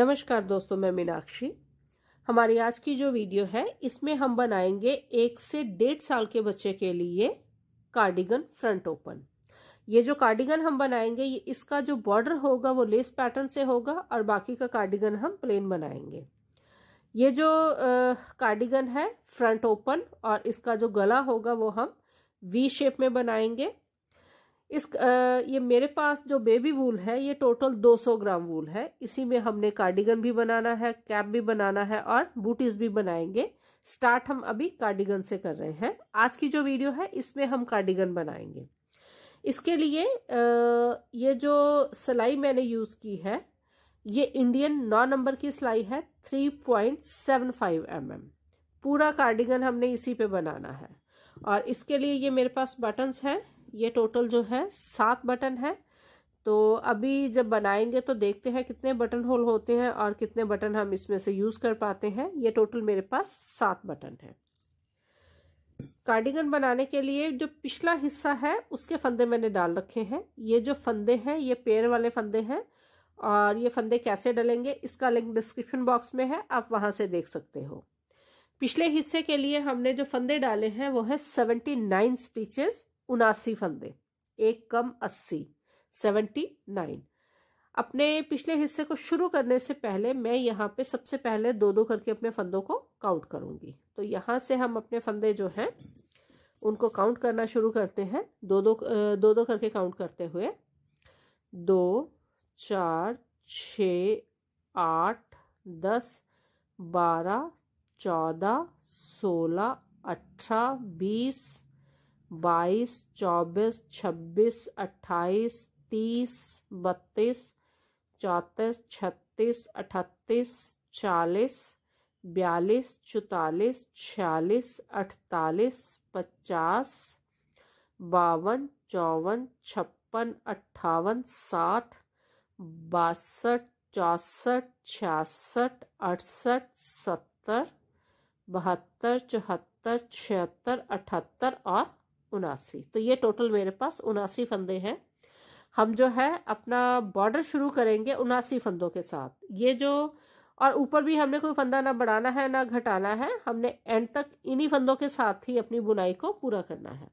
नमस्कार दोस्तों मैं मीनाक्षी हमारी आज की जो वीडियो है इसमें हम बनाएंगे एक से डेढ़ साल के बच्चे के लिए कार्डिगन फ्रंट ओपन ये जो कार्डिगन हम बनाएंगे ये इसका जो बॉर्डर होगा वो लेस पैटर्न से होगा और बाकी का कार्डिगन हम प्लेन बनाएंगे ये जो आ, कार्डिगन है फ्रंट ओपन और इसका जो गला होगा वो हम वी शेप में बनाएंगे इस आ, ये मेरे पास जो बेबी वूल है ये टोटल 200 ग्राम वूल है इसी में हमने कार्डिगन भी बनाना है कैप भी बनाना है और बूटीज भी बनाएंगे स्टार्ट हम अभी कार्डिगन से कर रहे हैं आज की जो वीडियो है इसमें हम कार्डिगन बनाएंगे इसके लिए ये जो सिलाई मैंने यूज़ की है ये इंडियन नौ नंबर की सिलाई है three point seven five M M पूरा कार्डिगन हमने इसी पे बनाना है और इसके लिए ये मेरे पास बटन्स हैं ये टोटल जो है सात बटन है तो अभी जब बनाएंगे तो देखते हैं कितने बटन होल होते हैं और कितने बटन हम इसमें से यूज़ कर पाते हैं ये टोटल मेरे पास सात बटन है कार्डिगन बनाने के लिए जो पिछला हिस्सा है उसके फंदे मैंने डाल रखे हैं ये जो फंदे हैं ये पेड़ वाले फंदे हैं और ये फंदे कैसे डलेंगे इसका लिंक डिस्क्रिप्शन बॉक्स में है आप वहां से देख सकते हो पिछले हिस्से के लिए हमने जो फंदे डाले हैं वो है सेवेंटी नाइन स्टिचेस उनासी फंदे एक कम अस्सी सेवेंटी नाइन अपने पिछले हिस्से को शुरू करने से पहले मैं यहाँ पे सबसे पहले दो दो करके अपने फंदों को काउंट करूंगी तो यहाँ से हम अपने फंदे जो हैं उनको काउंट करना शुरू करते हैं दो दो दो दो करके काउंट करते हुए दो चार छ आठ दस बारह चौदह सोलह अठारह बीस बाईस चौबीस छब्बीस अट्ठाईस तीस बत्तीस चौंतीस छत्तीस अठतीस चालीस बयालीस चौतालीस छियालीस अड़तालीस पचास बावन चौवन छप्पन अट्ठावन साठ बासठ चौसठ छियासठ अड़सठ सत्तर बहत्तर चौहत्तर छिहत्तर अठहत्तर और उनासी तो ये टोटल मेरे पास उनासी फंदे हैं हम जो है अपना बॉर्डर शुरू करेंगे उनासी फंदों के साथ ये जो और ऊपर भी हमने कोई फंदा ना बढ़ाना है ना घटाना है हमने एंड तक इन्हीं फंदों के साथ ही अपनी बुनाई को पूरा करना है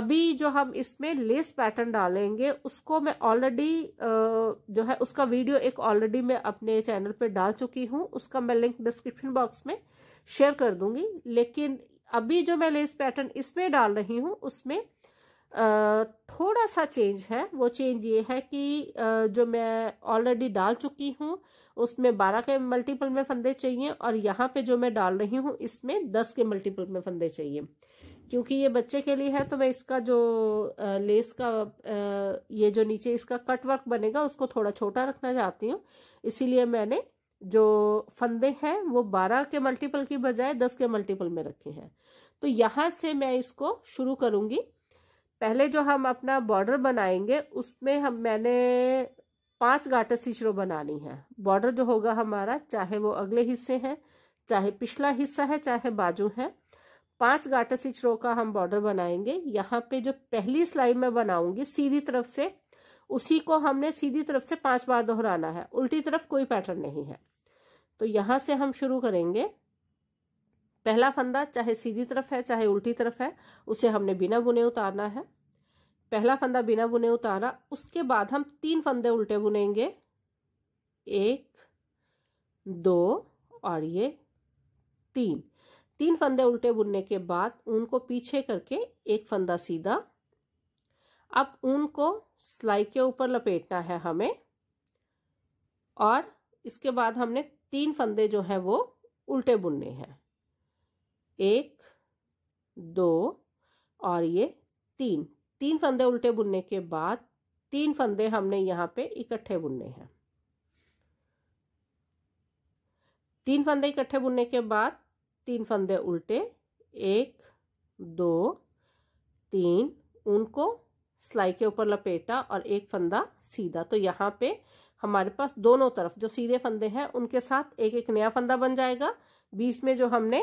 अभी जो हम इसमें लेस पैटर्न डालेंगे उसको मैं ऑलरेडी जो है उसका वीडियो एक ऑलरेडी मैं अपने चैनल पर डाल चुकी हूँ उसका मैं लिंक डिस्क्रिप्शन बॉक्स में शेयर कर दूंगी लेकिन अभी जो मैं लेस पैटर्न इसमें डाल रही हूँ उसमें थोड़ा सा चेंज है वो चेंज ये है कि जो मैं ऑलरेडी डाल चुकी हूँ उसमें बारह के मल्टीपल में फंदे चाहिए और यहाँ पे जो मैं डाल रही हूँ इसमें दस के मल्टीपल में फंदे चाहिए क्योंकि ये बच्चे के लिए है तो मैं इसका जो लेस का ये जो नीचे इसका कट वर्क बनेगा उसको थोड़ा छोटा रखना चाहती हूँ इसीलिए मैंने जो फंदे हैं वो बारह के मल्टीपल की बजाय दस के मल्टीपल में रखे हैं तो यहाँ से मैं इसको शुरू करूँगी पहले जो हम अपना बॉर्डर बनाएंगे उसमें हम मैंने पांच गाटर सिचरो बनानी है बॉर्डर जो होगा हमारा चाहे वो अगले हिस्से हैं चाहे पिछला हिस्सा है चाहे बाजू है पांच गाटर सिचरो का हम बॉर्डर बनाएंगे यहाँ पे जो पहली स्लाइड मैं बनाऊंगी सीधी तरफ से उसी को हमने सीधी तरफ से पांच बार दोहराना है उल्टी तरफ कोई पैटर्न नहीं है तो यहाँ से हम शुरू करेंगे पहला फंदा चाहे सीधी तरफ है चाहे उल्टी तरफ है उसे हमने बिना बुने उतारना है पहला फंदा बिना बुने उतारा उसके बाद हम तीन फंदे उल्टे बुनेंगे एक दो और ये तीन तीन फंदे उल्टे बुनने के बाद ऊन को पीछे करके एक फंदा सीधा अब ऊन को सिलाई के ऊपर लपेटना है हमें और इसके बाद हमने तीन फंदे जो हैं वो उल्टे बुनने हैं एक दो और ये तीन तीन फंदे उल्टे बुनने के बाद तीन फंदे हमने यहाँ पे इकट्ठे बुनने हैं तीन फंदे इकट्ठे बुनने के बाद तीन फंदे उल्टे एक दो तीन उनको सिलाई के ऊपर लपेटा और एक फंदा सीधा तो यहाँ पे हमारे पास दोनों तरफ जो सीधे फंदे हैं उनके साथ एक एक नया फंदा बन जाएगा बीच में जो हमने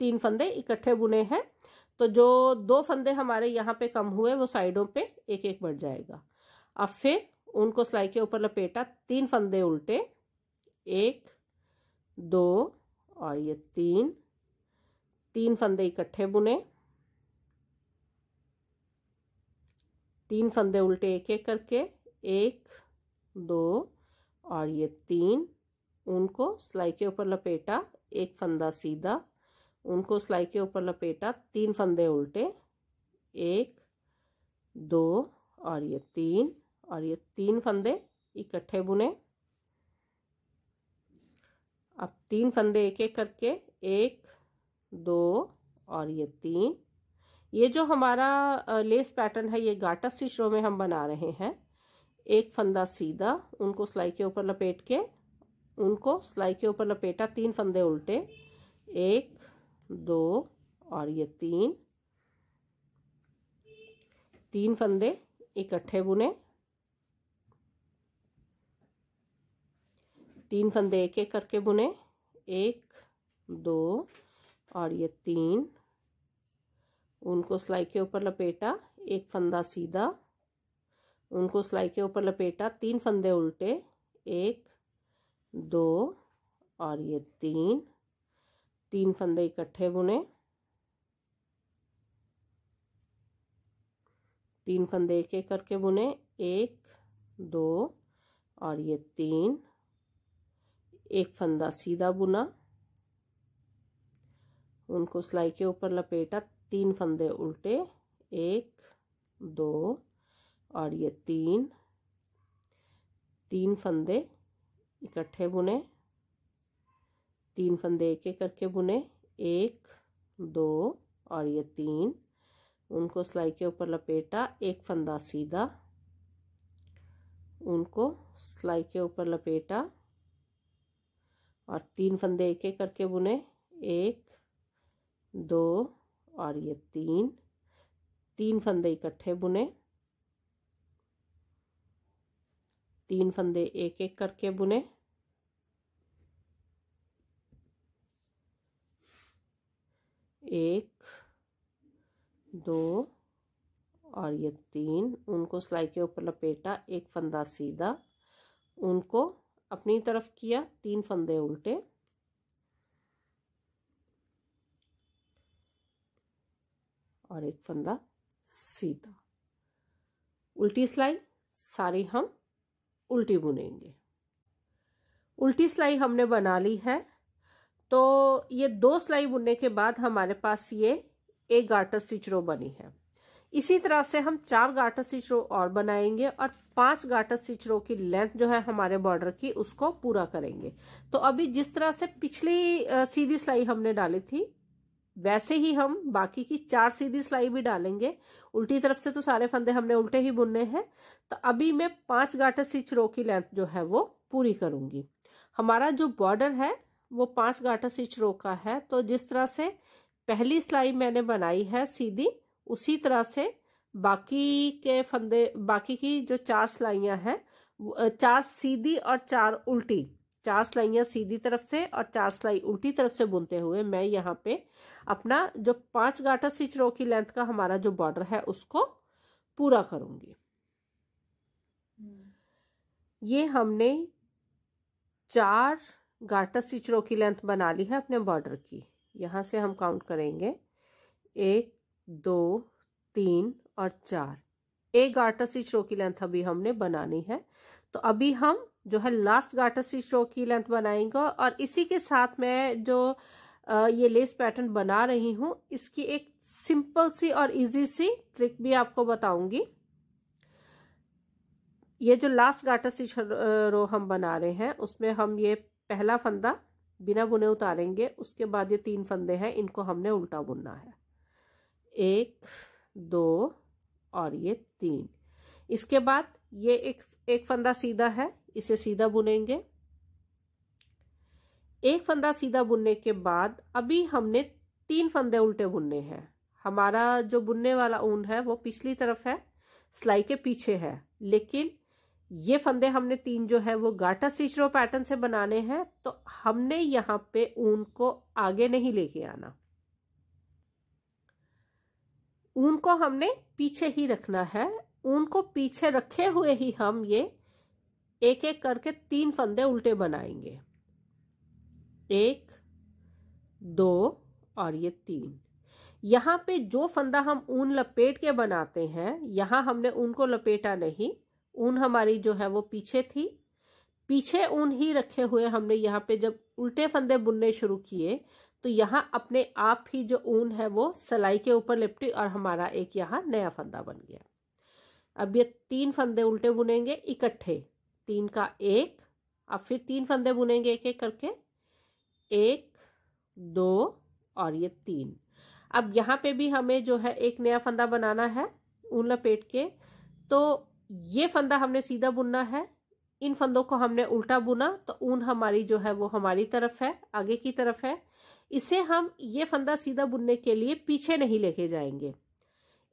तीन फंदे इकट्ठे बुने हैं तो जो दो फंदे हमारे यहाँ पे कम हुए वो साइडों पे एक एक बढ़ जाएगा अब फिर उनको सिलाई के ऊपर लपेटा तीन फंदे उल्टे एक दो और ये तीन तीन फंदे इकट्ठे बुने तीन फंदे उल्टे एक एक करके एक दो और ये तीन उनको सिलाई के ऊपर लपेटा एक फंदा सीधा उनको सिलाई के ऊपर लपेटा तीन फंदे उल्टे एक दो और ये तीन और ये तीन फंदे इकट्ठे बुने अब तीन फंदे एक एक करके एक दो और ये तीन ये जो हमारा लेस पैटर्न है ये गाटा स्टिच रो में हम बना रहे हैं एक फंदा सीधा उनको सिलाई के ऊपर लपेट के उनको सिलाई के ऊपर लपेटा तीन फंदे उल्टे एक दो और ये तीन तीन फंदे इकट्ठे बुने तीन फंदे एक एक करके बुने एक दो और ये तीन उनको सिलाई के ऊपर लपेटा एक फंदा सीधा उनको सिलाई के ऊपर लपेटा तीन फंदे उल्टे एक दो और ये तीन तीन फंदे इकट्ठे बुने तीन फंदे एक एक करके बुने एक दो और ये तीन एक फंदा सीधा बुना उनको सिलाई के ऊपर लपेटा तीन फंदे उल्टे एक दो और ये तीन तीन फंदे इकट्ठे बुने तीन फंदे एक एक करके बुने एक दो और ये तीन उनको सिलाई के ऊपर लपेटा एक फंदा सीधा उनको सिलाई के ऊपर लपेटा और तीन फंदे एक एक करके बुने एक दो और ये तीन तीन फंदे इकट्ठे बुने तीन फंदे एक एक करके बुने एक दो और ये तीन उनको सिलाई के ऊपर लपेटा एक फंदा सीधा उनको अपनी तरफ किया तीन फंदे उल्टे और एक फंदा सीधा उल्टी सिलाई सारी हम उल्टी बुनेंगे उल्टी सिलाई हमने बना ली है तो ये दो सिलाई बुनने के बाद हमारे पास ये एक गार्टर स्टिच रो बनी है इसी तरह से हम चार गार्टर स्टिच रो और बनाएंगे और पांच गार्टर स्टिच रो की लेंथ जो है हमारे बॉर्डर की उसको पूरा करेंगे तो अभी जिस तरह से पिछली सीधी सिलाई हमने डाली थी वैसे ही हम बाकी की चार सीधी सिलाई भी डालेंगे उल्टी तरफ से तो सारे फंदे हमने उल्टे ही बुनने हैं तो अभी मैं पांच गाटर स्टिच रो की लेंथ जो है वो पूरी करूंगी हमारा जो बॉर्डर है वो पांच गाठा स्टिच रो का है तो जिस तरह से पहली सिलाई मैंने बनाई है सीधी उसी तरह से बाकी के फंदे बाकी की जो चार सिलाइयाँ हैं चार सीधी और चार उल्टी चार सिलाइयाँ सीधी तरफ से और चार सिलाई उल्टी तरफ से बुनते हुए मैं यहाँ पे अपना जो पांच गाठा स्टिच रो की लेंथ का हमारा जो बॉर्डर है उसको पूरा करूंगी हम्म। ये हमने चार स्टिच रो की लेंथ बना ली है अपने बॉर्डर की यहाँ से हम काउंट करेंगे एक दो तीन और चार एक गाटर स्टिच रो की लेंथ अभी हमने बनानी है तो अभी हम जो है लास्ट गाटर स्टिच रो की लेंथ बनाएंगे और इसी के साथ मैं जो ये लेस पैटर्न बना रही हूँ इसकी एक सिंपल सी और इजी सी ट्रिक भी आपको बताऊंगी ये जो लास्ट गाटर स्टिच रो हम बना रहे हैं उसमें हम ये पहला फंदा बिना बुने उतारेंगे उसके बाद ये तीन फंदे हैं इनको हमने उल्टा बुनना है एक दो और ये तीन इसके बाद ये एक एक फंदा सीधा है इसे सीधा बुनेंगे एक फंदा सीधा बुनने के बाद अभी हमने तीन फंदे उल्टे बुनने हैं हमारा जो बुनने वाला ऊन है वो पिछली तरफ है सिलाई के पीछे है लेकिन ये फंदे हमने तीन जो है वो गाटा स्टिच रो पैटर्न से बनाने हैं तो हमने यहाँ पे ऊन को आगे नहीं लेके आना ऊन को हमने पीछे ही रखना है ऊन को पीछे रखे हुए ही हम ये एक एक करके तीन फंदे उल्टे बनाएंगे एक दो और ये तीन यहाँ पे जो फंदा हम ऊन लपेट के बनाते हैं यहाँ हमने ऊन को लपेटा नहीं ऊन हमारी जो है वो पीछे थी पीछे ऊन ही रखे हुए हमने यहाँ पे जब उल्टे फंदे बुनने शुरू किए तो यहाँ अपने आप ही जो ऊन है वो सलाई के ऊपर लिपटी और हमारा एक यहाँ नया फंदा बन गया अब ये तीन फंदे उल्टे बुनेंगे इकट्ठे तीन का एक अब फिर तीन फंदे बुनेंगे एक एक करके एक दो और ये तीन अब यहाँ पे भी हमें जो है एक नया फंदा बनाना है ऊन लपेट के तो ये फंदा हमने सीधा बुनना है इन फंदों को हमने उल्टा बुना तो ऊन हमारी जो है वो हमारी तरफ है आगे की तरफ है इसे हम ये फंदा सीधा बुनने के लिए पीछे नहीं लेके जाएंगे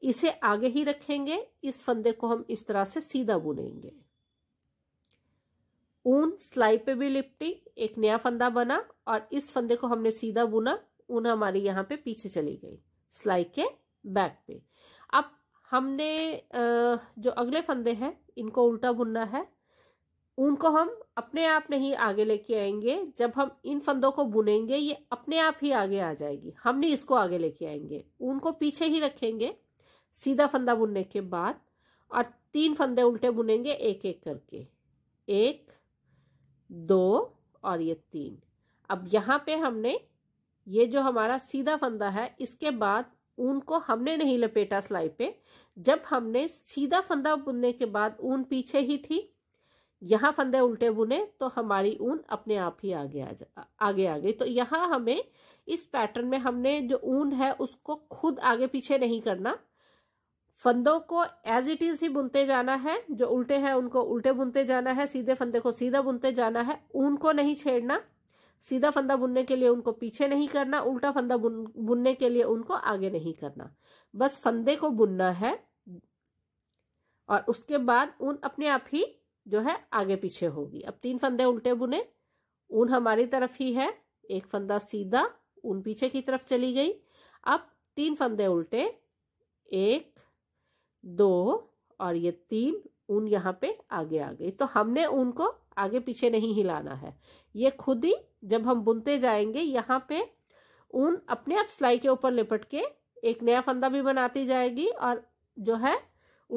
इसे आगे ही रखेंगे इस फंदे को हम इस तरह से सीधा बुनेंगे ऊन सिलाई पे भी लिपटी एक नया फंदा बना और इस फंदे को हमने सीधा बुना ऊन हमारी यहाँ पे पीछे चली गई सिलाई के बैक पे हमने जो अगले फंदे हैं इनको उल्टा बुनना है ऊन को हम अपने आप नहीं आगे लेके आएंगे जब हम इन फंदों को बुनेंगे ये अपने आप ही आगे आ जाएगी हम नहीं इसको आगे लेके आएंगे ऊन को पीछे ही रखेंगे सीधा फंदा बुनने के बाद और तीन फंदे उल्टे बुनेंगे एक एक करके एक दो और ये तीन अब यहाँ पे हमने ये जो हमारा सीधा फंदा है इसके बाद ऊन को हमने नहीं लपेटा सिलाई पे जब हमने सीधा फंदा बुनने के बाद ऊन पीछे ही थी यहाँ फंदे उल्टे बुने तो हमारी ऊन अपने आप ही आगे आ जा आगे आ गई तो यहाँ हमें इस पैटर्न में हमने जो ऊन है उसको खुद आगे पीछे नहीं करना फंदों को एज इट इज ही बुनते जाना है जो उल्टे हैं उनको उल्टे बुनते जाना है सीधे फंदे को सीधा बुनते जाना है ऊन को नहीं छेड़ना सीधा फंदा बुनने के लिए उनको पीछे नहीं करना उल्टा फंदा बुन बुनने के लिए उनको आगे नहीं करना बस फंदे को बुनना है और उसके बाद ऊन अपने आप ही जो है आगे पीछे होगी अब तीन फंदे उल्टे बुने ऊन हमारी तरफ ही है एक फंदा सीधा ऊन पीछे की तरफ चली गई अब तीन फंदे उल्टे एक दो और ये तीन ऊन यहाँ पे आगे आ गई तो हमने ऊन को आगे पीछे नहीं हिलाना है ये खुद ही जब हम बुनते जाएंगे यहाँ पे ऊन अपने आप सिलाई के ऊपर लिपट के एक नया फंदा भी बनाती जाएगी और जो है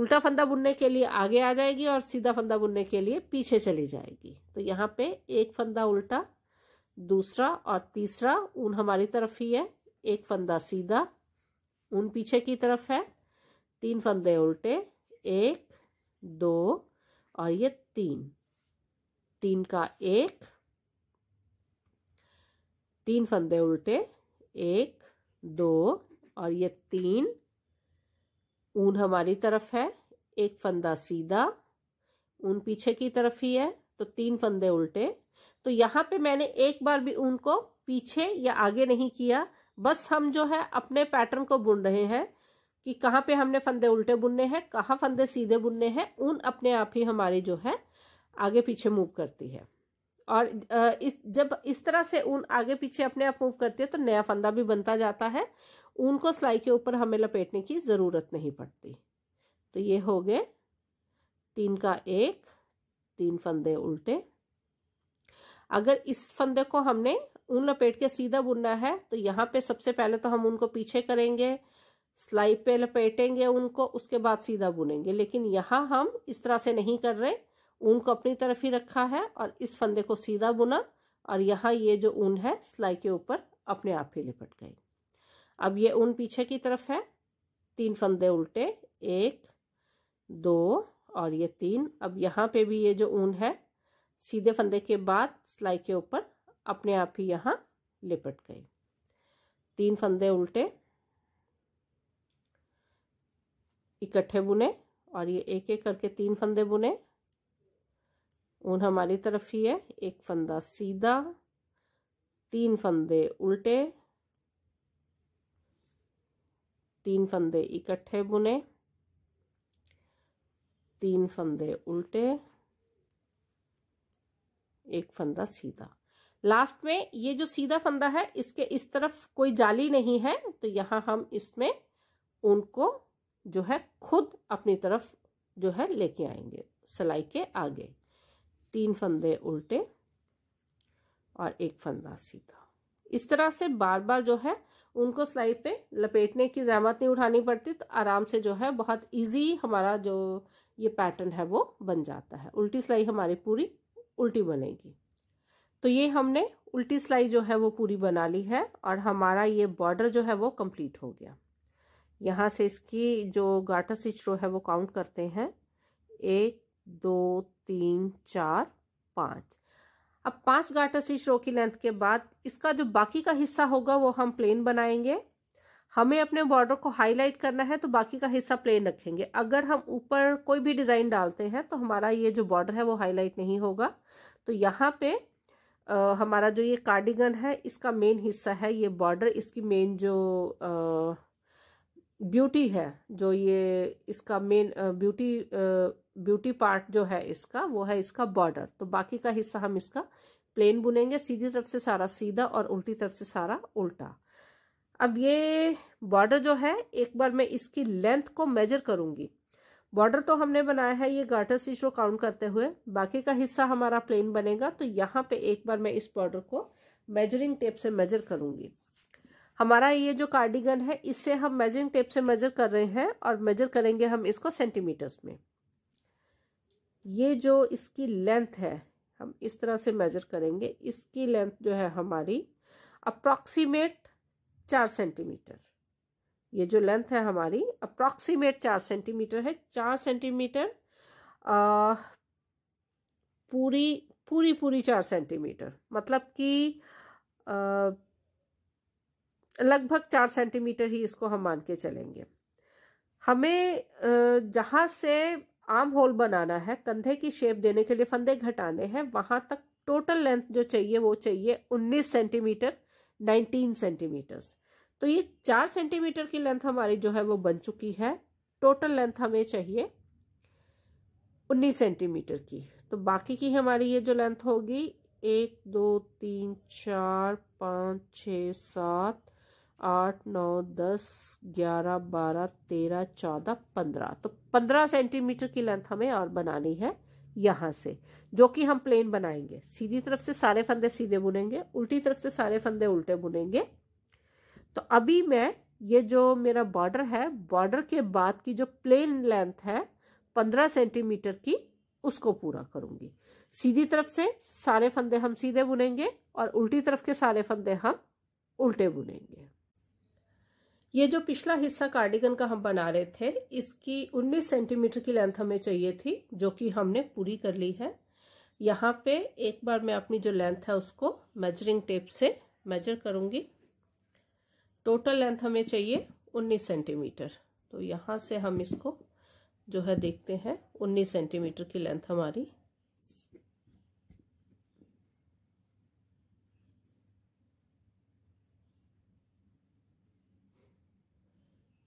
उल्टा फंदा बुनने के लिए आगे आ जाएगी और सीधा फंदा बुनने के लिए पीछे चली जाएगी तो यहाँ पे एक फंदा उल्टा दूसरा और तीसरा ऊन हमारी तरफ ही है एक फंदा सीधा ऊन पीछे की तरफ है तीन फंदे उल्टे एक दो और ये तीन तीन का एक तीन फंदे उल्टे एक दो और ये तीन ऊन हमारी तरफ है एक फंदा सीधा ऊन पीछे की तरफ ही है तो तीन फंदे उल्टे तो यहाँ पे मैंने एक बार भी ऊन को पीछे या आगे नहीं किया बस हम जो है अपने पैटर्न को बुन रहे हैं कि कहाँ पे हमने फंदे उल्टे बुनने हैं कहाँ फंदे सीधे बुनने हैं ऊन अपने आप ही हमारी जो है आगे पीछे मूव करती है और इस जब इस तरह से ऊन आगे पीछे अपने आप मूव करती है तो नया फंदा भी बनता जाता है ऊन को सिलाई के ऊपर हमें लपेटने की ज़रूरत नहीं पड़ती तो ये हो गए तीन का एक तीन फंदे उल्टे अगर इस फंदे को हमने ऊन लपेट के सीधा बुनना है तो यहाँ पे सबसे पहले तो हम उनको पीछे करेंगे सिलाई पे लपेटेंगे उनको उसके बाद सीधा बुनेंगे लेकिन यहाँ हम इस तरह से नहीं कर रहे ऊन को अपनी तरफ ही रखा है और इस फंदे को सीधा बुना और यहाँ ये जो ऊन है सिलाई के ऊपर अपने आप ही लिपट गई अब ये ऊन पीछे की तरफ है तीन फंदे उल्टे एक दो और ये तीन अब यहाँ पे भी ये जो ऊन है सीधे फंदे के बाद सिलाई के ऊपर अपने आप ही यहाँ लिपट गई तीन फंदे उल्टे इकट्ठे बुने और ये एक एक करके तीन फंदे बुने ऊन हमारी तरफ ही है एक फंदा सीधा तीन फंदे उल्टे तीन फंदे इकट्ठे बुने तीन फंदे उल्टे एक फंदा सीधा लास्ट में ये जो सीधा फंदा है इसके इस तरफ कोई जाली नहीं है तो यहाँ हम इसमें उनको जो है खुद अपनी तरफ जो है लेके आएंगे सिलाई के आगे तीन फंदे उल्टे और एक फंदा सीधा इस तरह से बार बार जो है उनको सिलाई पे लपेटने की जहमत नहीं उठानी पड़ती तो आराम से जो है बहुत इजी हमारा जो ये पैटर्न है वो बन जाता है उल्टी सिलाई हमारी पूरी उल्टी बनेगी तो ये हमने उल्टी सिलाई जो है वो पूरी बना ली है और हमारा ये बॉर्डर जो है वो कंप्लीट हो गया यहाँ से इसकी जो गाटा स्टिच रो है वो काउंट करते हैं एक दो तीन चार पाँच अब पांच गाटर स्टिच रो की लेंथ के बाद इसका जो बाकी का हिस्सा होगा वो हम प्लेन बनाएंगे हमें अपने बॉर्डर को हाईलाइट करना है तो बाकी का हिस्सा प्लेन रखेंगे अगर हम ऊपर कोई भी डिज़ाइन डालते हैं तो हमारा ये जो बॉर्डर है वो हाईलाइट नहीं होगा तो यहाँ पे आ, हमारा जो ये कार्डिगन है इसका मेन हिस्सा है ये बॉर्डर इसकी मेन जो आ, ब्यूटी है जो ये इसका मेन ब्यूटी ब्यूटी पार्ट जो है इसका वो है इसका बॉर्डर तो बाकी का हिस्सा हम इसका प्लेन बुनेंगे सीधी तरफ से सारा सीधा और उल्टी तरफ से सारा उल्टा अब ये बॉर्डर जो है एक बार मैं इसकी लेंथ को मेजर करूंगी बॉर्डर तो हमने बनाया है ये गाटर सीशो काउंट करते हुए बाकी का हिस्सा हमारा प्लेन बनेगा तो यहाँ पे एक बार मैं इस बॉर्डर को मेजरिंग टेप से मेजर करूंगी हमारा ये जो कार्डिगन है इससे हम मेजरिंग टेप से मेजर कर रहे हैं और मेजर करेंगे हम इसको सेंटीमीटर्स में ये जो इसकी लेंथ है हम इस तरह से मेजर करेंगे इसकी लेंथ जो है हमारी अप्रॉक्सीमेट चार सेंटीमीटर ये जो लेंथ है हमारी अप्रॉक्सीमेट चार सेंटीमीटर है चार सेंटीमीटर पूरी पूरी पूरी चार सेंटीमीटर मतलब कि लगभग चार सेंटीमीटर ही इसको हम मान के चलेंगे हमें जहाँ से आम होल बनाना है कंधे की शेप देने के लिए फंदे घटाने हैं वहाँ तक टोटल लेंथ जो चाहिए वो चाहिए 19 सेंटीमीटर 19 सेंटीमीटर्स तो ये चार सेंटीमीटर की लेंथ हमारी जो है वो बन चुकी है टोटल लेंथ हमें चाहिए 19 सेंटीमीटर की तो बाकी की हमारी ये जो लेंथ होगी एक दो तीन चार पाँच छ सात आठ नौ दस ग्यारह बारह तेरह चौदह पंद्रह तो पंद्रह सेंटीमीटर की लेंथ हमें और बनानी है यहाँ से जो कि हम प्लेन बनाएंगे सीधी तरफ से सारे फंदे सीधे बुनेंगे उल्टी तरफ से सारे फंदे उल्टे बुनेंगे तो अभी मैं ये जो मेरा बॉर्डर है बॉर्डर के बाद की जो प्लेन लेंथ है पंद्रह सेंटीमीटर की उसको पूरा करूंगी सीधी तरफ से सारे फंदे हम सीधे बुनेंगे और उल्टी तरफ के सारे फंदे हम उल्टे बुनेंगे ये जो पिछला हिस्सा कार्डिगन का हम बना रहे थे इसकी 19 सेंटीमीटर की लेंथ हमें चाहिए थी जो कि हमने पूरी कर ली है यहाँ पे एक बार मैं अपनी जो लेंथ है उसको मेजरिंग टेप से मेजर करूँगी टोटल लेंथ हमें चाहिए 19 सेंटीमीटर तो यहाँ से हम इसको जो है देखते हैं 19 सेंटीमीटर की लेंथ हमारी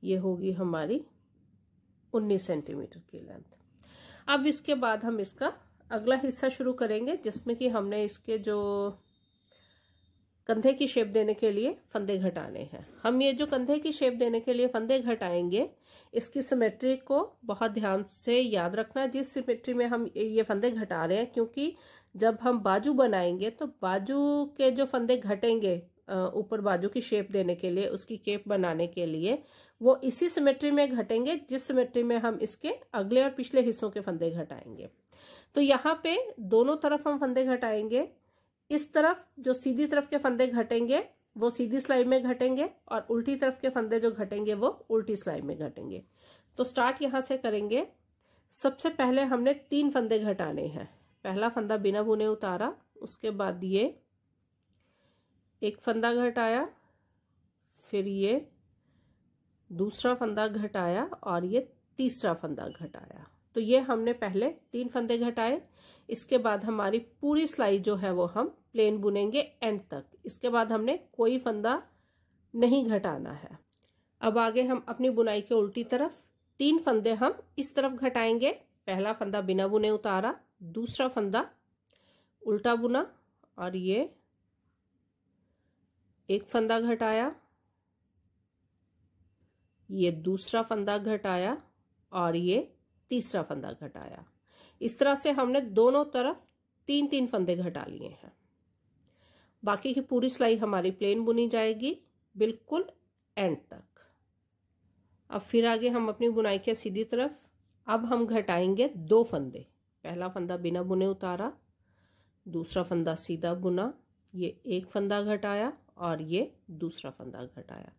ये होगी हमारी 19 सेंटीमीटर की लेंथ अब इसके बाद हम इसका अगला हिस्सा शुरू करेंगे जिसमें कि हमने इसके जो कंधे की शेप देने के लिए फंदे घटाने हैं हम ये जो कंधे की शेप देने के लिए फंदे घटाएंगे इसकी सिमेट्री को बहुत ध्यान से याद रखना जिस सिमेट्री में हम ये फंदे घटा रहे हैं क्योंकि जब हम बाजू बनाएंगे तो बाजू के जो फंदे घटेंगे ऊपर बाजू की शेप देने के लिए उसकी केप बनाने के लिए वो इसी सिमेट्री में घटेंगे जिस सिमेट्री में हम इसके अगले और पिछले हिस्सों के फंदे घटाएंगे तो यहाँ पे दोनों तरफ हम फंदे घटाएंगे इस तरफ जो सीधी तरफ के फंदे घटेंगे वो सीधी स्लाइड में घटेंगे और उल्टी तरफ के फंदे जो घटेंगे वो उल्टी स्लाइड में घटेंगे तो स्टार्ट यहाँ से करेंगे सबसे पहले हमने तीन फंदे घटाने हैं पहला फंदा बिना बुने उतारा उसके बाद ये एक फंदा घटाया फिर ये दूसरा फंदा घटाया और ये तीसरा फंदा घटाया तो ये हमने पहले तीन फंदे घटाए इसके बाद हमारी पूरी सिलाई जो है वो हम प्लेन बुनेंगे एंड तक इसके बाद हमने कोई फंदा नहीं घटाना है अब आगे हम अपनी बुनाई के उल्टी तरफ तीन फंदे हम इस तरफ घटाएंगे पहला फंदा बिना बुने उतारा दूसरा फंदा उल्टा बुना और ये एक फंदा घटाया ये दूसरा फंदा घटाया और ये तीसरा फंदा घटाया इस तरह से हमने दोनों तरफ तीन तीन फंदे घटा लिए हैं बाकी की पूरी सिलाई हमारी प्लेन बुनी जाएगी बिल्कुल एंड तक अब फिर आगे हम अपनी बुनाई के सीधी तरफ अब हम घटाएंगे दो फंदे पहला फंदा बिना बुने उतारा दूसरा फंदा सीधा बुना ये एक फंदा घटाया और ये दूसरा फंदा घटाया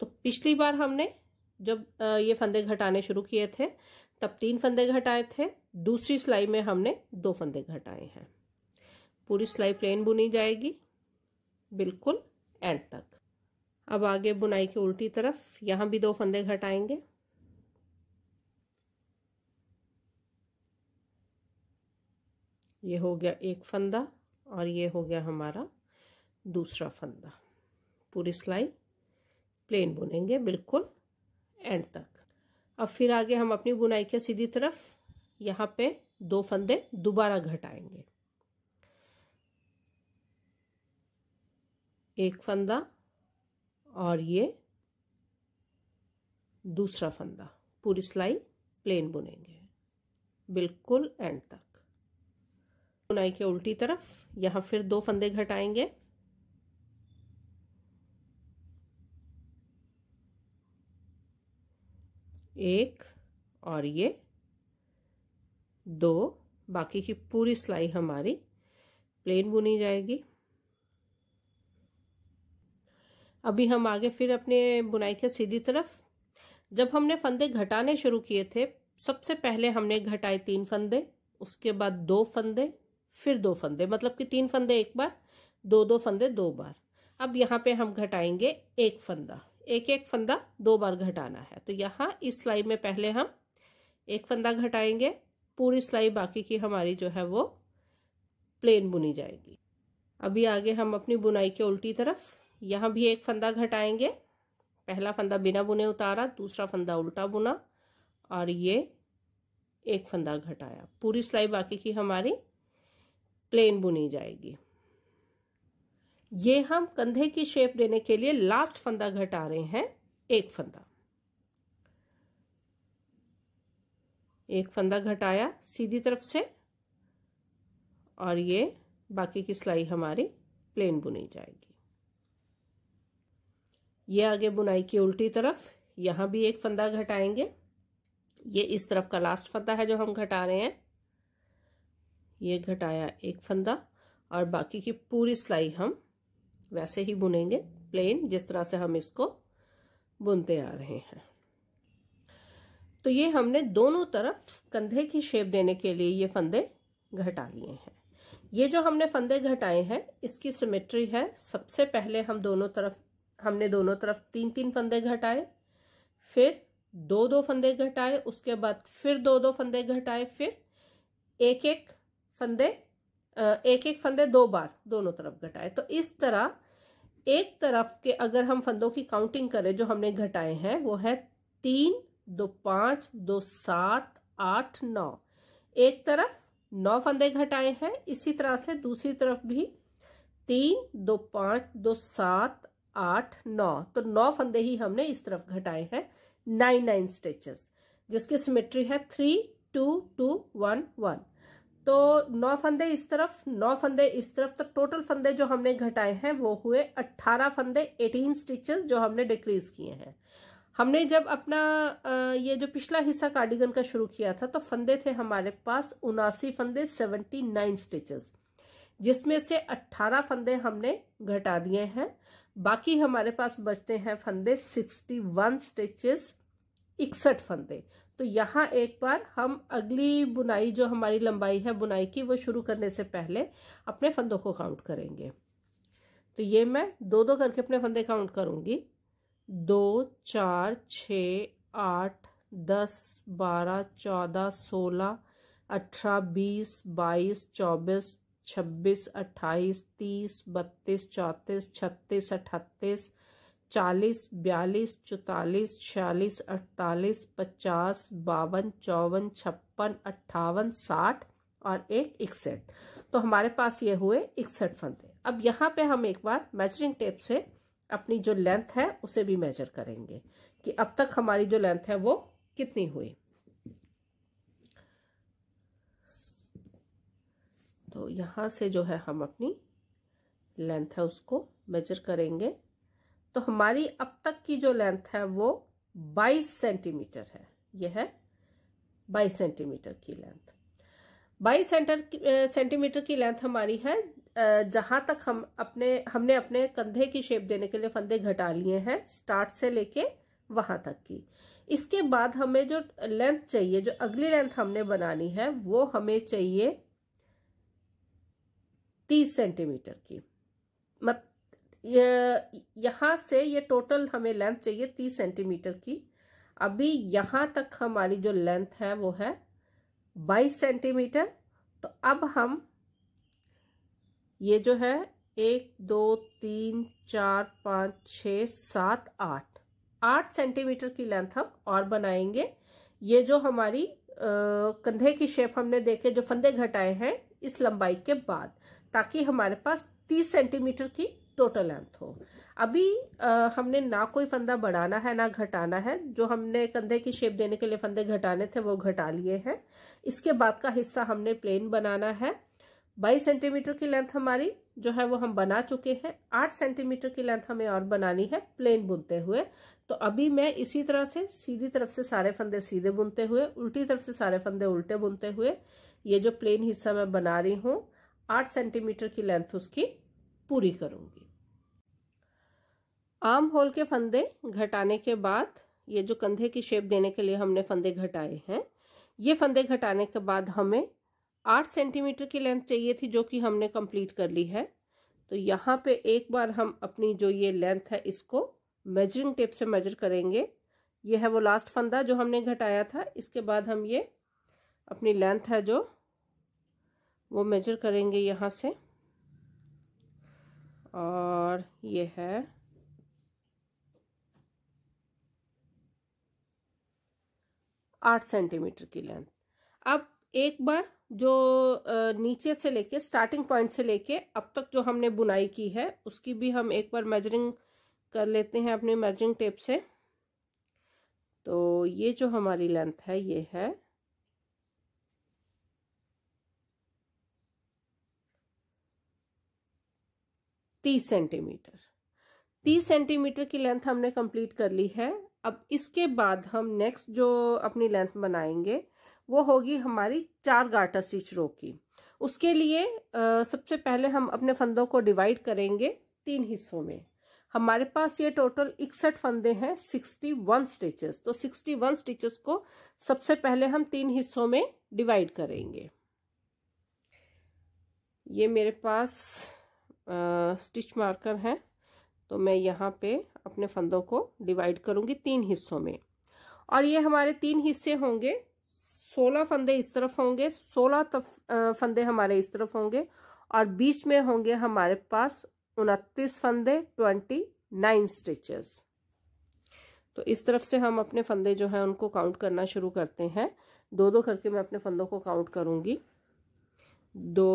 तो पिछली बार हमने जब ये फंदे घटाने शुरू किए थे तब तीन फंदे घटाए थे दूसरी सिलाई में हमने दो फंदे घटाए हैं पूरी सिलाई प्लेन बुनी जाएगी बिल्कुल एंड तक अब आगे बुनाई की उल्टी तरफ यहाँ भी दो फंदे घटाएंगे ये हो गया एक फंदा और ये हो गया हमारा दूसरा फंदा पूरी सिलाई प्लेन बुनेंगे बिल्कुल एंड तक अब फिर आगे हम अपनी बुनाई के सीधी तरफ यहाँ पे दो फंदे दोबारा घटाएंगे एक फंदा और ये दूसरा फंदा पूरी सिलाई प्लेन बुनेंगे बिल्कुल एंड तक बुनाई के उल्टी तरफ यहाँ फिर दो फंदे घटाएंगे एक और ये दो बाकी की पूरी सिलाई हमारी प्लेन बुनी जाएगी अभी हम आगे फिर अपने बुनाई के सीधी तरफ जब हमने फंदे घटाने शुरू किए थे सबसे पहले हमने घटाए तीन फंदे उसके बाद दो फंदे फिर दो फंदे मतलब कि तीन फंदे एक बार दो दो फंदे दो बार अब यहाँ पे हम घटाएंगे एक फंदा एक एक फंदा दो बार घटाना है तो यहाँ इस सिलाई में पहले हम एक फंदा घटाएंगे पूरी सिलाई बाकी की हमारी जो है वो प्लेन बुनी जाएगी अभी आगे हम अपनी बुनाई के उल्टी तरफ यहाँ भी एक फंदा घटाएंगे पहला फंदा बिना बुने उतारा दूसरा फंदा उल्टा बुना और ये एक फंदा घटाया पूरी सिलाई बाकी की हमारी प्लेन बुनी जाएगी ये हम कंधे की शेप देने के लिए लास्ट फंदा घटा रहे हैं एक फंदा एक फंदा घटाया सीधी तरफ से और ये बाकी की सिलाई हमारी प्लेन बुनी जाएगी ये आगे बुनाई की उल्टी तरफ यहां भी एक फंदा घटाएंगे ये इस तरफ का लास्ट फंदा है जो हम घटा रहे हैं ये घटाया एक फंदा और बाकी की पूरी सिलाई हम वैसे ही बुनेंगे प्लेन जिस तरह से हम इसको बुनते आ रहे हैं तो ये हमने दोनों तरफ कंधे की शेप देने के लिए ये फंदे घटा लिए हैं ये जो हमने फंदे घटाए हैं इसकी सिमेट्री है सबसे पहले हम दोनों तरफ हमने दोनों तरफ तीन तीन फंदे घटाए फिर दो दो फंदे घटाए उसके बाद फिर दो दो फंदे घटाए फिर एक एक फंदे एक एक फंदे दो बार दोनों तरफ घटाए तो इस तरह एक तरफ के अगर हम फंदों की काउंटिंग करें जो हमने घटाए हैं वो है तीन दो पांच दो सात आठ नौ एक तरफ नौ फंदे घटाए हैं इसी तरह से दूसरी तरफ भी तीन दो पांच दो सात आठ नौ तो नौ फंदे ही हमने इस तरफ घटाए हैं नाइन नाइन स्टिचेस जिसकी सिमेट्री है three two two one one तो नौ फंदे इस तरफ नौ फंदे इस तरफ तो टोटल फंदे जो हमने घटाए हैं वो हुए अट्ठारह फंदे एटीन स्टिचेस जो हमने डिक्रीज किए हैं हमने जब अपना ये जो पिछला हिस्सा कार्डिगन का शुरू किया था तो फंदे थे हमारे पास उनासी फंदे सेवेंटी नाइन स्टिचेस जिसमें से अट्ठारह फंदे हमने घटा दिए हैं बाकी हमारे पास बचते हैं फंदे सिक्सटी वन स्टिचेस इकसठ फंदे तो यहाँ एक बार हम अगली बुनाई जो हमारी लंबाई है बुनाई की वो शुरू करने से पहले अपने फंदों को काउंट करेंगे तो ये मैं दो दो करके अपने फंदे काउंट करूँगी दो चार छ आठ दस बारह चौदह सोलह अठारह बीस बाईस चौबीस छब्बीस अट्ठाईस तीस बत्तीस चौंतीस छत्तीस अठतीस चालीस बयालीस चौतालीस छियालीस अड़तालीस पचास बावन चौवन छप्पन अट्ठावन साठ और एक इकसठ तो हमारे पास ये हुए इकसठ फंदे अब यहाँ पे हम एक बार मेजरिंग टेप से अपनी जो लेंथ है उसे भी मेजर करेंगे कि अब तक हमारी जो लेंथ है वो कितनी हुई तो यहाँ से जो है हम अपनी लेंथ है उसको मेजर करेंगे तो हमारी अब तक की जो लेंथ है वो 22 सेंटीमीटर है यह है 22 सेंटीमीटर की लेंथ 22 सेंटर सेंटीमीटर की लेंथ हमारी है जहां तक हम अपने हमने अपने कंधे की शेप देने के लिए फंदे घटा लिए हैं स्टार्ट से लेके वहां तक की इसके बाद हमें जो लेंथ चाहिए जो अगली लेंथ हमने बनानी है वो हमें चाहिए तीस सेंटीमीटर की मत ये यहाँ से ये टोटल हमें लेंथ चाहिए तीस सेंटीमीटर की अभी यहाँ तक हमारी जो लेंथ है वो है बाईस सेंटीमीटर तो अब हम ये जो है एक दो तीन चार पाँच छ सात आठ आठ सेंटीमीटर की लेंथ हम और बनाएंगे ये जो हमारी आ, कंधे की शेप हमने देखे जो फंदे घटाए हैं इस लंबाई के बाद ताकि हमारे पास तीस सेंटीमीटर की टोटल लेंथ हो अभी आ, हमने ना कोई फंदा बढ़ाना है ना घटाना है जो हमने कंधे की शेप देने के लिए फंदे घटाने थे वो घटा लिए हैं इसके बाद का हिस्सा हमने प्लेन बनाना है बाईस सेंटीमीटर की लेंथ हमारी जो है वो हम बना चुके हैं आठ सेंटीमीटर की लेंथ हमें और बनानी है प्लेन बुनते हुए तो अभी मैं इसी तरह से सीधी तरफ से सारे फंदे सीधे बुनते हुए उल्टी तरफ से सारे फंदे उल्टे बुनते हुए ये जो प्लेन हिस्सा मैं बना रही हूँ आठ सेंटीमीटर की लेंथ उसकी पूरी करूँगी आर्म होल के फंदे घटाने के बाद ये जो कंधे की शेप देने के लिए हमने फंदे घटाए हैं ये फंदे घटाने के बाद हमें आठ सेंटीमीटर की लेंथ चाहिए थी जो कि हमने कंप्लीट कर ली है तो यहाँ पे एक बार हम अपनी जो ये लेंथ है इसको मेजरिंग टेप से मेजर करेंगे ये है वो लास्ट फंदा जो हमने घटाया था इसके बाद हम ये अपनी लेंथ है जो वो मेजर करेंगे यहाँ से और ये है आठ सेंटीमीटर की लेंथ अब एक बार जो नीचे से लेके स्टार्टिंग पॉइंट से लेके अब तक जो हमने बुनाई की है उसकी भी हम एक बार मेजरिंग कर लेते हैं अपने मेजरिंग टेप से तो ये जो हमारी लेंथ है ये है तीस सेंटीमीटर तीस सेंटीमीटर की लेंथ हमने कंप्लीट कर ली है अब इसके बाद हम नेक्स्ट जो अपनी लेंथ बनाएंगे वो होगी हमारी चार गाटा स्टिच रो की उसके लिए आ, सबसे पहले हम अपने फंदों को डिवाइड करेंगे तीन हिस्सों में हमारे पास ये टोटल इकसठ फंदे हैं सिक्सटी वन स्टिचेस तो सिक्सटी वन स्टिचेस को सबसे पहले हम तीन हिस्सों में डिवाइड करेंगे ये मेरे पास स्टिच मार्कर हैं तो मैं यहाँ पे अपने फंदों को डिवाइड करूंगी तीन हिस्सों में और ये हमारे तीन हिस्से होंगे सोलह फंदे इस तरफ होंगे सोलह फंदे हमारे इस तरफ होंगे और बीच में होंगे हमारे पास उनतीस फंदे ट्वेंटी नाइन स्टिचेस तो इस तरफ से हम अपने फंदे जो है उनको काउंट करना शुरू करते हैं दो दो करके मैं अपने फंदों को काउंट करूंगी दो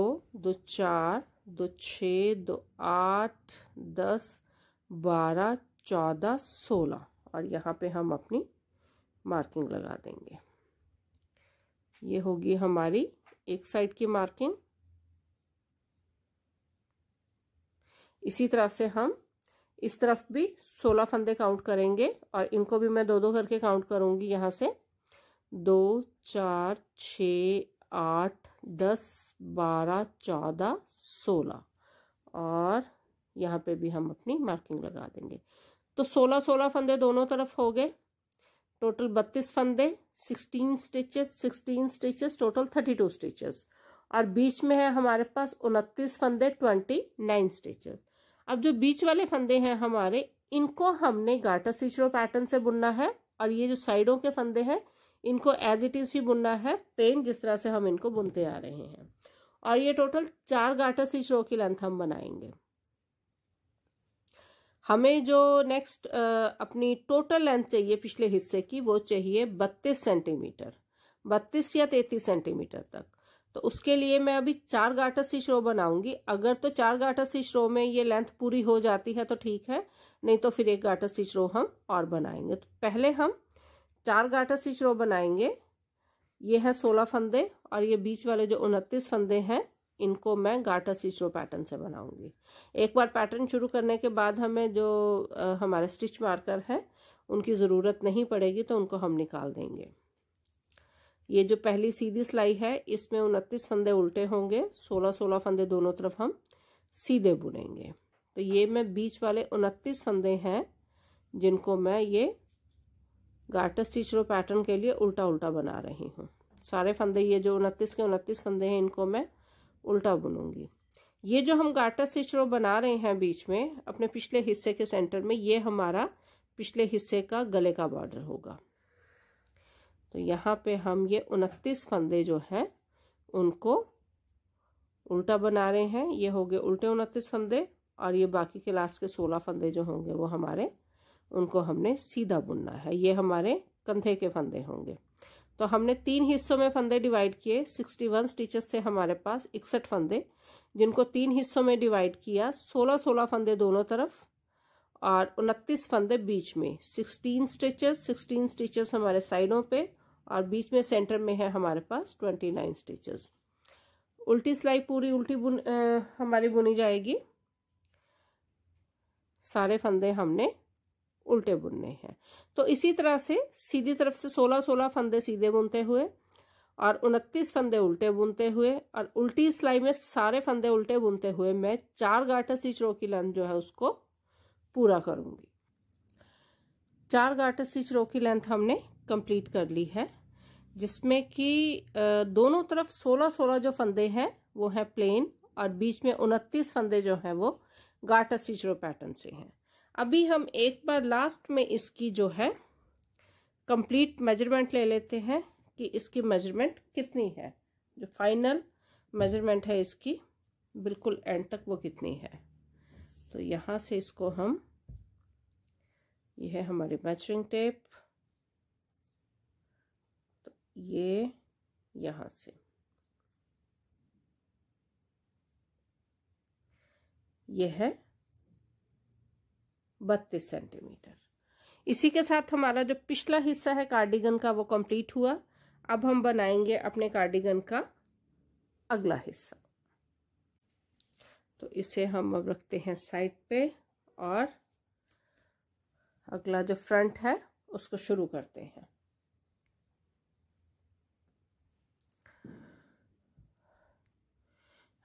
दो चार दो छ दो आठ दस बारह चौदह सोलह और यहाँ पे हम अपनी मार्किंग लगा देंगे ये होगी हमारी एक साइड की मार्किंग इसी तरह से हम इस तरफ भी सोलह फंदे काउंट करेंगे और इनको भी मैं दो दो करके काउंट करूंगी यहाँ से दो चार छ आठ दस बारह चौदह सोलह और यहाँ पे भी हम अपनी मार्किंग लगा देंगे तो सोलह सोलह फंदे दोनों तरफ हो गए टोटल बत्तीस फंदे sixteen stitches sixteen stitches total thirty two stitches और बीच में है हमारे पास उनतीस फंदे ट्वेंटी नाइन स्टिचेस अब जो बीच वाले फंदे हैं हमारे इनको हमने गाटा सीचरो पैटर्न से बुनना है और ये जो साइडों के फंदे हैं इनको एज इट इज ही बुनना है प्लेन जिस तरह से हम इनको बुनते आ रहे हैं और ये टोटल चार गाटा सीचरो की लेंथ हम बनाएंगे हमें जो नेक्स्ट अपनी टोटल लेंथ चाहिए पिछले हिस्से की वो चाहिए बत्तीस सेंटीमीटर बत्तीस या तैतीस सेंटीमीटर तक तो उसके लिए मैं अभी चार गाठा सी श्रो बनाऊंगी अगर तो चार गाठा सी श्रो में ये लेंथ पूरी हो जाती है तो ठीक है नहीं तो फिर एक गाठा सी श्रो हम और बनाएंगे तो पहले हम चार गाठा सी श्रो बनाएंगे ये है सोलह फंदे और ये बीच वाले जो उनतीस फंदे हैं इनको मैं गाटा स्टिचो पैटर्न से बनाऊंगी एक बार पैटर्न शुरू करने के बाद हमें जो हमारे स्टिच मार्कर है उनकी ज़रूरत नहीं पड़ेगी तो उनको हम निकाल देंगे ये जो पहली सीधी सिलाई है इसमें उनतीस फंदे उल्टे होंगे सोलह सोलह फंदे दोनों तरफ हम सीधे बुनेंगे तो ये मैं बीच वाले उनतीस फंदे हैं जिनको मैं ये गाटा स्टिच रो पैटर्न के लिए उल्टा उल्टा बना रही हूँ सारे फंदे ये जो उनतीस के उनतीस फंदे हैं इनको मैं उल्टा बुनूंगी ये जो हम गाटा स्टिच रो बना रहे हैं बीच में अपने पिछले हिस्से के सेंटर में ये हमारा पिछले हिस्से का गले का बॉर्डर होगा तो यहाँ पे हम ये उनतीस फंदे जो हैं उनको उल्टा बना रहे हैं ये हो गए उल्टे उनतीस फंदे और ये बाकी के लास्ट के सोलह फंदे जो होंगे वो हमारे उनको हमने सीधा बुनना है ये हमारे कंधे के फंदे होंगे तो हमने तीन हिस्सों में फंदे डिवाइड किए सिक्सटी वन स्टिचेस थे हमारे पास इकसठ फंदे जिनको तीन हिस्सों में डिवाइड किया सोलह सोलह फंदे दोनों तरफ और उनतीस फंदे बीच में सिक्सटीन स्टिचेस सिक्सटीन स्टिचेस हमारे साइडों पे और बीच में सेंटर में है हमारे पास ट्वेंटी नाइन स्टिचेस उल्टी सिलाई पूरी उल्टी बुन आ, हमारी बुनी जाएगी सारे फंदे हमने उल्टे बुनने हैं तो इसी तरह से सीधी तरफ से 16 16 फंदे सीधे बुनते हुए और 29 फंदे उल्टे बुनते हुए और उल्टी सिलाई में सारे फंदे उल्टे बुनते हुए मैं चार गाठा स्टिच रो की लेंथ जो है उसको पूरा करूँगी चार गाठा स्टिच रो की लेंथ हमने कंप्लीट कर ली है जिसमें कि दोनों तरफ 16-16 जो फंदे हैं वो हैं प्लेन और बीच में 29 फंदे जो हैं वो गाटर स्टिच रो पैटर्न से हैं अभी हम एक बार लास्ट में इसकी जो है कंप्लीट मेजरमेंट ले लेते हैं कि इसकी मेजरमेंट कितनी है जो फाइनल मेजरमेंट है इसकी बिल्कुल एंड तक वो कितनी है तो यहाँ से इसको हम ये है हमारी मैचरिंग टेप तो ये यहाँ से ये है बत्तीस सेंटीमीटर इसी के साथ हमारा जो पिछला हिस्सा है कार्डिगन का वो कंप्लीट हुआ अब हम बनाएंगे अपने कार्डिगन का अगला हिस्सा तो इसे हम अब रखते हैं साइड पे और अगला जो फ्रंट है उसको शुरू करते हैं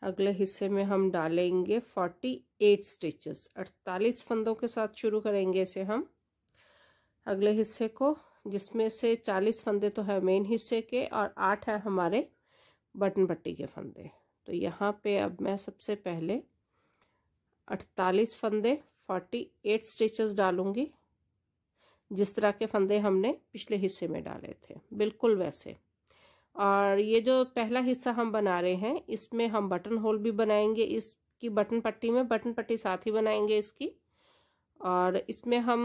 अगले हिस्से में हम डालेंगे फोर्टी एट स्टिचेस अड़तालीस फंदों के साथ शुरू करेंगे इसे हम अगले हिस्से को जिसमें से चालीस फंदे तो है मेन हिस्से के और आठ है हमारे बटन पट्टी के फंदे तो यहाँ पे अब मैं सबसे पहले अड़तालीस फंदे फोर्टी एट स्टिचेस डालूंगी जिस तरह के फंदे हमने पिछले हिस्से में डाले थे बिल्कुल वैसे और ये जो पहला हिस्सा हम बना रहे हैं इसमें हम बटन होल भी बनाएंगे इसकी बटन पट्टी में बटन पट्टी साथ ही बनाएंगे इसकी और इसमें हम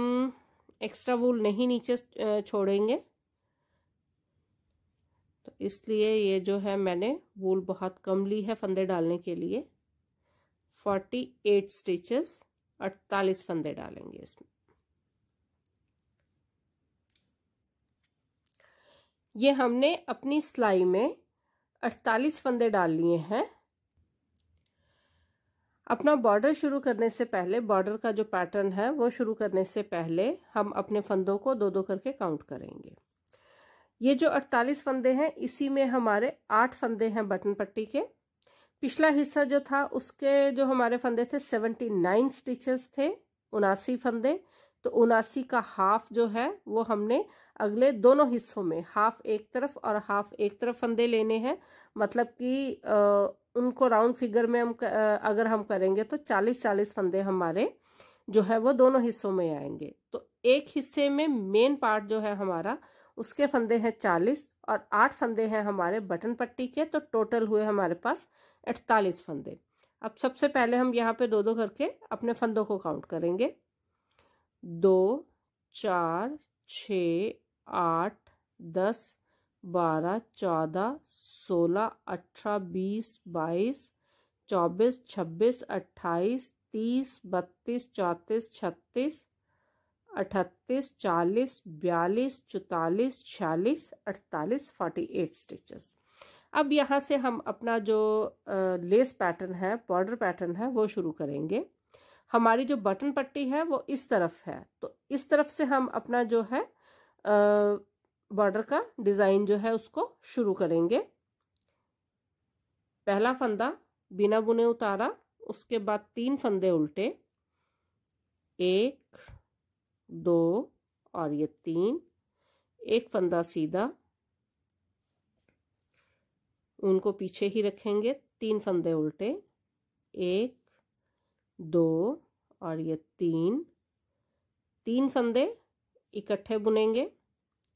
एक्स्ट्रा वूल नहीं नीचे छोड़ेंगे तो इसलिए ये जो है मैंने वूल बहुत कम ली है फंदे डालने के लिए फोर्टी एट स्टिचेस अड़तालीस फंदे डालेंगे इसमें ये हमने अपनी सिलाई में 48 फंदे डाल लिए हैं अपना बॉर्डर शुरू करने से पहले बॉर्डर का जो पैटर्न है वो शुरू करने से पहले हम अपने फंदों को दो दो करके काउंट करेंगे ये जो 48 फंदे हैं इसी में हमारे आठ फंदे हैं बटन पट्टी के पिछला हिस्सा जो था उसके जो हमारे फंदे थे 79 स्टिचेस थे उनासी फंदे तो उनासी का हाफ जो है वो हमने अगले दोनों हिस्सों में हाफ एक तरफ और हाफ एक तरफ फंदे लेने हैं मतलब कि उनको राउंड फिगर में हम अगर हम करेंगे तो चालीस चालीस फंदे हमारे जो है वो दोनों हिस्सों में आएंगे तो एक हिस्से में मेन पार्ट जो है हमारा उसके फंदे हैं चालीस और आठ फंदे हैं हमारे बटन पट्टी के तो टोटल हुए हमारे पास अड़तालीस फंदे अब सबसे पहले हम यहाँ पे दो दो करके अपने फंदों को काउंट करेंगे दो चार छ आठ दस बारह चौदह सोलह अठारह बीस बाईस चौबीस छब्बीस अट्ठाईस तीस बत्तीस चौंतीस छत्तीस अठतीस चालीस बयालीस चौतालीस छियालीस अड़तालीस फोर्टी एट स्टिचेस अब यहाँ से हम अपना जो लेस पैटर्न है बॉर्डर पैटर्न है वो शुरू करेंगे हमारी जो बटन पट्टी है वो इस तरफ है तो इस तरफ से हम अपना जो है बॉर्डर का डिज़ाइन जो है उसको शुरू करेंगे पहला फंदा बिना बुने उतारा उसके बाद तीन फंदे उल्टे एक दो और ये तीन एक फंदा सीधा उनको पीछे ही रखेंगे तीन फंदे उल्टे एक दो और ये तीन तीन फंदे इकट्ठे बुनेंगे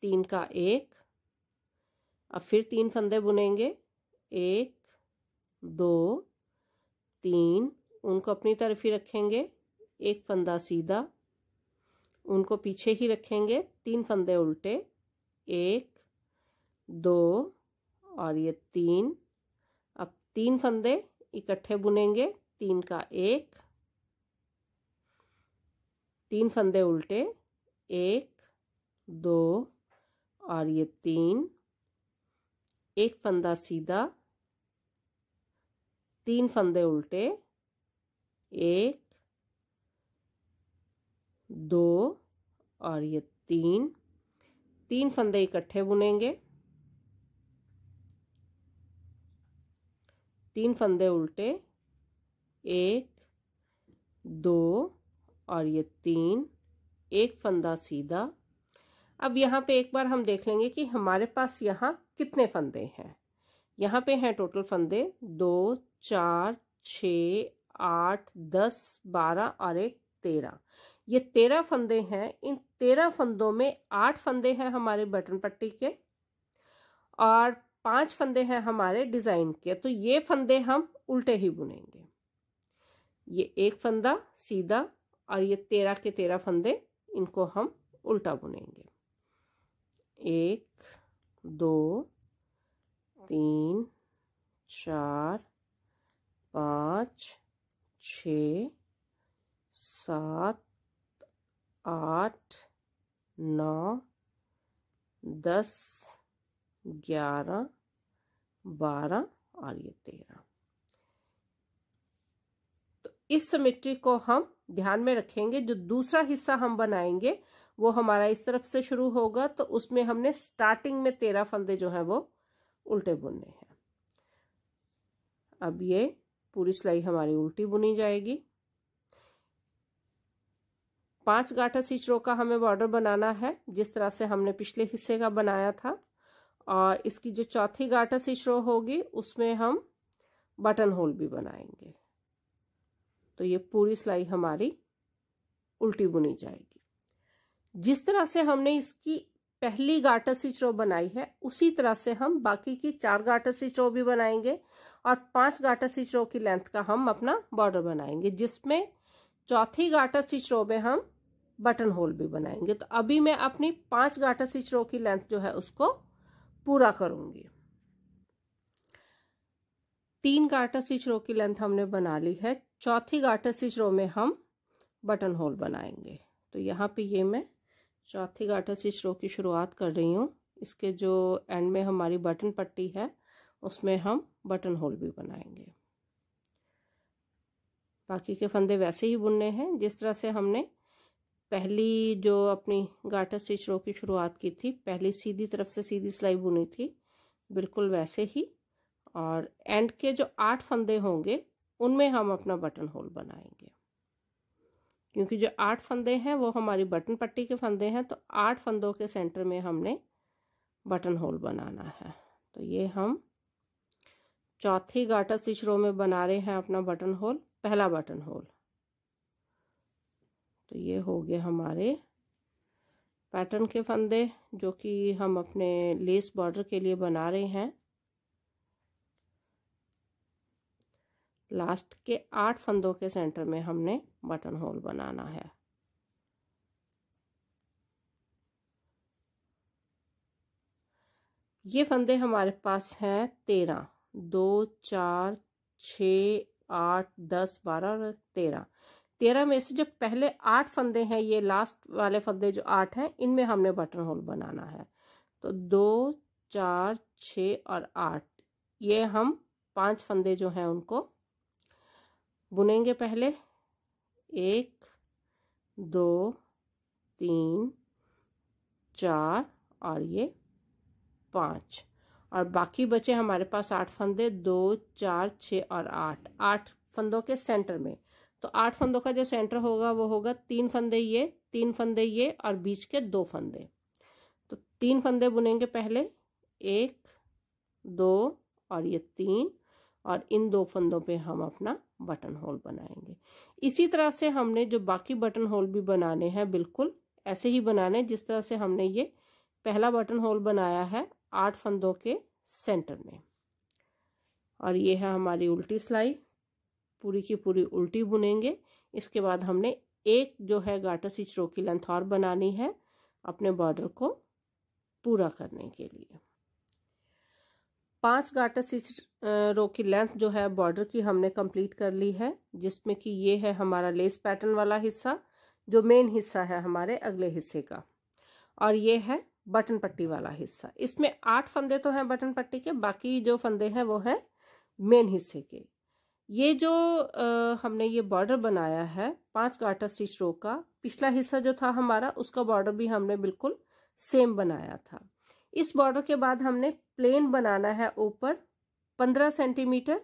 तीन का एक अब फिर तीन फंदे बुनेंगे एक दो तीन उनको अपनी तरफ ही रखेंगे एक फंदा सीधा उनको पीछे ही रखेंगे तीन फंदे उल्टे एक दो और ये तीन अब तीन फंदे इकट्ठे बुनेंगे तीन का एक तीन फंदे उल्टे एक दो और ये तीन एक फंदा सीधा तीन फंदे उल्टे एक दो और ये तीन तीन फंदे इकट्ठे बुनेंगे तीन फंदे उल्टे एक दो और ये तीन एक फंदा सीधा अब यहाँ पे एक बार हम देख लेंगे कि हमारे पास यहाँ कितने फंदे हैं यहाँ पे हैं टोटल फंदे दो चार छ आठ दस बारह और एक तेरह ये तेरह फंदे हैं इन तेरह फंदों में आठ फंदे हैं हमारे बटन पट्टी के और पांच फंदे हैं हमारे डिज़ाइन के तो ये फंदे हम उल्टे ही बुनेंगे ये एक फंदा सीधा और ये तेरह के तेरह फंदे इनको हम उल्टा बुनेंगे एक दो तीन चार पाँच छ सात आठ नौ दस ग्यारह बारह और ये तेरह इस सिमेट्री को हम ध्यान में रखेंगे जो दूसरा हिस्सा हम बनाएंगे वो हमारा इस तरफ से शुरू होगा तो उसमें हमने स्टार्टिंग में तेरह फंदे जो हैं वो उल्टे बुनने हैं अब ये पूरी सिलाई हमारी उल्टी बुनी जाएगी पांच गाठा सीचरों का हमें बॉर्डर बनाना है जिस तरह से हमने पिछले हिस्से का बनाया था और इसकी जो चौथी गाठा सीचरों होगी उसमें हम बटन होल भी बनाएंगे तो ये पूरी सिलाई हमारी उल्टी बुनी जाएगी जिस तरह से हमने इसकी पहली गाटर स्टिच रो बनाई है उसी तरह से हम बाकी की चार गाटर स्टिच रो भी बनाएंगे और पांच गाटा स्टिच रो की लेंथ का हम अपना बॉर्डर बनाएंगे जिसमें चौथी गाटा स्टिच रो में हम बटन होल भी बनाएंगे तो अभी मैं अपनी पांच गाटा स्टिच रो की लेंथ जो है उसको पूरा करूंगी तीन गाटर स्टिच रो की लेंथ हमने बना ली है चौथी गाटर स्टिच रो में हम बटन होल बनाएंगे तो यहाँ पे ये मैं चौथी गाटर स्टिच रो की शुरुआत कर रही हूँ इसके जो एंड में हमारी बटन पट्टी है उसमें हम बटन होल भी बनाएंगे बाकी के फंदे वैसे ही बुनने हैं जिस तरह से हमने पहली जो अपनी गाटर स्टिच रो की शुरुआत की थी पहली सीधी तरफ से सीधी सिलाई बुनी थी बिल्कुल वैसे ही और एंड के जो आठ फंदे होंगे उनमें हम अपना बटन होल बनाएंगे क्योंकि जो आठ फंदे हैं वो हमारी बटन पट्टी के फंदे हैं तो आठ फंदों के सेंटर में हमने बटन होल बनाना है तो ये हम चौथी गाटा स्टिच रो में बना रहे हैं अपना बटन होल पहला बटन होल तो ये हो गए हमारे पैटर्न के फंदे जो कि हम अपने लेस बॉर्डर के लिए बना रहे हैं लास्ट के आठ फंदों के सेंटर में हमने बटन होल बनाना है ये फंदे हमारे पास हैं तेरह दो चार छ आठ दस बारह और तेरह तेरह में से जो पहले आठ फंदे हैं ये लास्ट वाले फंदे जो आठ हैं इनमें हमने बटन होल बनाना है तो दो चार छ और आठ ये हम पांच फंदे जो हैं उनको बुनेंगे पहले एक दो तीन चार और ये पाँच और बाकी बचे हमारे पास आठ फंदे दो चार छः और आठ आठ फंदों के सेंटर में तो आठ फंदों का जो सेंटर होगा वो होगा तीन फंदे ये तीन फंदे ये और बीच के दो फंदे तो तीन फंदे बुनेंगे पहले एक दो और ये तीन और इन दो फंदों पे हम अपना बटन होल बनाएंगे इसी तरह से हमने जो बाकी बटन होल भी बनाने हैं बिल्कुल ऐसे ही बनाने जिस तरह से हमने ये पहला बटन होल बनाया है आठ फंदों के सेंटर में और ये है हमारी उल्टी सिलाई पूरी की पूरी उल्टी बुनेंगे इसके बाद हमने एक जो है गाटर स्टिच की लेंथ और बनानी है अपने बॉर्डर को पूरा करने के लिए पांच गाटर स्टिच रो की लेंथ जो है बॉर्डर की हमने कंप्लीट कर ली है जिसमें कि ये है हमारा लेस पैटर्न वाला हिस्सा जो मेन हिस्सा है हमारे अगले हिस्से का और ये है बटन पट्टी वाला हिस्सा इसमें आठ फंदे तो हैं बटन पट्टी के बाकी जो फंदे हैं वो हैं मेन हिस्से के ये जो आ, हमने ये बॉर्डर बनाया है पांच गाटर स्टिच रो का पिछला हिस्सा जो था हमारा उसका बॉर्डर भी हमने बिल्कुल सेम बनाया था इस बॉर्डर के बाद हमने प्लेन बनाना है ऊपर पंद्रह सेंटीमीटर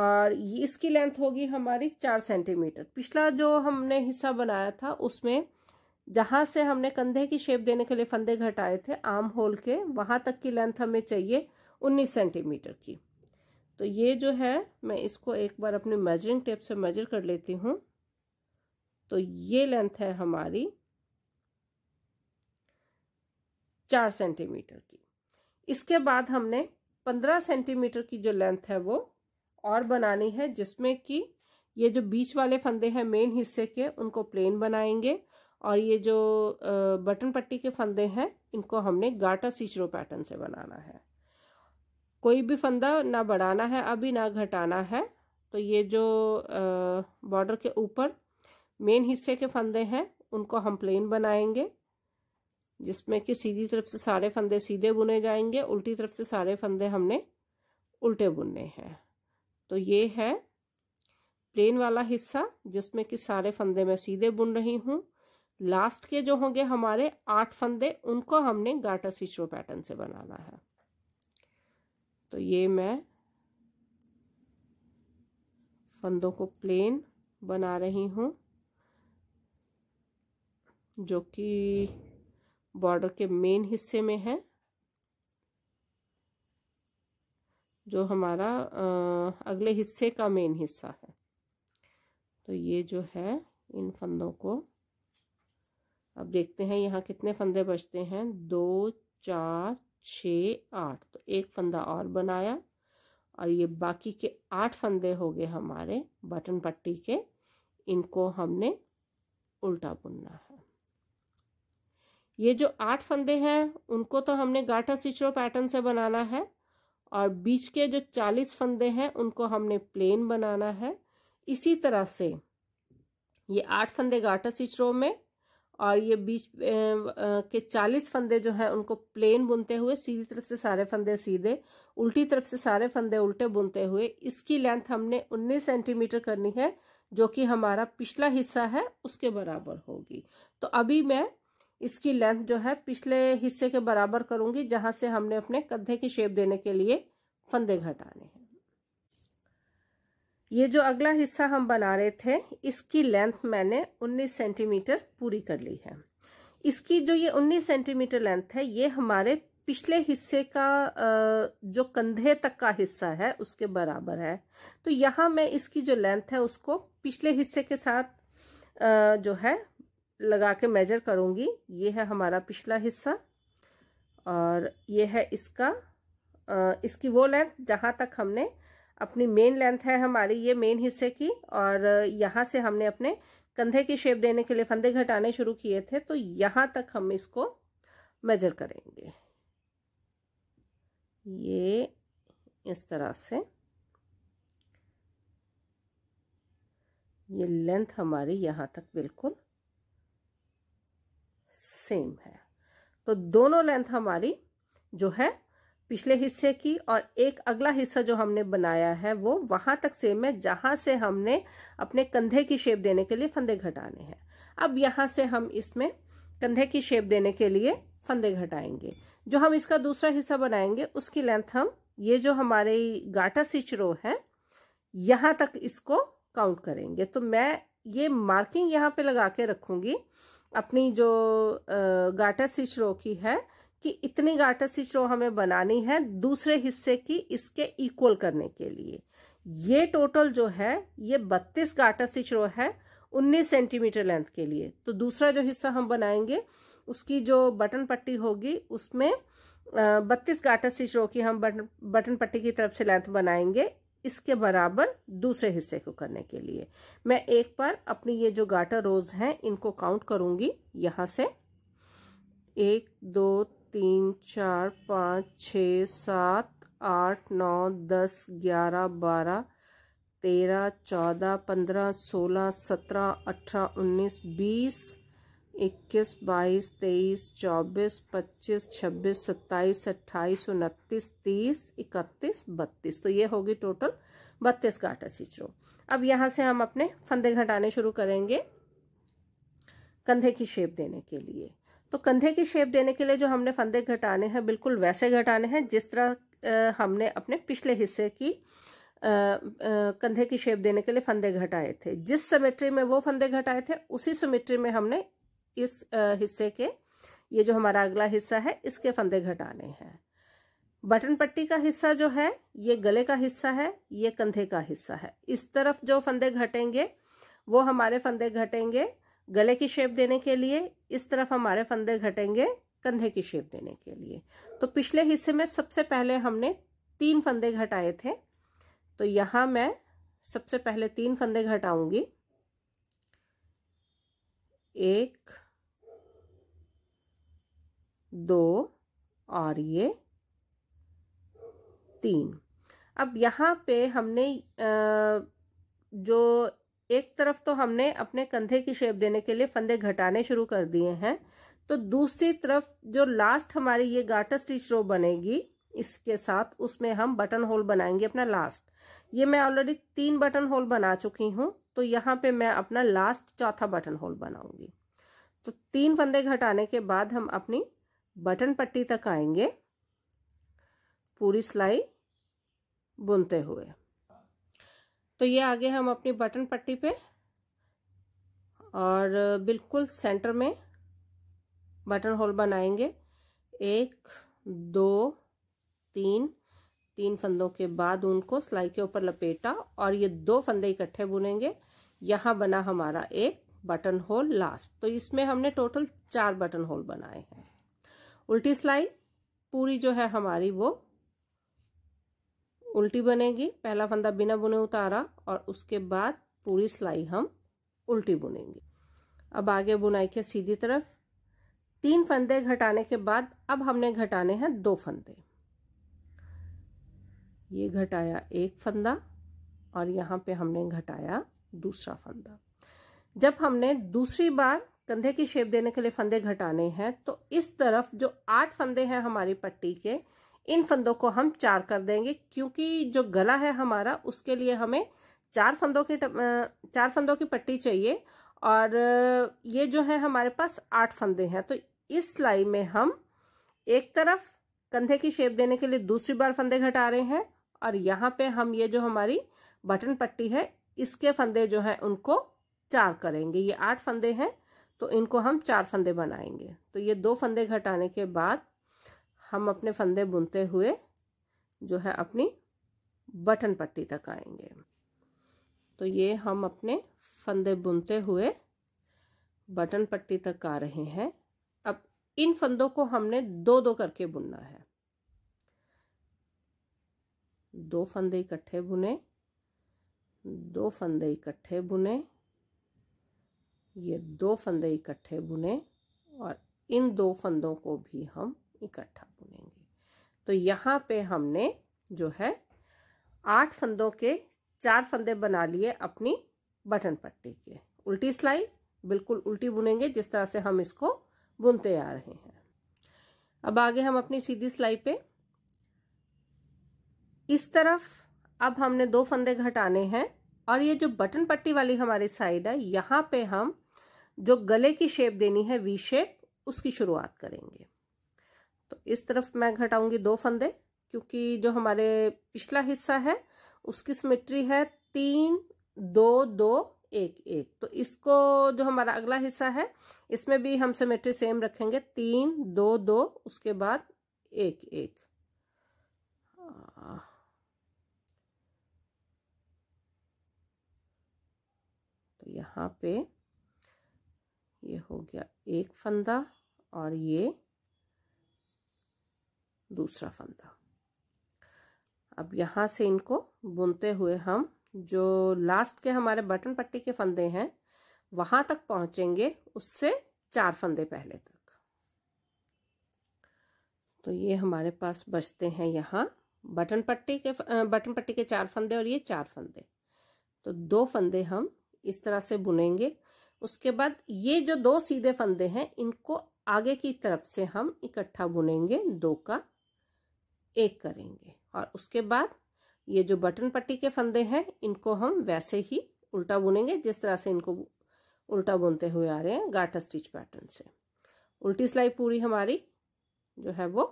और इसकी लेंथ होगी हमारी चार सेंटीमीटर पिछला जो हमने हिस्सा बनाया था उसमें जहाँ से हमने कंधे की शेप देने के लिए फंदे घटाए थे आम होल के वहाँ तक की लेंथ हमें चाहिए उन्नीस सेंटीमीटर की तो ये जो है मैं इसको एक बार अपनी मेजरिंग टेप से मेजर कर लेती हूँ तो ये लेंथ है हमारी चार सेंटीमीटर की इसके बाद हमने पंद्रह सेंटीमीटर की जो लेंथ है वो और बनानी है जिसमें कि ये जो बीच वाले फंदे हैं मेन हिस्से के उनको प्लेन बनाएंगे और ये जो बटन पट्टी के फंदे हैं इनको हमने गाटा सीचरो पैटर्न से बनाना है कोई भी फंदा ना बढ़ाना है अभी ना घटाना है तो ये जो बॉर्डर के ऊपर मेन हिस्से के फंदे हैं उनको हम प्लेन बनाएंगे जिसमें कि सीधी तरफ से सारे फंदे सीधे बुने जाएंगे उल्टी तरफ से सारे फंदे हमने उल्टे बुनने हैं तो ये है प्लेन वाला हिस्सा जिसमें कि सारे फंदे मैं सीधे बुन रही हूँ लास्ट के जो होंगे हमारे आठ फंदे उनको हमने गाटा सीचरो पैटर्न से बनाना है तो ये मैं फंदों को प्लेन बना रही हूँ जो कि बॉर्डर के मेन हिस्से में है जो हमारा अगले हिस्से का मेन हिस्सा है तो ये जो है इन फंदों को अब देखते हैं यहाँ कितने फंदे बचते हैं दो चार छ आठ तो एक फंदा और बनाया और ये बाकी के आठ फंदे हो गए हमारे बटन पट्टी के इनको हमने उल्टा बुनना है ये जो आठ फंदे हैं उनको तो हमने गाठा सिचरो पैटर्न से बनाना है और बीच के जो चालीस फंदे हैं उनको हमने प्लेन बनाना है इसी तरह से ये आठ फंदे गाठा सिचरो में और ये बीच के चालीस फंदे जो हैं उनको प्लेन बुनते हुए सीधी तरफ से सारे फंदे सीधे उल्टी तरफ से सारे फंदे उल्टे बुनते हुए इसकी लेंथ हमने 19 सेंटीमीटर करनी है जो कि हमारा पिछला हिस्सा है उसके बराबर होगी तो अभी मैं इसकी लेंथ जो है पिछले हिस्से के बराबर करूंगी जहां से हमने अपने कंधे की शेप देने के लिए फंदे घटाने हैं ये जो अगला हिस्सा हम बना रहे थे इसकी लेंथ मैंने 19 सेंटीमीटर पूरी कर ली है इसकी जो ये 19 सेंटीमीटर लेंथ है ये हमारे पिछले हिस्से का जो कंधे तक का हिस्सा है उसके बराबर है तो यहां मैं इसकी जो लेंथ है उसको पिछले हिस्से के साथ जो है लगा के मेजर करूँगी ये है हमारा पिछला हिस्सा और ये है इसका इसकी वो लेंथ जहाँ तक हमने अपनी मेन लेंथ है हमारी ये मेन हिस्से की और यहाँ से हमने अपने कंधे की शेप देने के लिए फंदे घटाने शुरू किए थे तो यहाँ तक हम इसको मेजर करेंगे ये इस तरह से ये लेंथ हमारी यहाँ तक बिल्कुल सेम है तो दोनों लेंथ हमारी जो है पिछले हिस्से की और एक अगला हिस्सा जो हमने बनाया है वो वहां तक सेम है जहां से हमने अपने कंधे की शेप देने के लिए फंदे घटाने हैं अब यहां से हम इसमें कंधे की शेप देने के लिए फंदे घटाएंगे जो हम इसका दूसरा हिस्सा बनाएंगे उसकी लेंथ हम ये जो हमारे गाटा सिच रो है यहां तक इसको काउंट करेंगे तो मैं ये मार्किंग यहाँ पे लगा के रखूंगी अपनी जो गाटा सिच रो की है कि इतनी गाटा सिच रो हमें बनानी है दूसरे हिस्से की इसके इक्वल करने के लिए ये टोटल जो है ये बत्तीस गाटा सिच रो है उन्नीस सेंटीमीटर लेंथ के लिए तो दूसरा जो हिस्सा हम बनाएंगे उसकी जो बटन पट्टी होगी उसमें बत्तीस गाटा सिच रो की हम बटन बटन पट्टी की तरफ से लेंथ बनाएंगे इसके बराबर दूसरे हिस्से को करने के लिए मैं एक बार अपनी ये जो गाटर रोज हैं इनको काउंट करूंगी यहाँ से एक दो तीन चार पाँच छ सात आठ नौ दस ग्यारह बारह तेरह चौदह पंद्रह सोलह सत्रह अठारह उन्नीस बीस इक्कीस बाईस तेईस चौबीस पच्चीस छब्बीस सत्ताईस अट्ठाईस उनतीस तीस इकतीस बत्तीस तो ये होगी टोटल बत्तीस गाटा सींचो अब यहाँ से हम अपने फंदे घटाने शुरू करेंगे कंधे की शेप देने के लिए तो कंधे की शेप देने के लिए जो हमने फंदे घटाने हैं बिल्कुल वैसे घटाने हैं जिस तरह हमने अपने पिछले हिस्से की कंधे की शेप देने के लिए फंदे घटाए थे जिस सिमेट्री में वो फंदे घटाए थे उसी सिमेट्री में हमने इस हिस्से के ये जो हमारा अगला हिस्सा है इसके फंदे घटाने हैं बटन पट्टी का हिस्सा जो है ये गले का हिस्सा है ये कंधे का हिस्सा है इस तरफ जो फंदे घटेंगे वो हमारे फंदे घटेंगे गले की शेप देने के लिए इस तरफ हमारे फंदे घटेंगे कंधे की शेप देने के लिए तो पिछले हिस्से में सबसे पहले हमने तीन फंदे घटाए थे तो यहाँ मैं सबसे पहले तीन फंदे घटाऊंगी एक दो और ये तीन अब यहाँ पे हमने जो एक तरफ तो हमने अपने कंधे की शेप देने के लिए फंदे घटाने शुरू कर दिए हैं तो दूसरी तरफ जो लास्ट हमारी ये गाटर स्टिच रो बनेगी इसके साथ उसमें हम बटन होल बनाएंगे अपना लास्ट ये मैं ऑलरेडी तीन बटन होल बना चुकी हूँ तो यहाँ पे मैं अपना लास्ट चौथा बटन होल बनाऊंगी तो तीन फंदे घटाने के बाद हम अपनी बटन पट्टी तक आएंगे पूरी सिलाई बुनते हुए तो ये आगे हम अपनी बटन पट्टी पे और बिल्कुल सेंटर में बटन होल बनाएंगे एक दो तीन तीन फंदों के बाद उनको सिलाई के ऊपर लपेटा और ये दो फंदे इकट्ठे बुनेंगे यहाँ बना हमारा एक बटन होल लास्ट तो इसमें हमने टोटल चार बटन होल बनाए हैं उल्टी सिलाई पूरी जो है हमारी वो उल्टी बनेगी पहला फंदा बिना बुने उतारा और उसके बाद पूरी सिलाई हम उल्टी बुनेंगे अब आगे बुनाई के सीधी तरफ तीन फंदे घटाने के बाद अब हमने घटाने हैं दो फंदे ये घटाया एक फंदा और यहाँ पे हमने घटाया दूसरा फंदा जब हमने दूसरी बार कंधे की शेप देने के लिए फंदे घटाने हैं तो इस तरफ जो आठ फंदे हैं हमारी पट्टी के इन फंदों को हम चार कर देंगे क्योंकि जो गला है हमारा उसके लिए हमें चार फंदों के चार फंदों की पट्टी चाहिए और ये जो है हमारे पास आठ फंदे हैं तो इस सिलाई में हम एक तरफ कंधे की शेप देने के लिए दूसरी बार फंदे घटा रहे हैं और यहाँ पे हम ये जो हमारी बटन पट्टी है इसके फंदे जो है उनको चार करेंगे ये आठ फंदे हैं तो इनको हम चार फंदे बनाएंगे तो ये दो फंदे घटाने के बाद हम अपने फंदे बुनते हुए जो है अपनी बटन पट्टी तक आएंगे तो ये हम अपने फंदे बुनते हुए बटन पट्टी तक आ रहे हैं अब इन फंदों को हमने दो दो करके बुनना है दो फंदे इकट्ठे बुने दो फंदे इकट्ठे बुने ये दो फंदे इकट्ठे बुने और इन दो फंदों को भी हम इकट्ठा बुनेंगे तो यहाँ पे हमने जो है आठ फंदों के चार फंदे बना लिए अपनी बटन पट्टी के उल्टी सिलाई बिल्कुल उल्टी बुनेंगे जिस तरह से हम इसको बुनते आ रहे हैं अब आगे हम अपनी सीधी सिलाई पे इस तरफ अब हमने दो फंदे घटाने हैं और ये जो बटन पट्टी वाली हमारी साइड है यहाँ पे हम जो गले की शेप देनी है वी शेप उसकी शुरुआत करेंगे तो इस तरफ मैं घटाऊंगी दो फंदे क्योंकि जो हमारे पिछला हिस्सा है उसकी सिमेट्री है तीन दो दो एक एक तो इसको जो हमारा अगला हिस्सा है इसमें भी हम सिमेट्री सेम रखेंगे तीन दो दो उसके बाद एक एक हाँ। तो यहाँ पे ये हो गया एक फंदा और ये दूसरा फंदा अब यहाँ से इनको बुनते हुए हम जो लास्ट के हमारे बटन पट्टी के फंदे हैं वहां तक पहुंचेंगे उससे चार फंदे पहले तक तो ये हमारे पास बचते हैं यहाँ बटन पट्टी के बटन पट्टी के चार फंदे और ये चार फंदे तो दो फंदे हम इस तरह से बुनेंगे उसके बाद ये जो दो सीधे फंदे हैं इनको आगे की तरफ से हम इकट्ठा बुनेंगे दो का एक करेंगे और उसके बाद ये जो बटन पट्टी के फंदे हैं इनको हम वैसे ही उल्टा बुनेंगे जिस तरह से इनको उल्टा बुनते हुए आ रहे हैं गाठा स्टिच पैटर्न से उल्टी सिलाई पूरी हमारी जो है वो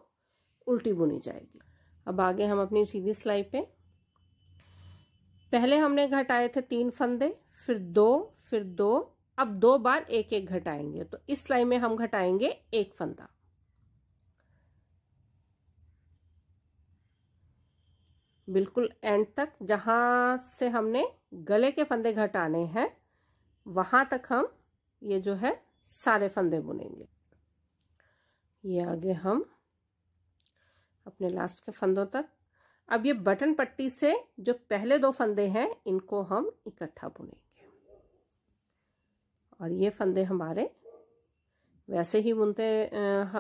उल्टी बुनी जाएगी अब आगे हम अपनी सीधी सिलाई पे पहले हमने घटाए थे तीन फंदे फिर दो फिर दो अब दो बार एक एक घटाएंगे तो इस लाइन में हम घटाएंगे एक फंदा बिल्कुल एंड तक जहां से हमने गले के फंदे घटाने हैं वहां तक हम ये जो है सारे फंदे बुनेंगे ये आगे हम अपने लास्ट के फंदों तक अब ये बटन पट्टी से जो पहले दो फंदे हैं इनको हम इकट्ठा बुनेंगे और ये फंदे हमारे वैसे ही बुनते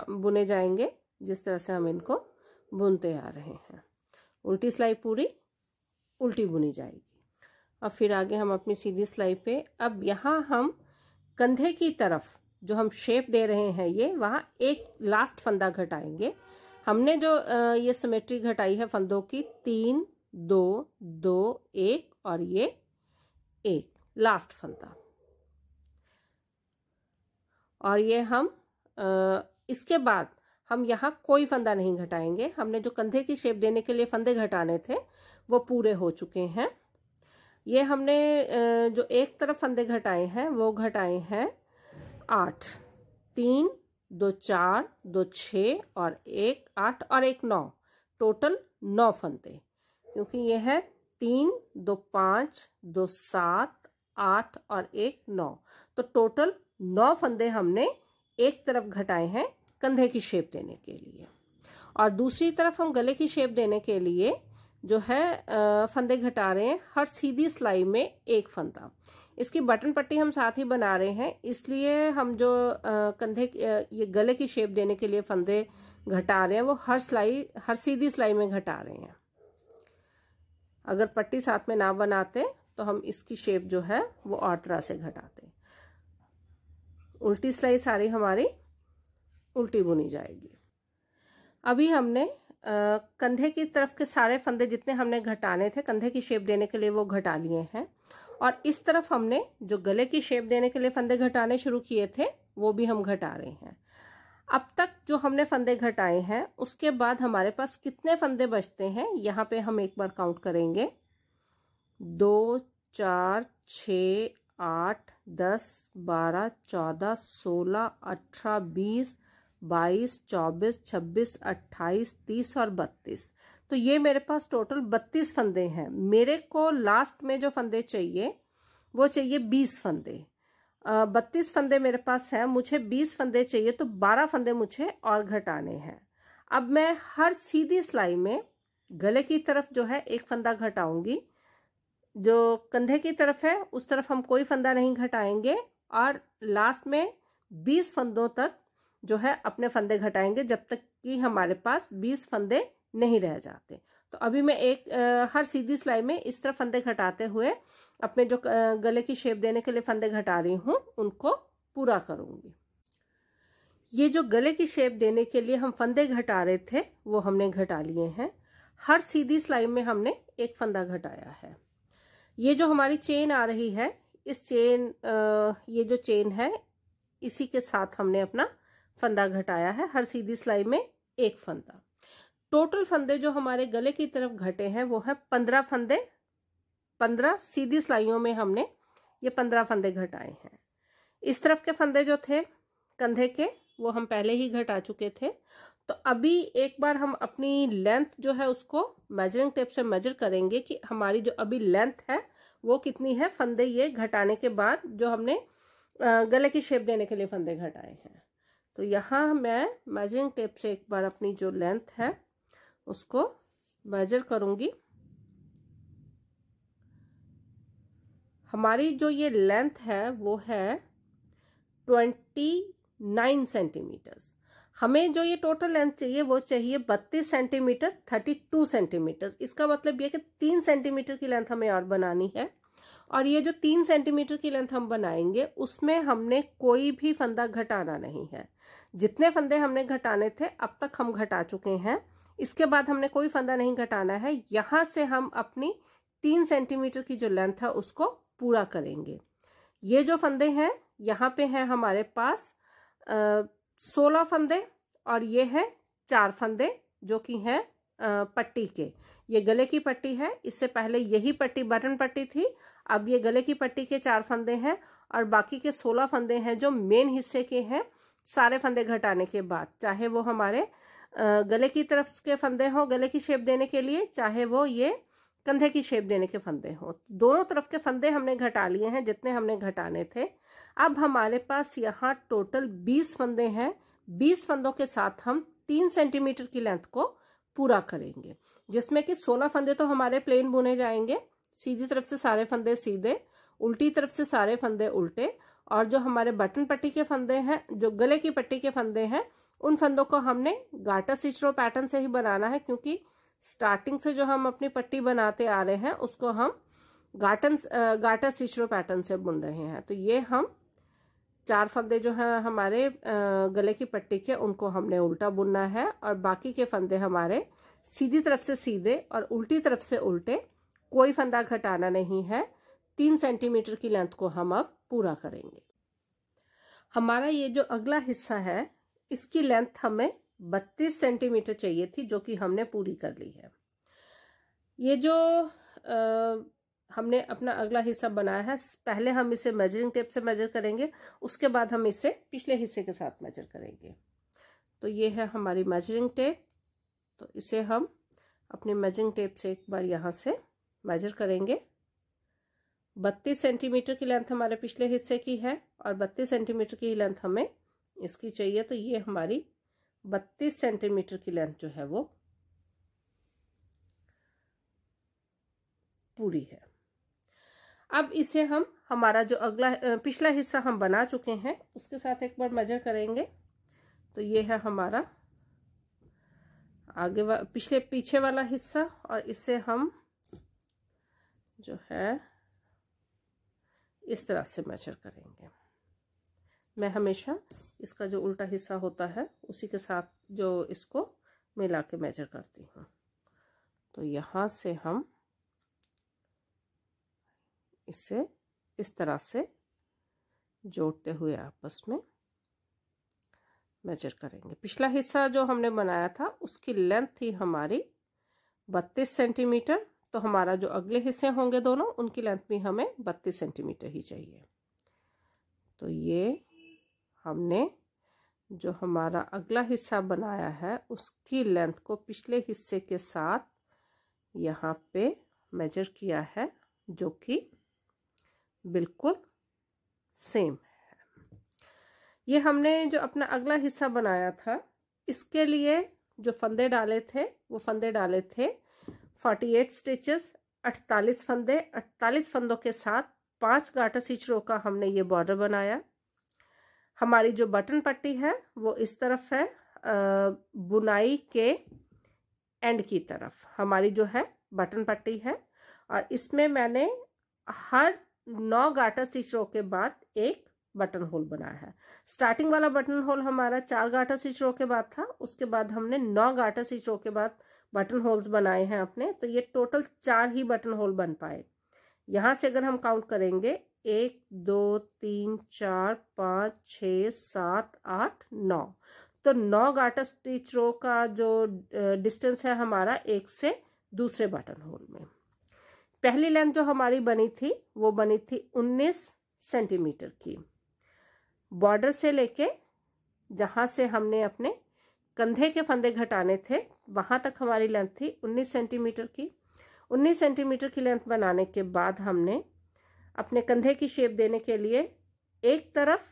बुने जाएंगे जिस तरह से हम इनको बुनते आ रहे हैं उल्टी सिलाई पूरी उल्टी बुनी जाएगी अब फिर आगे हम अपनी सीधी सिलाई पे अब यहाँ हम कंधे की तरफ जो हम शेप दे रहे हैं ये वहाँ एक लास्ट फंदा घटाएंगे हमने जो ये सिमेट्री घटाई है फंदों की तीन दो दो एक और ये एक लास्ट फंदा और ये हम इसके बाद हम यहाँ कोई फंदा नहीं घटाएंगे हमने जो कंधे की शेप देने के लिए फंदे घटाने थे वो पूरे हो चुके हैं ये हमने जो एक तरफ फंदे घटाए हैं वो घटाए हैं आठ तीन दो चार दो छ और एक आठ और एक नौ टोटल नौ फंदे क्योंकि ये है तीन दो पाँच दो सात आठ और एक नौ तो टोटल नौ फंदे हमने एक तरफ घटाए हैं कंधे की शेप देने के लिए और दूसरी तरफ हम गले की शेप देने के लिए जो है फंदे घटा रहे हैं हर सीधी सिलाई में एक फंदा इसकी बटन पट्टी हम साथ ही बना रहे हैं इसलिए हम जो कंधे ये गले की शेप देने के लिए फंदे घटा रहे हैं वो हर सिलाई हर सीधी सिलाई में घटा रहे हैं अगर पट्टी साथ में ना बनाते तो हम इसकी शेप जो है वो और तरह से घटाते उल्टी सिलाई सारी हमारी उल्टी बुनी जाएगी अभी हमने आ, कंधे की तरफ के सारे फंदे जितने हमने घटाने थे कंधे की शेप देने के लिए वो घटा लिए हैं और इस तरफ हमने जो गले की शेप देने के लिए फंदे घटाने शुरू किए थे वो भी हम घटा रहे हैं अब तक जो हमने फंदे घटाए हैं उसके बाद हमारे पास कितने फंदे बचते हैं यहाँ पे हम एक बार काउंट करेंगे दो चार छ आठ दस बारह चौदह सोलह अठारह बीस बाईस चौबीस छब्बीस अट्ठाईस तीस और बत्तीस तो ये मेरे पास टोटल बत्तीस फंदे हैं मेरे को लास्ट में जो फंदे चाहिए वो चाहिए बीस फंदे बत्तीस फंदे मेरे पास हैं मुझे बीस फंदे चाहिए तो बारह फंदे मुझे और घटाने हैं अब मैं हर सीधी सिलाई में गले की तरफ जो है एक फंदा घटाऊंगी जो कंधे की तरफ है उस तरफ हम कोई फंदा नहीं घटाएंगे और लास्ट में 20 फंदों तक जो है अपने फंदे घटाएंगे जब तक कि हमारे पास 20 फंदे नहीं रह जाते तो अभी मैं एक आ, हर सीधी सिलाई में इस तरह फंदे घटाते हुए अपने जो गले की शेप देने के लिए फंदे घटा रही हूँ उनको पूरा करूँगी ये जो गले की शेप देने के लिए हम फंदे घटा रहे थे वो हमने घटा लिए हैं हर सीधी सिलाई में हमने एक फंदा घटाया है ये जो हमारी चेन आ रही है इस चेन ये जो चेन है इसी के साथ हमने अपना फंदा घटाया है हर सीधी सिलाई में एक फंदा टोटल फंदे जो हमारे गले की तरफ घटे हैं वो है पंद्रह फंदे पंद्रह सीधी सिलाइयों में हमने ये पंद्रह फंदे घटाए हैं इस तरफ के फंदे जो थे कंधे के वो हम पहले ही घटा चुके थे तो अभी एक बार हम अपनी लेंथ जो है उसको मेजरिंग टेप से मेजर करेंगे कि हमारी जो अभी लेंथ है वो कितनी है फंदे ये घटाने के बाद जो हमने गले की शेप देने के लिए फंदे घटाए हैं तो यहाँ मैं मेजरिंग टेप से एक बार अपनी जो लेंथ है उसको मेजर करूँगी हमारी जो ये लेंथ है वो है ट्वेंटी नाइन सेंटीमीटर्स हमें जो ये टोटल लेंथ चाहिए वो चाहिए बत्तीस सेंटीमीटर थर्टी टू सेंटीमीटर इसका मतलब ये कि तीन सेंटीमीटर की लेंथ हमें और बनानी है और ये जो तीन सेंटीमीटर की लेंथ हम बनाएंगे उसमें हमने कोई भी फंदा घटाना नहीं है जितने फंदे हमने घटाने थे अब तक हम घटा चुके हैं इसके बाद हमने कोई फंदा नहीं घटाना है यहाँ से हम अपनी तीन सेंटीमीटर की जो लेंथ है उसको पूरा करेंगे ये जो फंदे हैं यहाँ पे हैं हमारे पास सोलह फंदे और ये है चार फंदे जो कि हैं पट्टी के ये गले की पट्टी है इससे पहले यही पट्टी बटन पट्टी थी अब ये गले की पट्टी के चार फंदे हैं और बाकी के सोलह फंदे हैं जो मेन हिस्से के हैं सारे फंदे घटाने के बाद चाहे वो हमारे गले की तरफ के फंदे हों गले की शेप देने के लिए चाहे वो ये कंधे की शेप देने के फंदे हों दोनों तरफ के फंदे हमने घटा लिए हैं जितने हमने घटाने थे अब हमारे पास यहाँ टोटल बीस फंदे हैं 20 फंदों के साथ हम 3 सेंटीमीटर की लेंथ को पूरा करेंगे जिसमें कि 16 फंदे तो हमारे प्लेन बुने जाएंगे सीधी तरफ से सारे फंदे सीधे उल्टी तरफ से सारे फंदे उल्टे और जो हमारे बटन पट्टी के फंदे हैं जो गले की पट्टी के फंदे हैं उन फंदों को हमने गाटा सिचरो पैटर्न से ही बनाना है क्योंकि स्टार्टिंग से जो हम अपनी पट्टी बनाते आ रहे हैं उसको हम गाटन गाटा सिचरो पैटर्न से बुन रहे हैं तो ये हम चार फंदे जो हैं हमारे गले की पट्टी के उनको हमने उल्टा बुनना है और बाकी के फंदे हमारे सीधी तरफ से सीधे और उल्टी तरफ से उल्टे कोई फंदा घटाना नहीं है तीन सेंटीमीटर की लेंथ को हम अब पूरा करेंगे हमारा ये जो अगला हिस्सा है इसकी लेंथ हमें 32 सेंटीमीटर चाहिए थी जो कि हमने पूरी कर ली है ये जो आ, हमने अपना अगला हिस्सा बनाया है पहले हम इसे मेजरिंग टेप से मेजर करेंगे उसके बाद हम इसे पिछले हिस्से के साथ मेजर करेंगे तो ये है हमारी मेजरिंग टेप तो इसे हम अपने मेजरिंग टेप से एक बार यहाँ से मेजर करेंगे बत्तीस सेंटीमीटर की लेंथ हमारे पिछले हिस्से की है और बत्तीस सेंटीमीटर की लेंथ हमें इसकी चाहिए तो ये हमारी बत्तीस सेंटीमीटर की लेंथ जो है वो पूरी है अब इसे हम हमारा जो अगला पिछला हिस्सा हम बना चुके हैं उसके साथ एक बार मेजर करेंगे तो ये है हमारा आगे वा, पिछले पीछे वाला हिस्सा और इससे हम जो है इस तरह से मेजर करेंगे मैं हमेशा इसका जो उल्टा हिस्सा होता है उसी के साथ जो इसको मिला के मेजर करती हूँ तो यहाँ से हम इसे इस तरह से जोड़ते हुए आपस में मेजर करेंगे पिछला हिस्सा जो हमने बनाया था उसकी लेंथ थी हमारी 32 सेंटीमीटर तो हमारा जो अगले हिस्से होंगे दोनों उनकी लेंथ भी हमें 32 सेंटीमीटर ही चाहिए तो ये हमने जो हमारा अगला हिस्सा बनाया है उसकी लेंथ को पिछले हिस्से के साथ यहाँ पे मेजर किया है जो कि बिल्कुल सेम है ये हमने जो अपना अगला हिस्सा बनाया था इसके लिए जो फंदे डाले थे वो फंदे डाले थे 48 स्टिचेस 48 फंदे 48 फंदों के साथ पांच गाटर सीचरों का हमने ये बॉर्डर बनाया हमारी जो बटन पट्टी है वो इस तरफ है बुनाई के एंड की तरफ हमारी जो है बटन पट्टी है और इसमें मैंने हर नौ गाटा स्टिच रो के बाद एक बटन होल बनाया है स्टार्टिंग वाला बटन होल हमारा चार गाटा स्टिच रो के बाद था उसके बाद हमने नौ गाटा स्टिच रो के बाद बटन होल्स बनाए हैं अपने तो ये टोटल चार ही बटन होल बन पाए यहां से अगर हम काउंट करेंगे एक दो तीन चार पाँच छ सात आठ नौ तो नौ गाटा स्टिच रो का जो डिस्टेंस है हमारा एक से दूसरे बटन होल में पहली लेंथ जो हमारी बनी थी वो बनी थी 19 सेंटीमीटर की बॉर्डर से लेके जहाँ से हमने अपने कंधे के फंदे घटाने थे वहाँ तक हमारी लेंथ थी 19 सेंटीमीटर की 19 सेंटीमीटर की लेंथ बनाने के बाद हमने अपने कंधे की शेप देने के लिए एक तरफ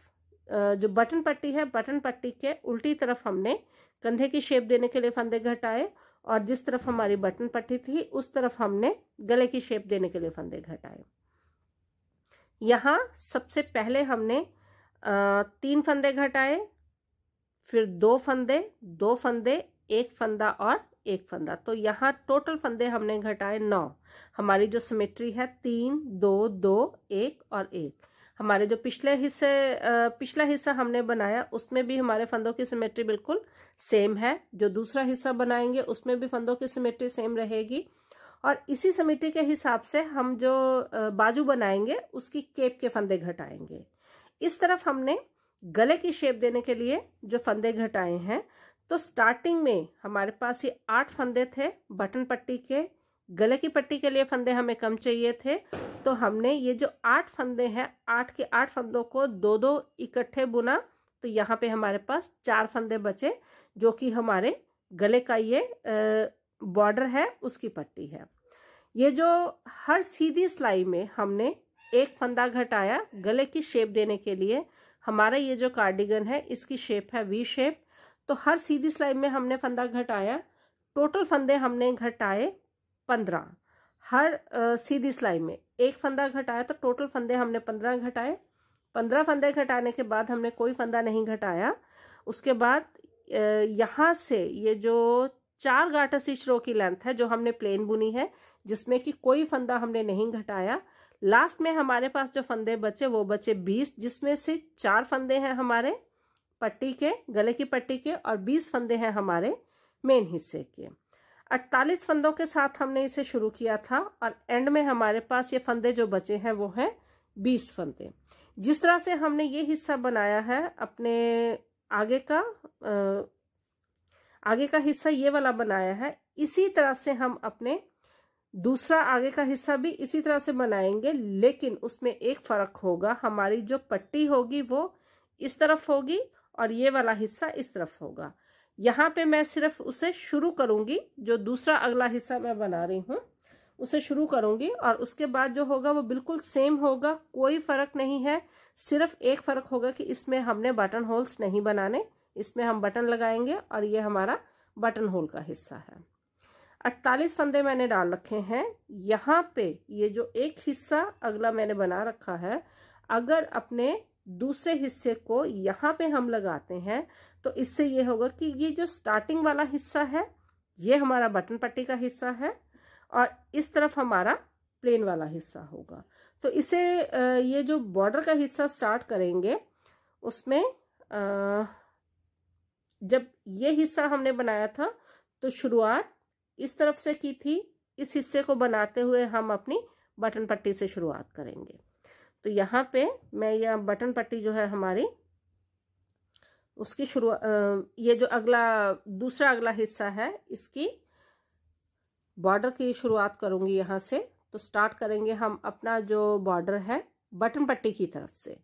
जो बटन पट्टी है बटन पट्टी के उल्टी तरफ हमने कंधे की शेप देने के लिए फंदे घटाए और जिस तरफ हमारी बटन पट्टी थी उस तरफ हमने गले की शेप देने के लिए फंदे घटाए यहाँ सबसे पहले हमने तीन फंदे घटाए फिर दो फंदे दो फंदे एक फंदा और एक फंदा तो यहाँ टोटल फंदे हमने घटाए नौ हमारी जो सिमेट्री है तीन दो दो एक और एक हमारे जो पिछले हिस्से पिछला हिस्सा हमने बनाया उसमें भी हमारे फंदों की सिमेट्री बिल्कुल सेम है जो दूसरा हिस्सा बनाएंगे उसमें भी फंदों की सिमेट्री सेम रहेगी और इसी सिमेट्री के हिसाब से हम जो बाजू बनाएंगे उसकी केप के फंदे घटाएंगे इस तरफ हमने गले की शेप देने के लिए जो फंदे घटाए हैं तो स्टार्टिंग में हमारे पास ये आठ फंदे थे बटन पट्टी के गले की पट्टी के लिए फंदे हमें कम चाहिए थे तो हमने ये जो आठ फंदे हैं आठ के आठ फंदों को दो दो इकट्ठे बुना तो यहाँ पे हमारे पास चार फंदे बचे जो कि हमारे गले का ये बॉर्डर है उसकी पट्टी है ये जो हर सीधी सिलाई में हमने एक फंदा घटाया गले की शेप देने के लिए हमारा ये जो कार्डिगन है इसकी शेप है वी शेप तो हर सीधी सिलाई में हमने फंदा घटाया टोटल फंदे हमने घटाए पंद्रह हर सीधी सिलाई में एक फंदा घटाया तो टोटल फंदे हमने पंद्रह घटाए पंद्रह फंदे घटाने के बाद हमने कोई फंदा नहीं घटाया उसके बाद यहाँ से ये जो चार गाटा सीच रो की लेंथ है जो हमने प्लेन बुनी है जिसमें कि कोई फंदा हमने नहीं घटाया लास्ट में हमारे पास जो फंदे बचे वो बचे बीस जिसमें से चार फंदे हैं हमारे पट्टी के गले की पट्टी के और बीस फंदे हैं हमारे मेन हिस्से के 48 फंदों के साथ हमने इसे शुरू किया था और एंड में हमारे पास ये फंदे जो बचे हैं वो हैं 20 फंदे जिस तरह से हमने ये हिस्सा बनाया है अपने आगे का आगे का हिस्सा ये वाला बनाया है इसी तरह से हम अपने दूसरा आगे का हिस्सा भी इसी तरह से बनाएंगे लेकिन उसमें एक फर्क होगा हमारी जो पट्टी होगी वो इस तरफ होगी और ये वाला हिस्सा इस तरफ होगा यहाँ पे मैं सिर्फ उसे शुरू करूंगी जो दूसरा अगला हिस्सा मैं बना रही हूँ उसे शुरू करूंगी और उसके बाद जो होगा वो बिल्कुल सेम होगा कोई फर्क नहीं है सिर्फ एक फर्क होगा कि इसमें हमने बटन होल्स नहीं बनाने इसमें हम बटन लगाएंगे और ये हमारा बटन होल का हिस्सा है अट्तालीस फंदे मैंने डाल रखे हैं यहाँ पे ये जो एक हिस्सा अगला मैंने बना रखा है अगर अपने दूसरे हिस्से को यहाँ पे हम लगाते हैं तो इससे ये होगा कि ये जो स्टार्टिंग वाला हिस्सा है ये हमारा बटन पट्टी का हिस्सा है और इस तरफ हमारा प्लेन वाला हिस्सा होगा तो इसे ये जो बॉर्डर का हिस्सा स्टार्ट करेंगे उसमें जब ये हिस्सा हमने बनाया था तो शुरुआत इस तरफ से की थी इस हिस्से को बनाते हुए हम अपनी बटन पट्टी से शुरुआत करेंगे तो यहाँ पे मैं यह बटन पट्टी जो है हमारी उसकी शुरुआत ये जो अगला दूसरा अगला हिस्सा है इसकी बॉर्डर की शुरुआत करूँगी यहाँ से तो स्टार्ट करेंगे हम अपना जो बॉर्डर है बटन पट्टी की तरफ से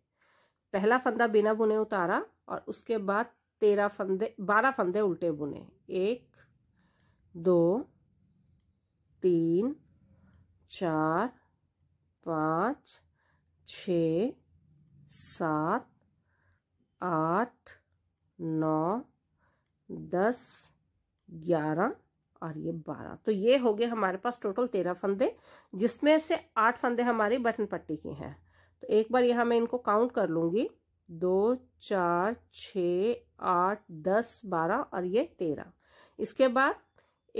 पहला फंदा बिना बुने उतारा और उसके बाद तेरह फंदे बारह फंदे उल्टे बुने एक दो तीन चार पाँच छ सात आठ नौ दस ग्यारह और ये बारह तो ये हो गए हमारे पास टोटल तेरह फंदे जिसमें से आठ फंदे हमारी बटन पट्टी के हैं तो एक बार यहाँ मैं इनको काउंट कर लूँगी दो चार छ आठ दस बारह और ये तेरह इसके बाद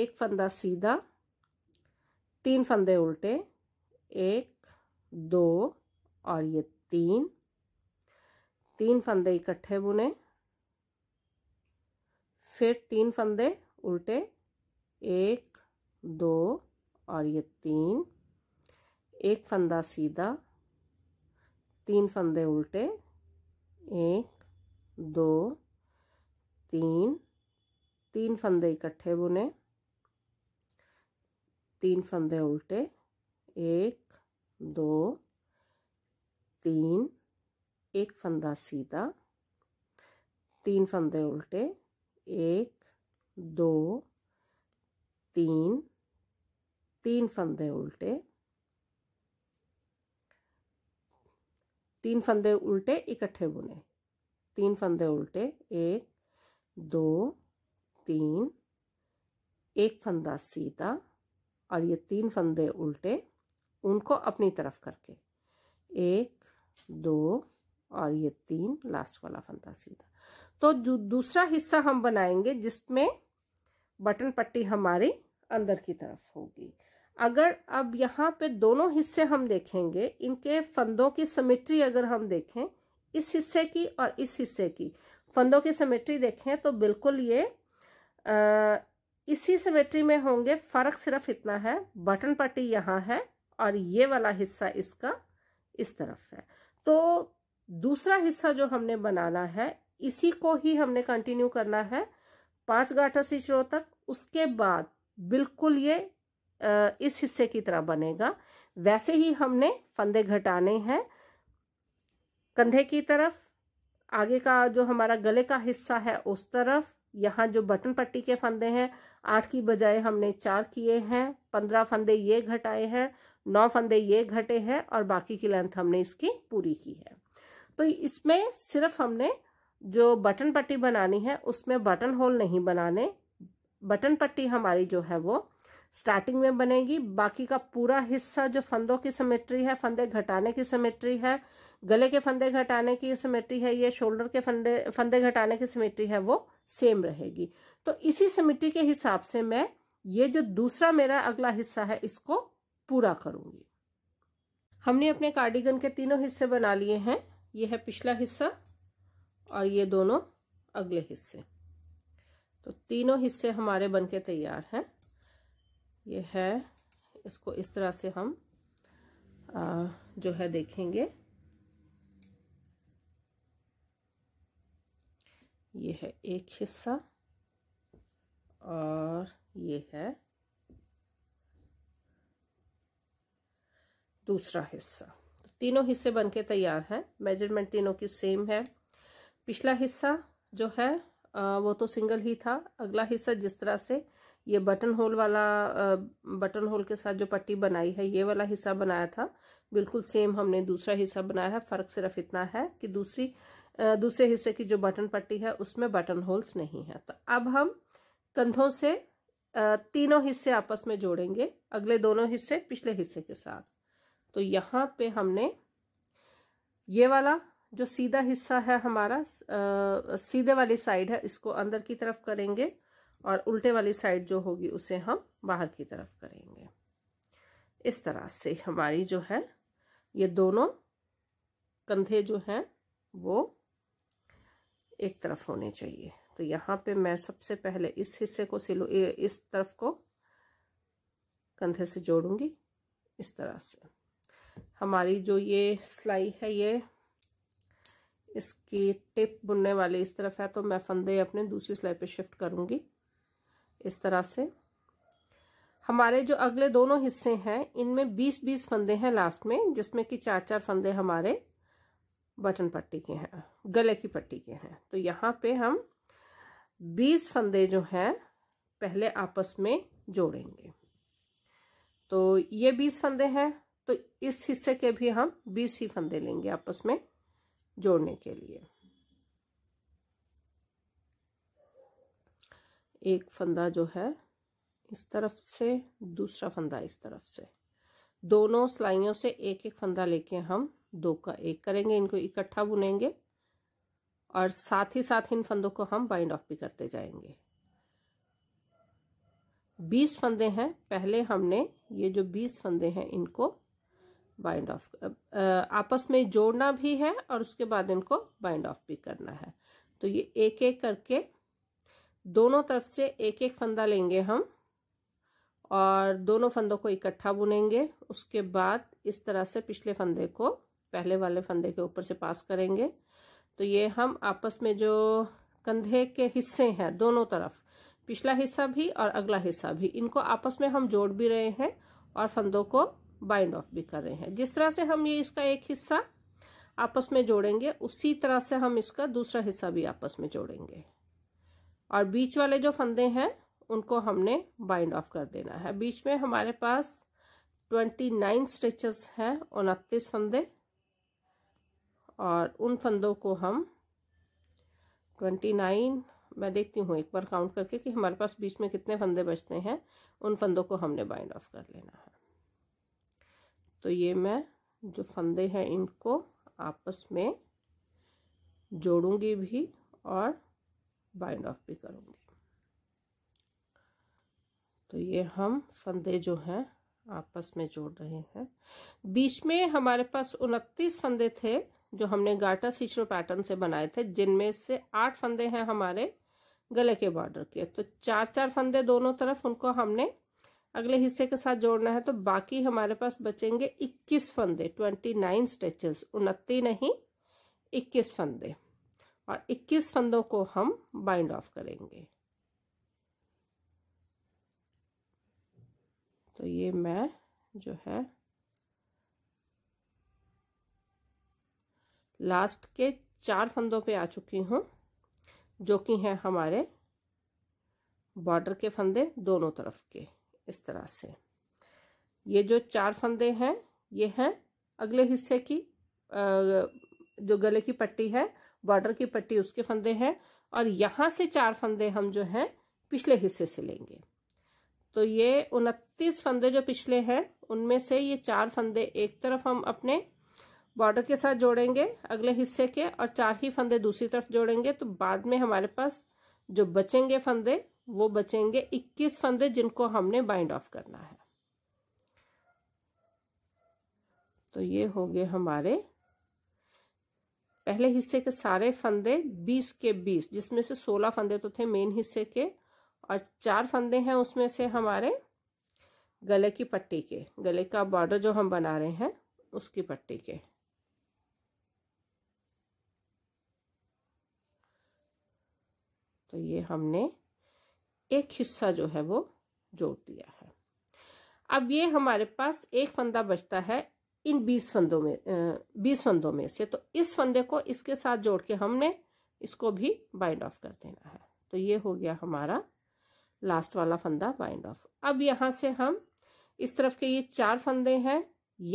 एक फंदा सीधा तीन फंदे उल्टे एक दो और ये तीन तीन फंदे इकट्ठे बुने फिर तीन फंदे उल्टे एक दो और ये तीन एक फंदा सीधा तीन फंदे उल्टे एक दो तीन तीन फंदे इकट्ठे बुने तीन फंदे उल्टे एक दो तीन एक फंदा सीधा तीन फंदे उल्टे एक दो तीन तीन फंदे उल्टे तीन फंदे उल्टे इकट्ठे बुने तीन फंदे उल्टे एक दो तीन एक फंदा सीधा और ये तीन फंदे उल्टे उनको अपनी तरफ करके एक दो और ये तीन लास्ट वाला फंदा सीधा तो जो दूसरा हिस्सा हम बनाएंगे जिसमें बटन पट्टी हमारी अंदर की तरफ होगी अगर अब यहाँ पे दोनों हिस्से हम देखेंगे इनके फंदों की समिट्री अगर हम देखें इस हिस्से की और इस हिस्से की फंदों की समिट्री देखें तो बिल्कुल ये आ, इसी सिमेट्री में होंगे फर्क सिर्फ इतना है बटन पट्टी यहाँ है और ये वाला हिस्सा इसका इस तरफ है तो दूसरा हिस्सा जो हमने बनाना है इसी को ही हमने कंटिन्यू करना है पांच गाठा सिचरों तक उसके बाद बिल्कुल ये इस हिस्से की तरह बनेगा वैसे ही हमने फंदे घटाने हैं कंधे की तरफ आगे का जो हमारा गले का हिस्सा है उस तरफ यहाँ जो बटन पट्टी के फंदे हैं आठ की बजाय हमने चार किए हैं पंद्रह फंदे ये घटाए हैं नौ फंदे ये घटे हैं और बाकी की लेंथ हमने इसकी पूरी की है तो इसमें सिर्फ हमने जो बटन पट्टी बनानी है उसमें बटन होल नहीं बनाने बटन पट्टी हमारी जो है वो स्टार्टिंग में बनेगी बाकी का पूरा हिस्सा जो फंदों की सिमेट्री है फंदे घटाने की सिमेट्री है गले के फंदे घटाने की सिमेट्री है ये शोल्डर के फंदे फंदे घटाने की सिमेट्री है वो सेम रहेगी तो इसी सिमेट्री के हिसाब से मैं ये जो दूसरा मेरा अगला हिस्सा है इसको पूरा करूंगी हमने अपने कार्डिगन के तीनों हिस्से बना लिए हैं ये है पिछला हिस्सा और ये दोनों अगले हिस्से तो तीनों हिस्से हमारे बनके तैयार हैं ये है इसको इस तरह से हम आ, जो है देखेंगे ये है एक हिस्सा और ये है दूसरा हिस्सा तो तीनों हिस्से बनके तैयार हैं मेजरमेंट तीनों की सेम है पिछला हिस्सा जो है वो तो सिंगल ही था अगला हिस्सा जिस तरह से ये बटन होल वाला बटन होल के साथ जो पट्टी बनाई है ये वाला हिस्सा बनाया था बिल्कुल सेम हमने दूसरा हिस्सा बनाया है फ़र्क सिर्फ इतना है कि दूसरी दूसरे हिस्से की जो बटन पट्टी है उसमें बटन होल्स नहीं है तो अब हम कंधों से तीनों हिस्से आपस में जोड़ेंगे अगले दोनों हिस्से पिछले हिस्से के साथ तो यहाँ पे हमने ये वाला जो सीधा हिस्सा है हमारा आ, सीधे वाली साइड है इसको अंदर की तरफ करेंगे और उल्टे वाली साइड जो होगी उसे हम बाहर की तरफ करेंगे इस तरह से हमारी जो है ये दोनों कंधे जो हैं वो एक तरफ होने चाहिए तो यहाँ पे मैं सबसे पहले इस हिस्से को सिलो इस तरफ को कंधे से जोड़ूंगी इस तरह से हमारी जो ये सिलाई है ये इसकी टिप बुनने वाली इस तरफ है तो मैं फंदे अपने दूसरी सिलाई पे शिफ्ट करूंगी इस तरह से हमारे जो अगले दोनों हिस्से हैं इनमें 20-20 फंदे हैं लास्ट में जिसमें कि चार चार फंदे हमारे बटन पट्टी के हैं गले की पट्टी के हैं तो यहाँ पे हम 20 फंदे जो हैं पहले आपस में जोड़ेंगे तो ये 20 फंदे हैं तो इस हिस्से के भी हम बीस ही फंदे लेंगे आपस में जोड़ने के लिए एक फंदा जो है इस तरफ से दूसरा फंदा इस तरफ से दोनों सिलाइयों से एक एक फंदा लेके हम दो का एक करेंगे इनको इकट्ठा बुनेंगे और साथ ही साथ इन फंदों को हम बाइंड ऑफ भी करते जाएंगे बीस फंदे हैं पहले हमने ये जो बीस फंदे हैं इनको बाइंड ऑफ आपस में जोड़ना भी है और उसके बाद इनको बाइंड ऑफ भी करना है तो ये एक एक करके दोनों तरफ से एक एक फंदा लेंगे हम और दोनों फंदों को इकट्ठा बुनेंगे उसके बाद इस तरह से पिछले फंदे को पहले वाले फंदे के ऊपर से पास करेंगे तो ये हम आपस में जो कंधे के हिस्से हैं दोनों तरफ पिछला हिस्सा भी और अगला हिस्सा भी इनको आपस में हम जोड़ भी रहे हैं और फंदों को बाइंड ऑफ भी कर रहे हैं जिस तरह से हम ये इसका एक हिस्सा आपस में जोड़ेंगे उसी तरह से हम इसका दूसरा हिस्सा भी आपस में जोड़ेंगे और बीच वाले जो फंदे हैं उनको हमने बाइंड ऑफ कर देना है बीच में हमारे पास ट्वेंटी नाइन स्टिचेस हैं उनतीस फंदे और उन फंदों को हम ट्वेंटी नाइन मैं देखती हूँ एक बार काउंट करके कि हमारे पास बीच में कितने फंदे बचते हैं उन फंदों को हमने बाइंड ऑफ कर लेना है तो ये मैं जो फंदे हैं इनको आपस में जोड़ूंगी भी और बाइंड ऑफ भी करूंगी तो ये हम फंदे जो हैं आपस में जोड़ रहे हैं बीच में हमारे पास उनतीस फंदे थे जो हमने गाटा सीचरो पैटर्न से बनाए थे जिनमें से आठ फंदे हैं हमारे गले के बॉर्डर के तो चार चार फंदे दोनों तरफ उनको हमने अगले हिस्से के साथ जोड़ना है तो बाकी हमारे पास बचेंगे 21 फंदे 29 स्टेचेस उनती नहीं 21 फंदे और 21 फंदों को हम बाइंड ऑफ करेंगे तो ये मैं जो है लास्ट के चार फंदों पे आ चुकी हूँ जो कि हैं हमारे बॉर्डर के फंदे दोनों तरफ के इस तरह से ये जो चार फंदे हैं ये हैं अगले हिस्से की जो गले की पट्टी है बॉर्डर की पट्टी उसके फंदे हैं और यहाँ से चार फंदे हम जो हैं पिछले हिस्से से लेंगे तो ये उनतीस फंदे जो पिछले हैं उनमें से ये चार फंदे एक तरफ हम अपने बॉर्डर के साथ जोड़ेंगे अगले हिस्से के और चार ही फंदे दूसरी तरफ जोड़ेंगे तो बाद में हमारे पास जो बचेंगे फंदे वो बचेंगे 21 फंदे जिनको हमने बाइंड ऑफ करना है तो ये हो गए हमारे पहले हिस्से के सारे फंदे 20 के 20 जिसमें से 16 फंदे तो थे मेन हिस्से के और चार फंदे हैं उसमें से हमारे गले की पट्टी के गले का बॉर्डर जो हम बना रहे हैं उसकी पट्टी के तो ये हमने एक हिस्सा जो है वो जोड़ दिया है अब ये हमारे पास एक फंदा बचता है इन बीस फंदों में बीस फंदों में से तो इस फंदे को इसके साथ जोड़ के हमने इसको भी बाइंड ऑफ कर देना है तो ये हो गया हमारा लास्ट वाला फंदा बाइंड ऑफ अब यहाँ से हम इस तरफ के ये चार फंदे हैं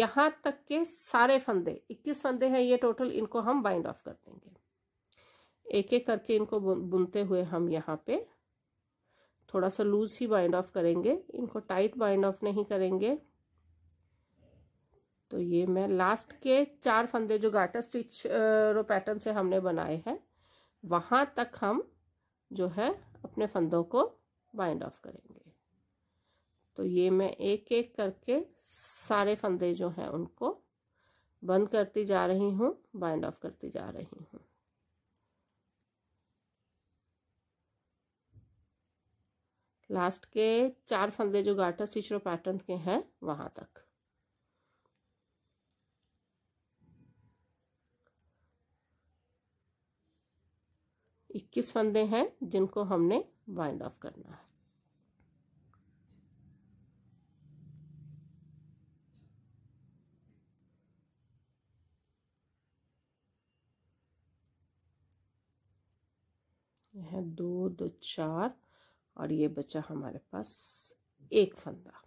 यहाँ तक के सारे फंदे इक्कीस फंदे हैं ये टोटल इनको हम बाइंड ऑफ कर देंगे एक एक करके इनको बुनते हुए हम यहाँ पे थोड़ा सा लूज ही बाइंड ऑफ करेंगे इनको टाइट बाइंड ऑफ नहीं करेंगे तो ये मैं लास्ट के चार फंदे जो गाटा स्टिच रो पैटर्न से हमने बनाए हैं वहाँ तक हम जो है अपने फंदों को बाइंड ऑफ करेंगे तो ये मैं एक एक करके सारे फंदे जो हैं उनको बंद करती जा रही हूँ बाइंड ऑफ करती जा रही हूँ लास्ट के चार फंदे जो गाठा सीशरो पैटर्न के हैं वहां तक इक्कीस फंदे हैं जिनको हमने वाइंड ऑफ करना है यह दो दो चार और ये बचा हमारे पास एक फंदा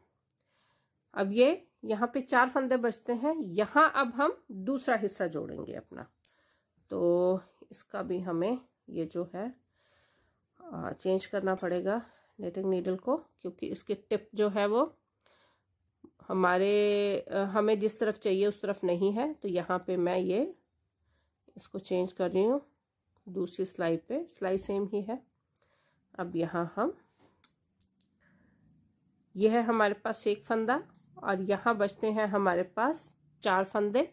अब ये यहाँ पे चार फंदे बचते हैं यहाँ अब हम दूसरा हिस्सा जोड़ेंगे अपना तो इसका भी हमें ये जो है आ, चेंज करना पड़ेगा नेटिंग नीडल को क्योंकि इसके टिप जो है वो हमारे हमें जिस तरफ चाहिए उस तरफ नहीं है तो यहाँ पे मैं ये इसको चेंज कर रही हूँ दूसरी सिलाई पे सिलाई सेम ही है अब यहाँ हम यह है हमारे पास एक फंदा और यहाँ बचते हैं हमारे पास चार फंदे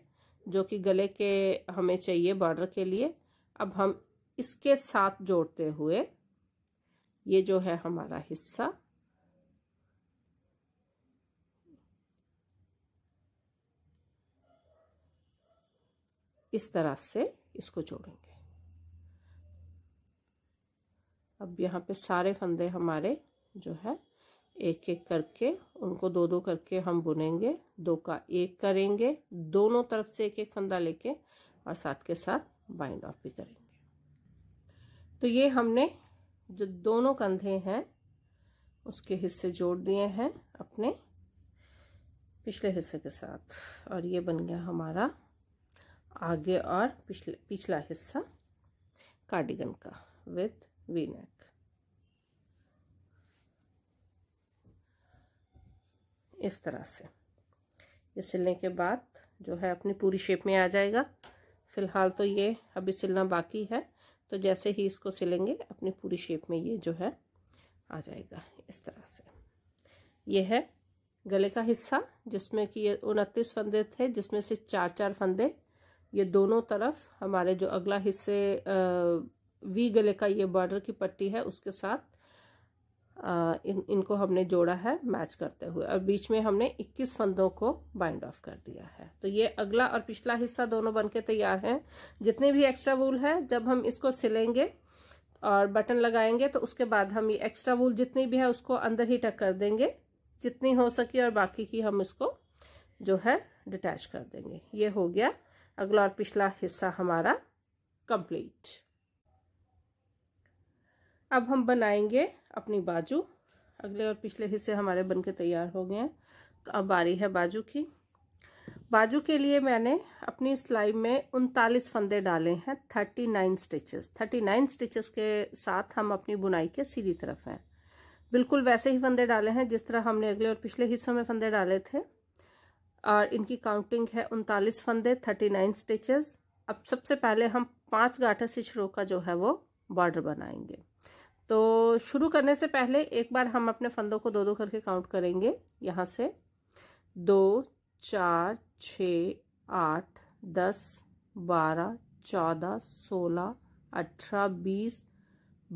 जो कि गले के हमें चाहिए बॉर्डर के लिए अब हम इसके साथ जोड़ते हुए ये जो है हमारा हिस्सा इस तरह से इसको जोड़ेंगे अब यहाँ पे सारे फंदे हमारे जो है एक एक करके उनको दो दो करके हम बुनेंगे दो का एक करेंगे दोनों तरफ से एक एक फंदा लेके और साथ के साथ बाइंड ऑफ भी करेंगे तो ये हमने जो दोनों कंधे हैं उसके हिस्से जोड़ दिए हैं अपने पिछले हिस्से के साथ और ये बन गया हमारा आगे और पिछले पिछला हिस्सा कार्डिगन का विथ वी नेक इस तरह से ये सिलने के बाद जो है अपनी पूरी शेप में आ जाएगा फिलहाल तो ये अभी सिलना बाकी है तो जैसे ही इसको सिलेंगे अपनी पूरी शेप में ये जो है आ जाएगा इस तरह से ये है गले का हिस्सा जिसमें कि ये उनतीस फंदे थे जिसमें से चार चार फंदे ये दोनों तरफ हमारे जो अगला हिस्से वी गले का ये बॉर्डर की पट्टी है उसके साथ इन इनको हमने जोड़ा है मैच करते हुए और बीच में हमने 21 फंदों को बाइंड ऑफ कर दिया है तो ये अगला और पिछला हिस्सा दोनों बनके तैयार हैं जितने भी एक्स्ट्रा वूल है जब हम इसको सिलेंगे और बटन लगाएंगे तो उसके बाद हम ये एक्स्ट्रा वूल जितनी भी है उसको अंदर ही टक कर देंगे जितनी हो सके और बाकी की हम इसको जो है डिटैच कर देंगे ये हो गया अगला और पिछला हिस्सा हमारा कंप्लीट अब हम बनाएंगे अपनी बाजू अगले और पिछले हिस्से हमारे बन के तैयार हो गए हैं तो अब बारी है बाजू की बाजू के लिए मैंने अपनी सिलाई में उनतालीस फंदे डाले हैं thirty nine stitches thirty nine stitches के साथ हम अपनी बुनाई के सीधी तरफ हैं बिल्कुल वैसे ही फंदे डाले हैं जिस तरह हमने अगले और पिछले हिस्सों में फंदे डाले थे और इनकी काउंटिंग है उनतालीस फंदे थर्टी नाइन स्टिचेस अब सबसे पहले हम पांच गाठे सिचरों का जो है वो बॉर्डर बनाएंगे तो शुरू करने से पहले एक बार हम अपने फंदों को दो दो करके काउंट करेंगे यहाँ से दो चार छ आठ दस बारह चौदह सोलह अठारह बीस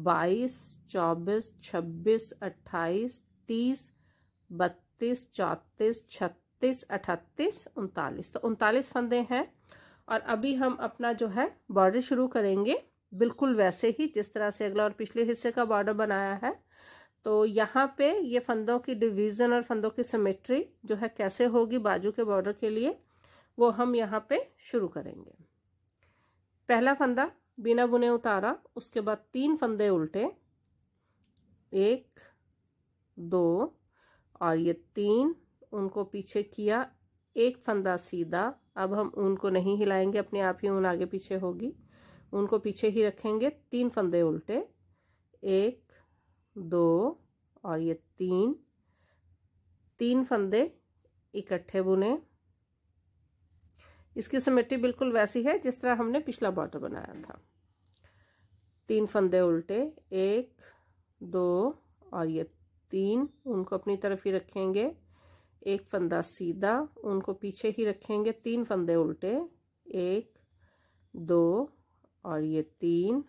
बाईस चौबीस छब्बीस अट्ठाईस तीस बत्तीस चौंतीस छत्तीस अठतीस उनतालीस तो उनतालीस फंदे हैं और अभी हम अपना जो है बॉर्डर शुरू करेंगे बिल्कुल वैसे ही जिस तरह से अगला और पिछले हिस्से का बॉर्डर बनाया है तो यहाँ पे ये फंदों की डिवीज़न और फंदों की सिमेट्री जो है कैसे होगी बाजू के बॉर्डर के लिए वो हम यहाँ पे शुरू करेंगे पहला फंदा बिना बुने उतारा उसके बाद तीन फंदे उल्टे एक दो और ये तीन उनको पीछे किया एक फंदा सीधा अब हम ऊन को नहीं हिलाएंगे अपने आप ही ऊन आगे पीछे होगी उनको पीछे ही रखेंगे तीन फंदे उल्टे एक दो और ये तीन तीन फंदे इकट्ठे बुने इसकी समेटी बिल्कुल वैसी है जिस तरह हमने पिछला बॉर्डर बनाया था तीन फंदे उल्टे एक दो और ये तीन उनको अपनी तरफ ही रखेंगे एक फंदा सीधा उनको पीछे ही रखेंगे तीन फंदे उल्टे एक दो और ये तीन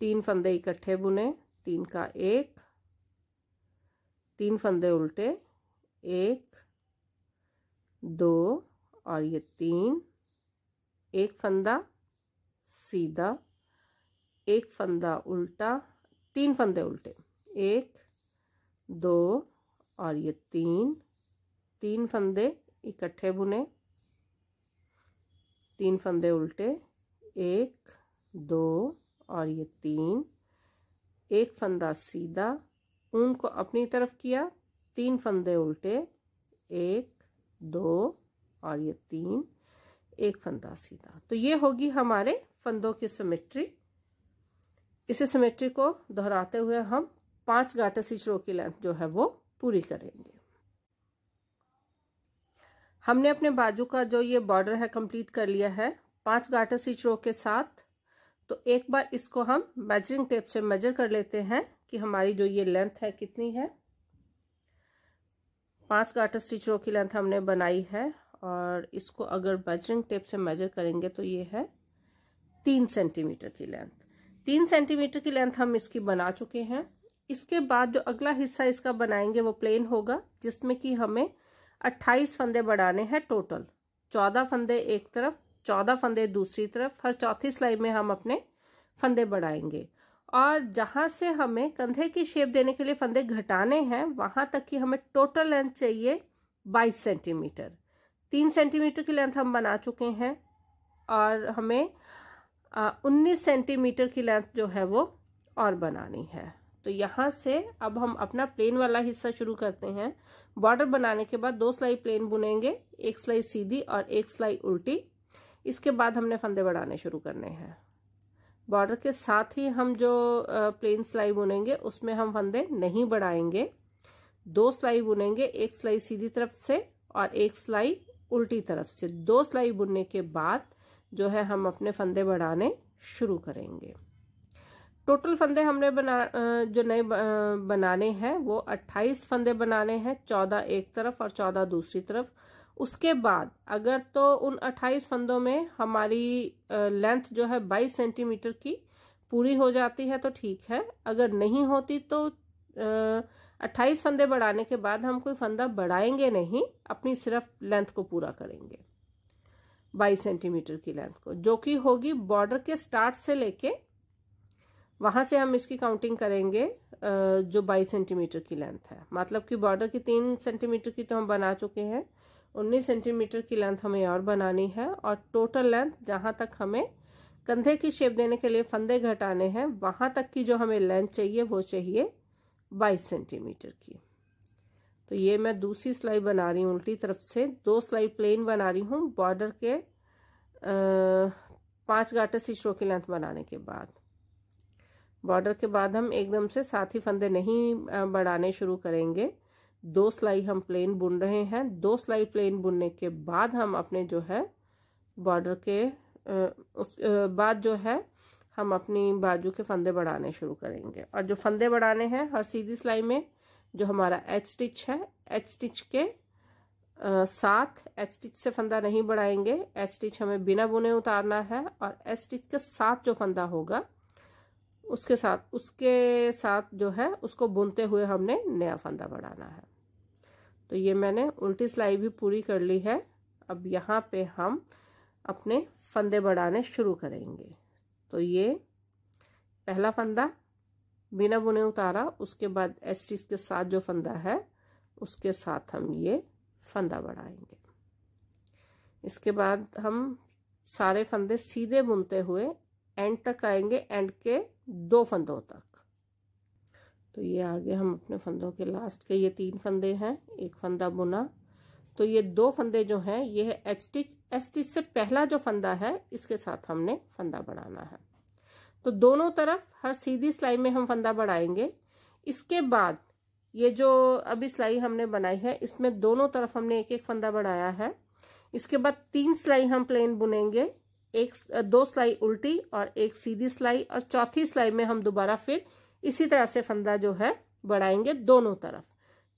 तीन फंदे इकट्ठे बुने तीन का एक तीन फंदे उल्टे एक दो और ये तीन एक फंदा सीधा एक फंदा उल्टा तीन फंदे उल्टे एक दो और ये तीन तीन फंदे इकट्ठे बुने तीन फंदे उल्टे एक दो और ये तीन एक फंदा सीधा ऊन को अपनी तरफ किया तीन फंदे उल्टे एक दो और ये तीन एक फंदा सीधा तो ये होगी हमारे फंदों की सिमेट्री इसी सिमेट्री को दोहराते हुए हम पांच गाटे सीच की लेंथ जो है वो पूरी करेंगे हमने अपने बाजू का जो ये बॉर्डर है कंप्लीट कर लिया है पांच गाटर सीच रो के साथ तो एक बार इसको हम मेजरिंग टेप से मेजर कर लेते हैं कि हमारी जो ये लेंथ है कितनी है पांच गाटर स्टिच रो की लेंथ हमने बनाई है और इसको अगर मेजरिंग टेप से मेजर करेंगे तो ये है तीन सेंटीमीटर की लेंथ तीन सेंटीमीटर की लेंथ हम इसकी बना चुके हैं इसके बाद जो अगला हिस्सा इसका बनाएंगे वो प्लेन होगा जिसमें कि हमें 28 फंदे बढ़ाने हैं टोटल 14 फंदे एक तरफ चौदह फंदे दूसरी तरफ हर चौथी सिलाई में हम अपने फंदे बढ़ाएंगे और जहाँ से हमें कंधे की शेप देने के लिए फंदे घटाने हैं वहाँ तक की हमें टोटल लेंथ चाहिए 22 सेंटीमीटर तीन सेंटीमीटर की लेंथ हम बना चुके हैं और हमें उन्नीस सेंटीमीटर की लेंथ जो है वो और बनानी है तो यहाँ से अब हम अपना प्लेन वाला हिस्सा शुरू करते हैं बॉर्डर बनाने के बाद दो सिलाई प्लेन बुनेंगे एक सिलाई सीधी और एक सिलाई उल्टी इसके बाद हमने फंदे बढ़ाने शुरू करने हैं बॉर्डर के साथ ही हम जो प्लेन सिलाई बुनेंगे उसमें हम फंदे नहीं बढ़ाएंगे दो सिलाई बुनेंगे एक सिलाई सीधी तरफ से और एक सिलाई उल्टी तरफ से दो सिलाई बुनने के बाद जो है हम अपने फंदे बढ़ाने शुरू करेंगे टोटल फंदे हमने बना जो नए बनाने हैं वो 28 फंदे बनाने हैं 14 एक तरफ और 14 दूसरी तरफ उसके बाद अगर तो उन 28 फंदों में हमारी लेंथ जो है 22 सेंटीमीटर की पूरी हो जाती है तो ठीक है अगर नहीं होती तो अट्ठाईस फंदे बढ़ाने के बाद हम कोई फंदा बढ़ाएंगे नहीं अपनी सिर्फ लेंथ को पूरा करेंगे 22 सेंटीमीटर की लेंथ को जो कि होगी बॉर्डर के स्टार्ट से लेके वहां से हम इसकी काउंटिंग करेंगे जो 22 सेंटीमीटर की लेंथ है मतलब कि बॉर्डर की तीन सेंटीमीटर की तो हम बना चुके हैं 19 सेंटीमीटर की लेंथ हमें और बनानी है और टोटल लेंथ जहाँ तक हमें कंधे की शेप देने के लिए फंदे घटाने हैं वहाँ तक की जो हमें लेंथ चाहिए वो चाहिए 22 सेंटीमीटर की तो ये मैं दूसरी सिलाई बना रही हूँ उल्टी तरफ से दो सिलाई प्लेन बना रही हूँ बॉर्डर के पाँच गाटर सीशों की लेंथ बनाने के बाद बॉर्डर के बाद हम एकदम से साथ ही फंदे नहीं बढ़ाने शुरू करेंगे दो सिलाई हम प्लेन बुन रहे हैं दो सिलाई प्लेन बुनने के बाद हम अपने जो है बॉर्डर के उस बाद जो है हम अपनी बाजू के फंदे बढ़ाने शुरू करेंगे और जो फंदे बढ़ाने हैं हर सीधी सिलाई में जो हमारा एच स्टिच है एच स्टिच के साथ एच स्टिच से फंदा नहीं बढ़ाएंगे एच स्टिच हमें बिना बुने उतारना है और एच स्टिच के साथ जो फंदा होगा उसके साथ उसके साथ जो है उसको बुनते हुए हमने नया फंदा बढ़ाना है तो ये मैंने उल्टी सिलाई भी पूरी कर ली है अब यहाँ पे हम अपने फंदे बढ़ाने शुरू करेंगे तो ये पहला फंदा बिना बुने उतारा उसके बाद एस टीज़ के साथ जो फंदा है उसके साथ हम ये फंदा बढ़ाएंगे इसके बाद हम सारे फंदे सीधे बुनते हुए एंड तक आएंगे एंड के दो फंदों तक तो ये आगे हम अपने फंदों के लास्ट के ये तीन फंदे हैं एक फंदा बुना तो ये दो फंदे जो हैं ये है एच स्टिच एच स्टिच से पहला जो फंदा है इसके साथ हमने फंदा बढ़ाना है तो दोनों तरफ हर सीधी सिलाई में हम फंदा बढ़ाएंगे इसके बाद ये जो अभी सिलाई हमने बनाई है इसमें दोनों तरफ हमने एक एक फंदा बढ़ाया है इसके बाद तीन सिलाई हम प्लेन बुनेंगे एक दो सिलाई उल्टी और एक सीधी सिलाई और चौथी सिलाई में हम दोबारा फिर इसी तरह से फंदा जो है बढ़ाएंगे दोनों तरफ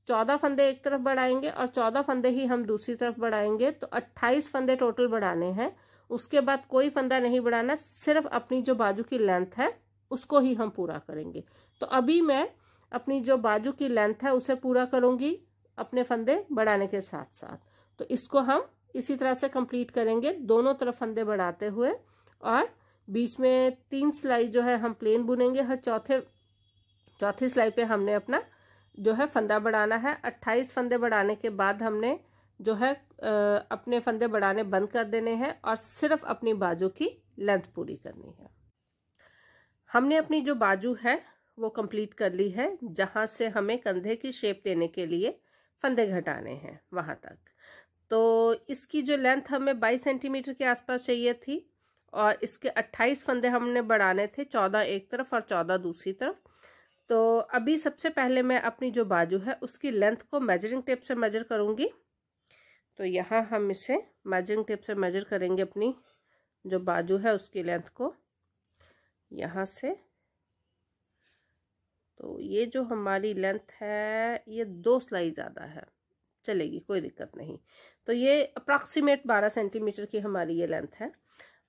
चौदह फंदे एक तरफ बढ़ाएंगे और चौदह फंदे ही हम दूसरी तरफ बढ़ाएंगे तो अट्ठाईस फंदे टोटल बढ़ाने हैं उसके बाद कोई फंदा नहीं बढ़ाना सिर्फ अपनी जो बाजू की लेंथ है उसको ही हम पूरा करेंगे तो अभी मैं अपनी जो बाजू की लेंथ है उसे पूरा करूंगी अपने फंदे बढ़ाने के साथ साथ तो इसको हम इसी तरह से कंप्लीट करेंगे दोनों तरफ फंदे बढ़ाते हुए और बीच में तीन सिलाई जो है हम प्लेन बुनेंगे हर चौथे चौथी सिलाई पे हमने अपना जो है फंदा बढ़ाना है अट्ठाईस फंदे बढ़ाने के बाद हमने जो है अपने फंदे बढ़ाने बंद कर देने हैं और सिर्फ अपनी बाजू की लेंथ पूरी करनी है हमने अपनी जो बाजू है वो कंप्लीट कर ली है जहां से हमें कंधे की शेप देने के लिए फंदे घटाने हैं वहां तक तो इसकी जो लेंथ हमें 22 सेंटीमीटर के आसपास चाहिए थी और इसके 28 फंदे हमने बढ़ाने थे 14 एक तरफ और 14 दूसरी तरफ तो अभी सबसे पहले मैं अपनी जो बाजू है उसकी लेंथ को मेजरिंग टेप से मेजर करूँगी तो यहाँ हम इसे मेजरिंग टेप से मेजर करेंगे अपनी जो बाजू है उसकी लेंथ को यहाँ से तो ये जो हमारी लेंथ है ये दो सिलाई ज़्यादा है चलेगी कोई दिक्कत नहीं तो ये अप्रॉक्सीमेट बारह सेंटीमीटर की हमारी ये लेंथ है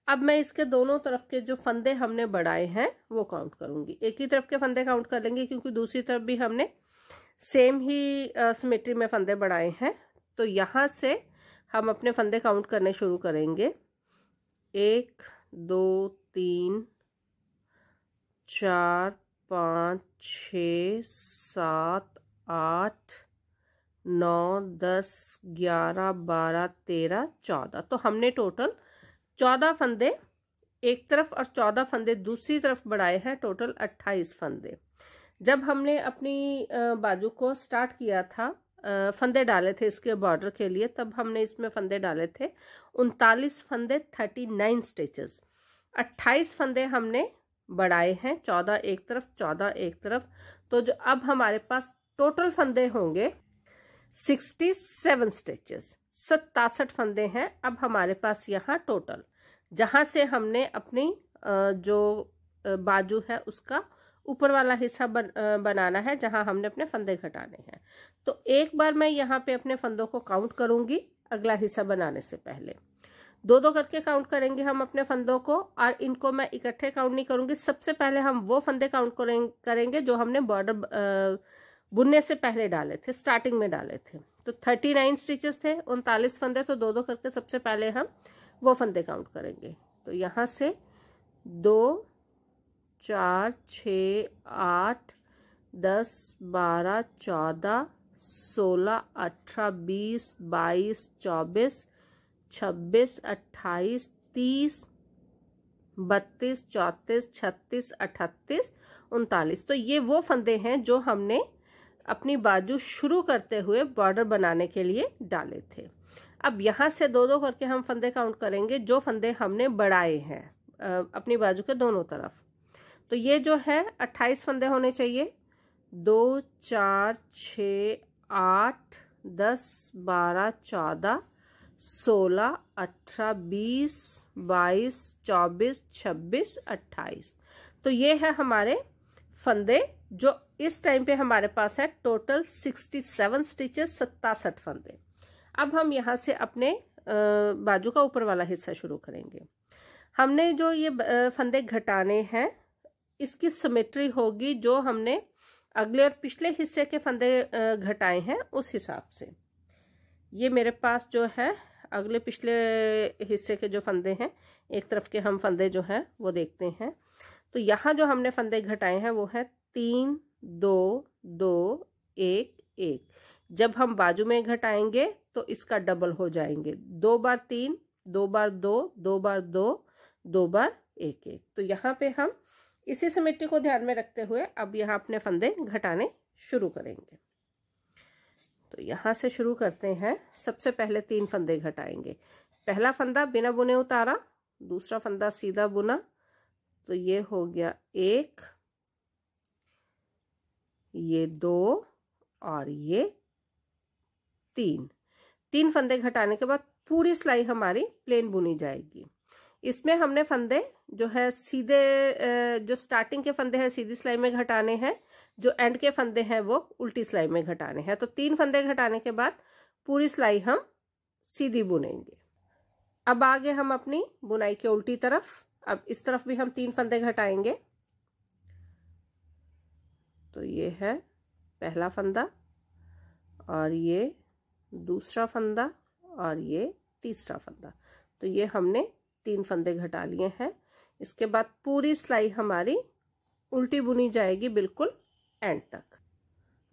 अब मैं इसके दोनों तरफ के जो फंदे हमने बढ़ाए हैं वो काउंट करूंगी एक ही तरफ के फंदे काउंट कर लेंगे क्योंकि दूसरी तरफ भी हमने सेम ही सिमेट्री में फंदे बढ़ाए हैं तो यहाँ से हम अपने फंदे काउंट करने शुरू करेंगे एक दो तीन चार पाँच छ सात आठ नौ दस ग्यारह बारह तेरह चौदह तो हमने टोटल चौदह फंदे एक तरफ और चौदह फंदे दूसरी तरफ बढ़ाए हैं टोटल अट्ठाईस फंदे जब हमने अपनी बाजू को स्टार्ट किया था फंदे डाले थे इसके बॉर्डर के लिए तब हमने इसमें फंदे डाले थे उनतालीस फंदे थर्टी नाइन स्टिचेस अट्ठाईस फंदे हमने बढ़ाए हैं चौदह एक तरफ चौदह एक तरफ तो जो अब हमारे पास टोटल फंदे होंगे सिक्सटी सेवन स्टिचेस सत्तासठ फंदे हैं अब हमारे पास यहाँ टोटल जहाँ से हमने अपनी जो बाजू है उसका ऊपर वाला हिस्सा बन, बनाना है जहाँ हमने अपने फंदे घटाने हैं तो एक बार मैं यहाँ पे अपने फंदों को काउंट करूँगी अगला हिस्सा बनाने से पहले दो दो करके काउंट करेंगे हम अपने फंदों को और इनको मैं इकट्ठे काउंट नहीं करूँगी सबसे पहले हम वो फंदे काउंट करेंगे जो हमने बॉर्डर बुनने से पहले डाले थे स्टार्टिंग में डाले थे तो थर्टी नाइन स्टिचेस थे उनतालीस फंदे तो दो दो करके सबसे पहले हम वो फंदे काउंट करेंगे तो यहाँ से दो चार छ आठ दस बारह चौदह सोलह अठारह बीस बाईस चौबीस छब्बीस अट्ठाईस तीस बत्तीस चौंतीस छत्तीस अठतीस उनतालीस तो ये वो फंदे हैं जो हमने अपनी बाजू शुरू करते हुए बॉर्डर बनाने के लिए डाले थे अब यहाँ से दो दो करके हम फंदे काउंट करेंगे जो फंदे हमने बढ़ाए हैं अपनी बाजू के दोनों तरफ तो ये जो है अट्ठाईस फंदे होने चाहिए दो चार छ आठ दस बारह चौदह सोलह अठारह बीस बाईस चौबीस छब्बीस अट्ठाईस तो ये है हमारे फंदे जो इस टाइम पे हमारे पास है टोटल सिक्सटी सेवन स्टिचेस सत्तासठ फंदे अब हम यहाँ से अपने बाजू का ऊपर वाला हिस्सा शुरू करेंगे हमने जो ये फंदे घटाने हैं इसकी सिमेट्री होगी जो हमने अगले और पिछले हिस्से के फंदे घटाए हैं उस हिसाब से ये मेरे पास जो है अगले पिछले हिस्से के जो फंदे हैं एक तरफ के हम फंदे जो हैं वो देखते हैं तो यहाँ जो हमने फंदे घटाए हैं वो है तीन दो दो एक एक जब हम बाजू में घटाएंगे तो इसका डबल हो जाएंगे दो बार तीन दो बार दो दो बार दो दो बार एक एक तो यहाँ पे हम इसी समिति को ध्यान में रखते हुए अब यहाँ अपने फंदे घटाने शुरू करेंगे तो यहाँ से शुरू करते हैं सबसे पहले तीन फंदे घटाएंगे पहला फंदा बिना बुने उतारा दूसरा फंदा सीधा बुना तो ये हो गया एक ये दो और ये तीन तीन फंदे घटाने के बाद पूरी सिलाई हमारी प्लेन बुनी जाएगी इसमें हमने फंदे जो है सीधे जो स्टार्टिंग के फंदे हैं सीधी सिलाई में घटाने हैं जो एंड के फंदे हैं वो उल्टी सिलाई में घटाने हैं तो तीन फंदे घटाने के बाद पूरी सिलाई हम सीधी बुनेंगे अब आगे हम अपनी बुनाई के उल्टी तरफ अब इस तरफ भी हम तीन फंदे घटाएंगे तो ये है पहला फंदा और ये दूसरा फंदा और ये तीसरा फंदा तो ये हमने तीन फंदे घटा लिए हैं इसके बाद पूरी सिलाई हमारी उल्टी बुनी जाएगी बिल्कुल एंड तक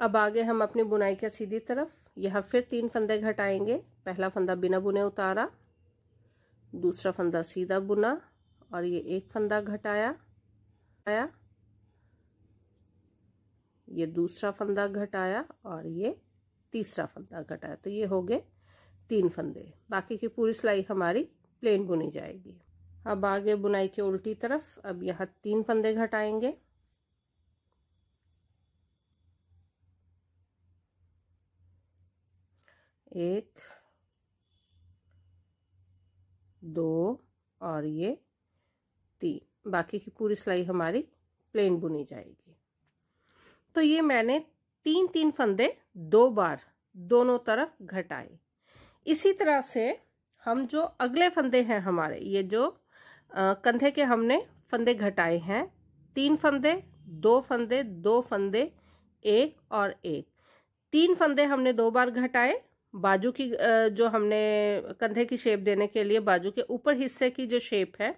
अब आगे हम अपनी बुनाई के सीधी तरफ यहाँ फिर तीन फंदे घटाएंगे पहला फंदा बिना बुने उतारा दूसरा फंदा सीधा बुना और ये एक फंदा घटाया आया ये दूसरा फंदा घटाया और ये तीसरा फंदा घटाया तो ये हो गए तीन फंदे बाकी की पूरी सिलाई हमारी प्लेन बुनी जाएगी अब आगे बुनाई की उल्टी तरफ अब यहाँ तीन फंदे घटाएंगे एक दो और ये तीन बाकी की पूरी सिलाई हमारी प्लेन बुनी जाएगी तो ये मैंने तीन तीन फंदे दो बार दोनों तरफ घटाए इसी तरह से हम जो अगले फंदे हैं हमारे ये जो कंधे के हमने फंदे घटाए हैं तीन फंदे दो फंदे दो फंदे एक और एक तीन फंदे हमने दो बार घटाए बाजू की जो हमने कंधे की शेप देने के लिए बाजू के ऊपर हिस्से की जो शेप है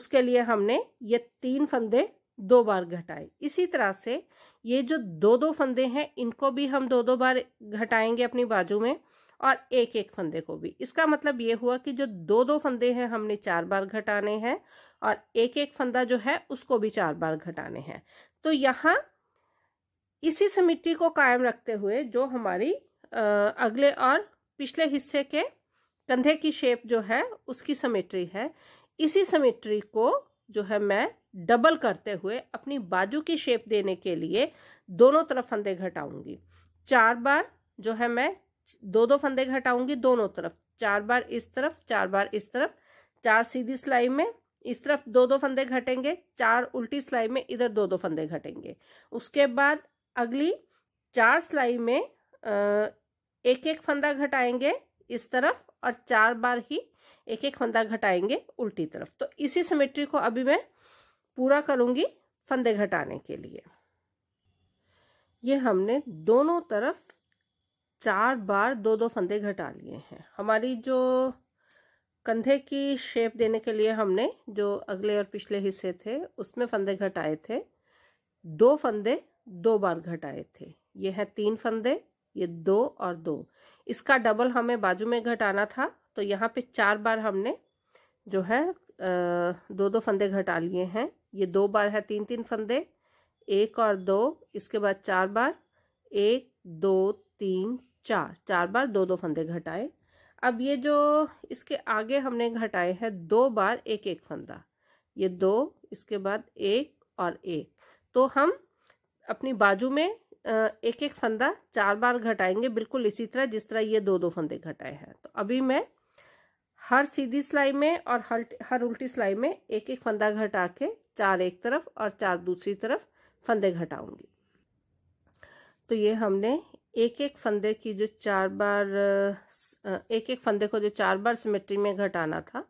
उसके लिए हमने ये तीन फंदे दो बार घटाए इसी तरह से ये जो दो दो फंदे हैं इनको भी हम दो दो बार घटाएंगे अपनी बाजू में और एक एक फंदे को भी इसका मतलब ये हुआ कि जो दो दो फंदे हैं हमने चार बार घटाने हैं और एक एक फंदा जो है उसको भी चार बार घटाने हैं तो यहाँ इसी सिमिट्री को कायम रखते हुए जो हमारी अगले और पिछले हिस्से के कंधे की शेप जो है उसकी समिट्री है इसी समिट्री को जो है मैं डबल करते हुए अपनी बाजू की शेप देने के लिए दोनों तरफ फंदे घटाऊंगी चार बार जो है मैं दो दो फंदे घटाऊंगी दोनों तरफ चार बार इस तरफ चार बार इस तरफ चार सीधी सिलाई में इस तरफ दो दो फंदे घटेंगे चार उल्टी सिलाई में इधर दो दो फंदे घटेंगे उसके बाद अगली चार सिलाई में एक एक फंदा घटाएंगे इस तरफ और चार बार ही एक एक फंदा घटाएंगे उल्टी तरफ तो इसी सिमेट्री को अभी मैं पूरा करूंगी फंदे घटाने के लिए ये हमने दोनों तरफ चार बार दो दो फंदे घटा लिए हैं हमारी जो कंधे की शेप देने के लिए हमने जो अगले और पिछले हिस्से थे उसमें फंदे घटाए थे दो फंदे दो बार घटाए थे ये है तीन फंदे ये दो और दो इसका डबल हमें बाजू में घटाना था तो यहाँ पे चार बार हमने जो है दो दो फंदे घटा लिए हैं ये दो बार है तीन तीन फंदे एक और दो इसके बाद चार बार एक दो तीन चार चार बार दो दो फंदे घटाए अब ये जो इसके आगे हमने घटाए हैं दो बार एक एक फंदा ये दो इसके बाद एक और एक तो हम अपनी बाजू में एक एक फंदा चार बार घटाएंगे बिल्कुल इसी तरह जिस तरह ये दो दो फंदे घटाए हैं तो अभी मैं हर सीधी सिलाई में और हर हर उल्टी सिलाई में एक एक फंदा घटा के चार एक तरफ और चार दूसरी तरफ फंदे घटाऊंगी तो ये हमने एक एक फंदे की जो चार बार एक एक फंदे को जो चार बार सिमेट्री में घटाना था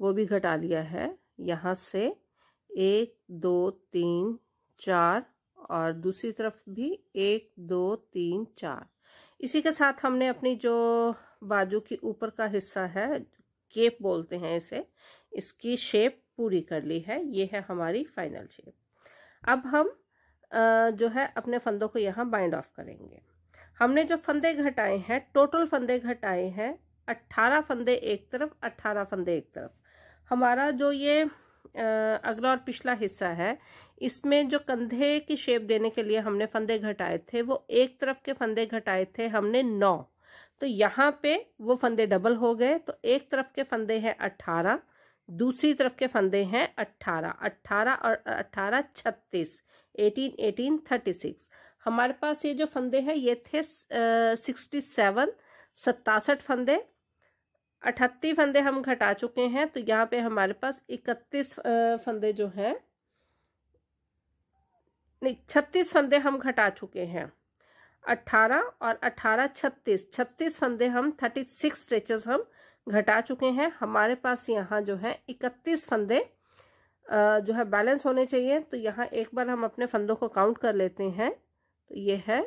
वो भी घटा लिया है यहाँ से एक दो तीन चार और दूसरी तरफ भी एक दो तीन चार इसी के साथ हमने अपनी जो बाजू की ऊपर का हिस्सा है केप बोलते हैं इसे इसकी शेप पूरी कर ली है ये है हमारी फाइनल शेप अब हम जो है अपने फंदों को यहाँ बाइंड ऑफ करेंगे हमने जो फंदे घटाए हैं टोटल फंदे घटाए हैं अट्ठारह फंदे एक तरफ अट्ठारह फंदे एक तरफ हमारा जो ये अगला और पिछला हिस्सा है इसमें जो कंधे की शेप देने के लिए हमने फंदे घटाए थे वो एक तरफ के फंदे घटाए थे हमने नौ तो यहाँ पे वो फंदे डबल हो गए तो एक तरफ के फंदे हैं अट्ठारह दूसरी तरफ के फंदे हैं अट्ठारह अट्ठारह और अट्ठारह छत्तीस एटीन एटीन थर्टी सिक्स हमारे पास ये जो फंदे हैं ये थे सिक्सटी सेवन सत्तासठ फंदे अठहत्तर फंदे हम घटा चुके हैं तो यहाँ पे हमारे पास इकतीस फंदे जो हैं नहीं छत्तीस फंदे हम घटा चुके हैं अट्ठारह और अट्ठारह छत्तीस छत्तीस फंदे हम थर्टी सिक्स स्ट्रेचेस हम घटा चुके हैं हमारे पास यहाँ जो है इकतीस फंदे जो है बैलेंस होने चाहिए तो यहाँ एक बार हम अपने फंदों को काउंट कर लेते हैं तो ये है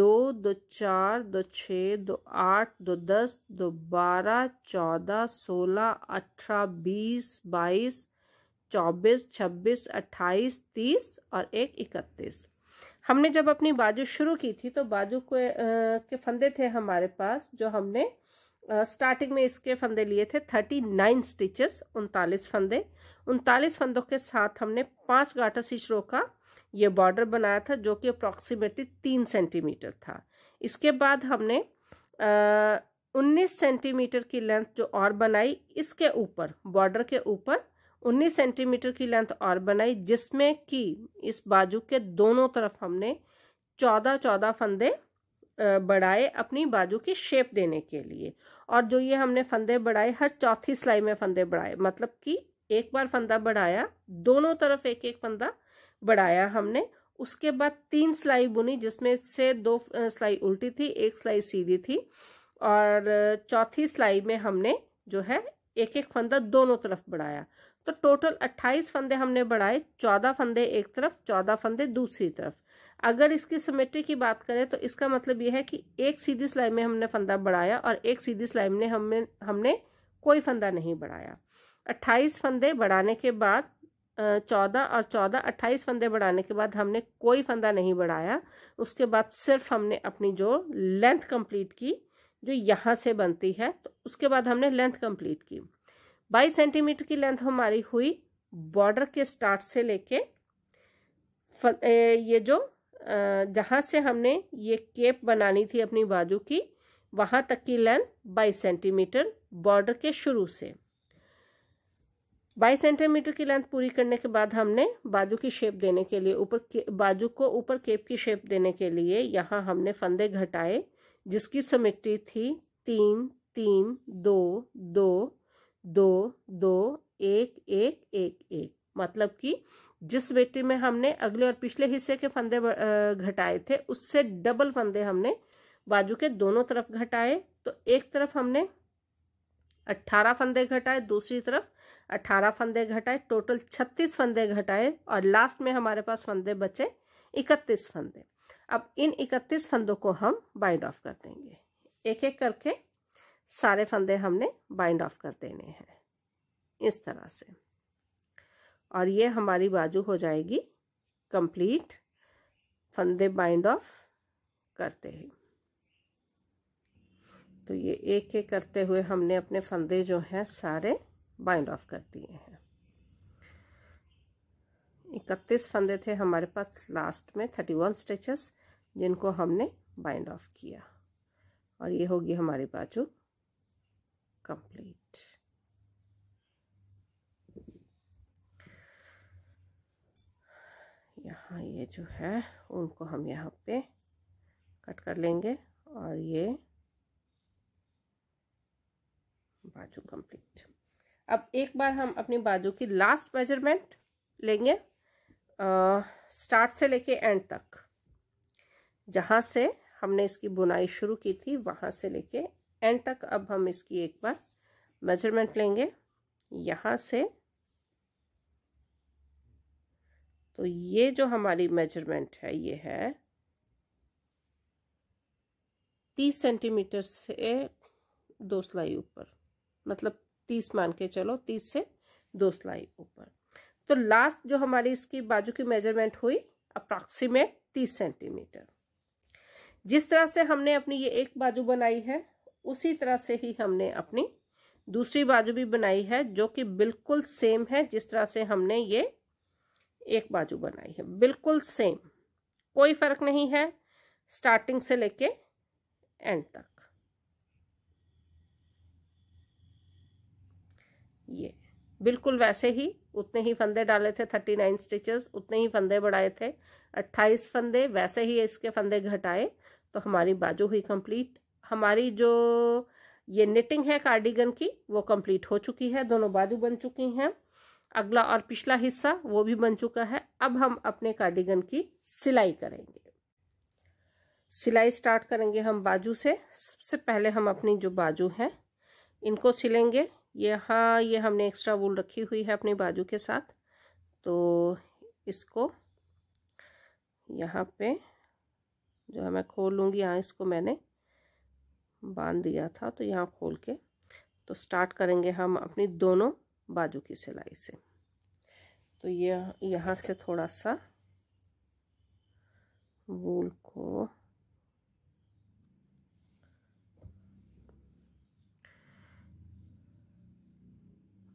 दो दो चार दो छः दो आठ दो दस दो बारह चौदह सोलह अठारह बीस बाईस चौबीस छब्बीस अट्ठाईस तीस और एक इकतीस हमने जब अपनी बाजू शुरू की थी तो बाजू के के फंदे थे हमारे पास जो हमने स्टार्टिंग में इसके फंदे लिए थे थर्टी नाइन स्टिचेस उनतालीस फंदे उनतालीस फंदों के साथ हमने पांच गाटा स्टिच रो का ये बॉर्डर बनाया था जो कि अप्रॉक्सीमेटली तीन सेंटीमीटर था इसके बाद हमने उन्नीस सेंटीमीटर की लेंथ जो और बनाई इसके ऊपर बॉर्डर के ऊपर उन्नीस सेंटीमीटर की लेंथ और बनाई जिसमें कि इस बाजू के दोनों तरफ हमने चौदह चौदह फंदे बढ़ाए अपनी बाजू की शेप देने के लिए और जो ये हमने फंदे बढ़ाए हर चौथी सिलाई में फंदे बढ़ाए मतलब कि एक बार फंदा बढ़ाया दोनों तरफ एक एक फंदा बढ़ाया हमने उसके बाद तीन सिलाई बुनी जिसमें से दो सिलाई उल्टी थी एक सिलाई सीधी थी और चौथी सिलाई में हमने जो है एक एक फंदा दोनों तरफ बढ़ाया तो टोटल 28 फंदे हमने बढ़ाए 14 फंदे एक तरफ 14 फंदे दूसरी तरफ अगर इसकी सिमेट्री की बात करें तो इसका मतलब यह है कि एक सीधी सिलाई में हमने फंदा बढ़ाया और एक सीधी सिलाई में हमने हमने कोई फंदा नहीं बढ़ाया अट्ठाईस फंदे बढ़ाने के बाद चौदह और चौदह अट्ठाईस फंदे बढ़ाने के बाद हमने कोई फंदा नहीं बढ़ाया उसके बाद सिर्फ हमने अपनी जो लेंथ कंप्लीट की जो यहाँ से बनती है तो उसके बाद हमने लेंथ कंप्लीट की बाईस सेंटीमीटर की लेंथ हमारी हुई बॉर्डर के स्टार्ट से लेके ये जो जहाँ से हमने ये केप बनानी थी अपनी बाजू की वहाँ तक की लेंथ बाईस सेंटीमीटर बॉर्डर के शुरू से बाईस सेंटीमीटर की लेंथ पूरी करने के बाद हमने बाजू की शेप देने के लिए ऊपर बाजू को ऊपर केप की शेप देने के लिए यहाँ हमने फंदे घटाए जिसकी समिट्री थी तीन तीन दो दो दो दो एक एक एक एक मतलब कि जिस वेटी में हमने अगले और पिछले हिस्से के फंदे घटाए थे उससे डबल फंदे हमने बाजू के दोनों तरफ घटाए तो एक तरफ हमने अट्ठारह फंदे घटाए दूसरी तरफ अट्ठारह फंदे घटाए टोटल छत्तीस फंदे घटाए और लास्ट में हमारे पास फंदे बचे इकतीस फंदे अब इन इकतीस फंदों को हम बाइंड ऑफ कर देंगे एक एक करके सारे फंदे हमने बाइंड ऑफ कर देने हैं इस तरह से और ये हमारी बाजू हो जाएगी कंप्लीट फंदे बाइंड ऑफ करते ही तो ये एक एक करते हुए हमने अपने फंदे जो हैं सारे बाइंड ऑफ कर दिए हैं इकतीस फंदे थे हमारे पास लास्ट में थर्टी वन स्टिचेस जिनको हमने बाइंड ऑफ किया और ये होगी हमारी बाजू कंप्लीट यहाँ ये जो है उनको हम यहाँ पे कट कर लेंगे और ये बाजू कंप्लीट अब एक बार हम अपनी बाजू की लास्ट मेजरमेंट लेंगे आ, स्टार्ट से लेके एंड तक जहाँ से हमने इसकी बुनाई शुरू की थी वहाँ से लेके एंड तक अब हम इसकी एक बार मेजरमेंट लेंगे यहाँ से तो ये जो हमारी मेजरमेंट है ये है तीस सेंटीमीटर से दो सिलाई ऊपर मतलब तीस मान के चलो तीस से दो सिलाई ऊपर तो लास्ट जो हमारी इसकी बाजू की मेजरमेंट हुई अप्रॉक्सीमेट तीस सेंटीमीटर जिस तरह से हमने अपनी ये एक बाजू बनाई है उसी तरह से ही हमने अपनी दूसरी बाजू भी बनाई है जो कि बिल्कुल सेम है जिस तरह से हमने ये एक बाजू बनाई है बिल्कुल सेम कोई फर्क नहीं है स्टार्टिंग से लेके एंड तक ये बिल्कुल वैसे ही उतने ही फंदे डाले थे थर्टी नाइन स्टिचेस उतने ही फंदे बढ़ाए थे अट्ठाईस फंदे वैसे ही इसके फंदे घटाए तो हमारी बाजू हुई कंप्लीट हमारी जो ये निटिंग है कार्डिगन की वो कंप्लीट हो चुकी है दोनों बाजू बन चुकी हैं अगला और पिछला हिस्सा वो भी बन चुका है अब हम अपने कार्डिगन की सिलाई करेंगे सिलाई स्टार्ट करेंगे हम बाजू से सबसे पहले हम अपनी जो बाजू है इनको सिलेंगे यहाँ ये हमने एक्स्ट्रा वूल रखी हुई है अपने बाजू के साथ तो इसको यहाँ पे जो है मैं खोल लूँगी यहाँ इसको मैंने बांध दिया था तो यहाँ खोल के तो स्टार्ट करेंगे हम अपनी दोनों बाजू की सिलाई से तो ये यह, यहाँ से थोड़ा सा वूल को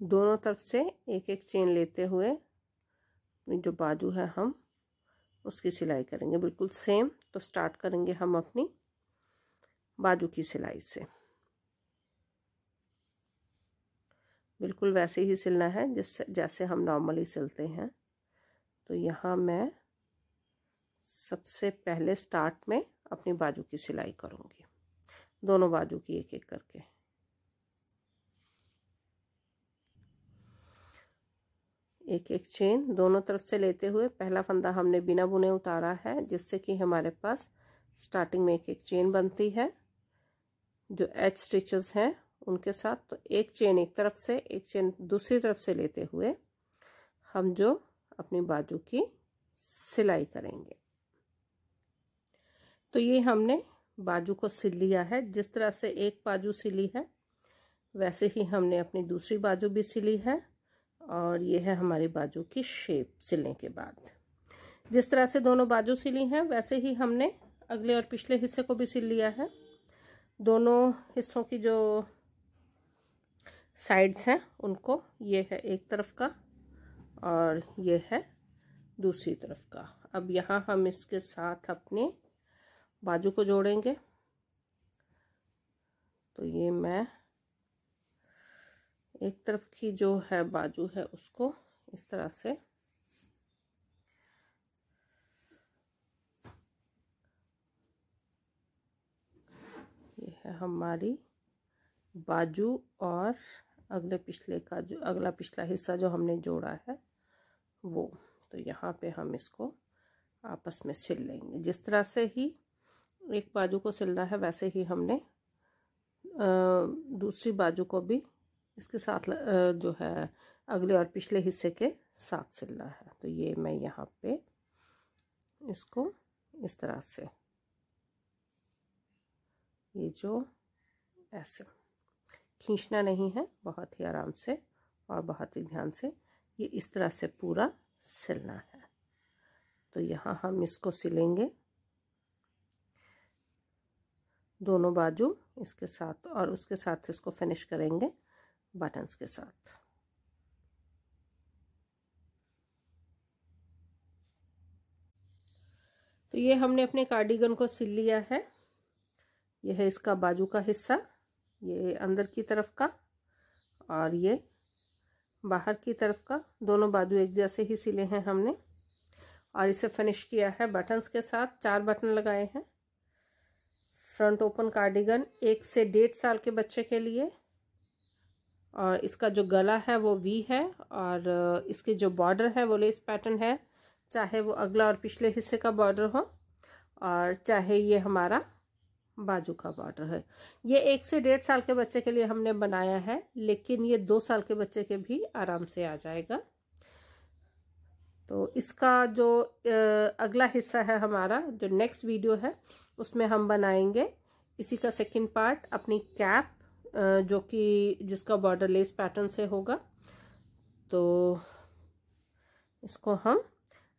दोनों तरफ से एक एक चेन लेते हुए जो बाजू है हम उसकी सिलाई करेंगे बिल्कुल सेम तो स्टार्ट करेंगे हम अपनी बाजू की सिलाई से बिल्कुल वैसे ही सिलना है जिससे जैसे हम नॉर्मली सिलते हैं तो यहाँ मैं सबसे पहले स्टार्ट में अपनी बाजू की सिलाई करूँगी दोनों बाजू की एक एक करके एक एक चेन दोनों तरफ से लेते हुए पहला फंदा हमने बिना बुने उतारा है जिससे कि हमारे पास स्टार्टिंग में एक एक चेन बनती है जो एच स्टिचेस हैं उनके साथ तो एक चेन एक तरफ से एक चेन दूसरी तरफ से लेते हुए हम जो अपनी बाजू की सिलाई करेंगे तो ये हमने बाजू को सिल लिया है जिस तरह से एक बाजू सिली है वैसे ही हमने अपनी दूसरी बाजू भी सिली है और ये है हमारी बाजू की शेप सिलने के बाद जिस तरह से दोनों बाजू सिली हैं वैसे ही हमने अगले और पिछले हिस्से को भी सिल लिया है दोनों हिस्सों की जो साइड्स हैं उनको ये है एक तरफ का और ये है दूसरी तरफ का अब यहाँ हम इसके साथ अपने बाजू को जोड़ेंगे तो ये मैं एक तरफ की जो है बाजू है उसको इस तरह से ये है हमारी बाजू और अगले पिछले का जो अगला पिछला हिस्सा जो हमने जोड़ा है वो तो यहाँ पे हम इसको आपस में सिल लेंगे जिस तरह से ही एक बाजू को सिलना है वैसे ही हमने दूसरी बाजू को भी इसके साथ जो है अगले और पिछले हिस्से के साथ सिलना है तो ये मैं यहाँ पे इसको इस तरह से ये जो ऐसे खींचना नहीं है बहुत ही आराम से और बहुत ही ध्यान से ये इस तरह से पूरा सिलना है तो यहाँ हम इसको सिलेंगे दोनों बाजू इसके साथ और उसके साथ इसको फिनिश करेंगे बटन्स के साथ तो ये हमने अपने कार्डिगन को सिल लिया है यह है इसका बाजू का हिस्सा ये अंदर की तरफ का और ये बाहर की तरफ का दोनों बाजू एक जैसे ही सिले हैं हमने और इसे फिनिश किया है बटन्स के साथ चार बटन लगाए हैं फ्रंट ओपन कार्डिगन एक से डेढ़ साल के बच्चे के लिए और इसका जो गला है वो वी है और इसके जो बॉर्डर है वो लेस पैटर्न है चाहे वो अगला और पिछले हिस्से का बॉर्डर हो और चाहे ये हमारा बाजू का बॉर्डर है ये एक से डेढ़ साल के बच्चे के लिए हमने बनाया है लेकिन ये दो साल के बच्चे के भी आराम से आ जाएगा तो इसका जो अगला हिस्सा है हमारा जो नेक्स्ट वीडियो है उसमें हम बनाएंगे इसी का सेकंड पार्ट अपनी कैप जो कि जिसका बॉर्डर लेस पैटर्न से होगा तो इसको हम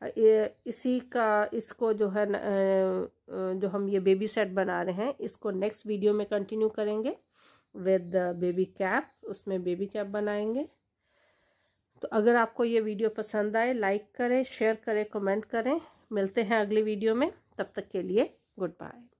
इसी का इसको जो है जो हम ये बेबी सेट बना रहे हैं इसको नेक्स्ट वीडियो में कंटिन्यू करेंगे विद बेबी कैप उसमें बेबी कैप बनाएंगे तो अगर आपको ये वीडियो पसंद आए लाइक करें शेयर करें कमेंट करें मिलते हैं अगली वीडियो में तब तक के लिए गुड बाय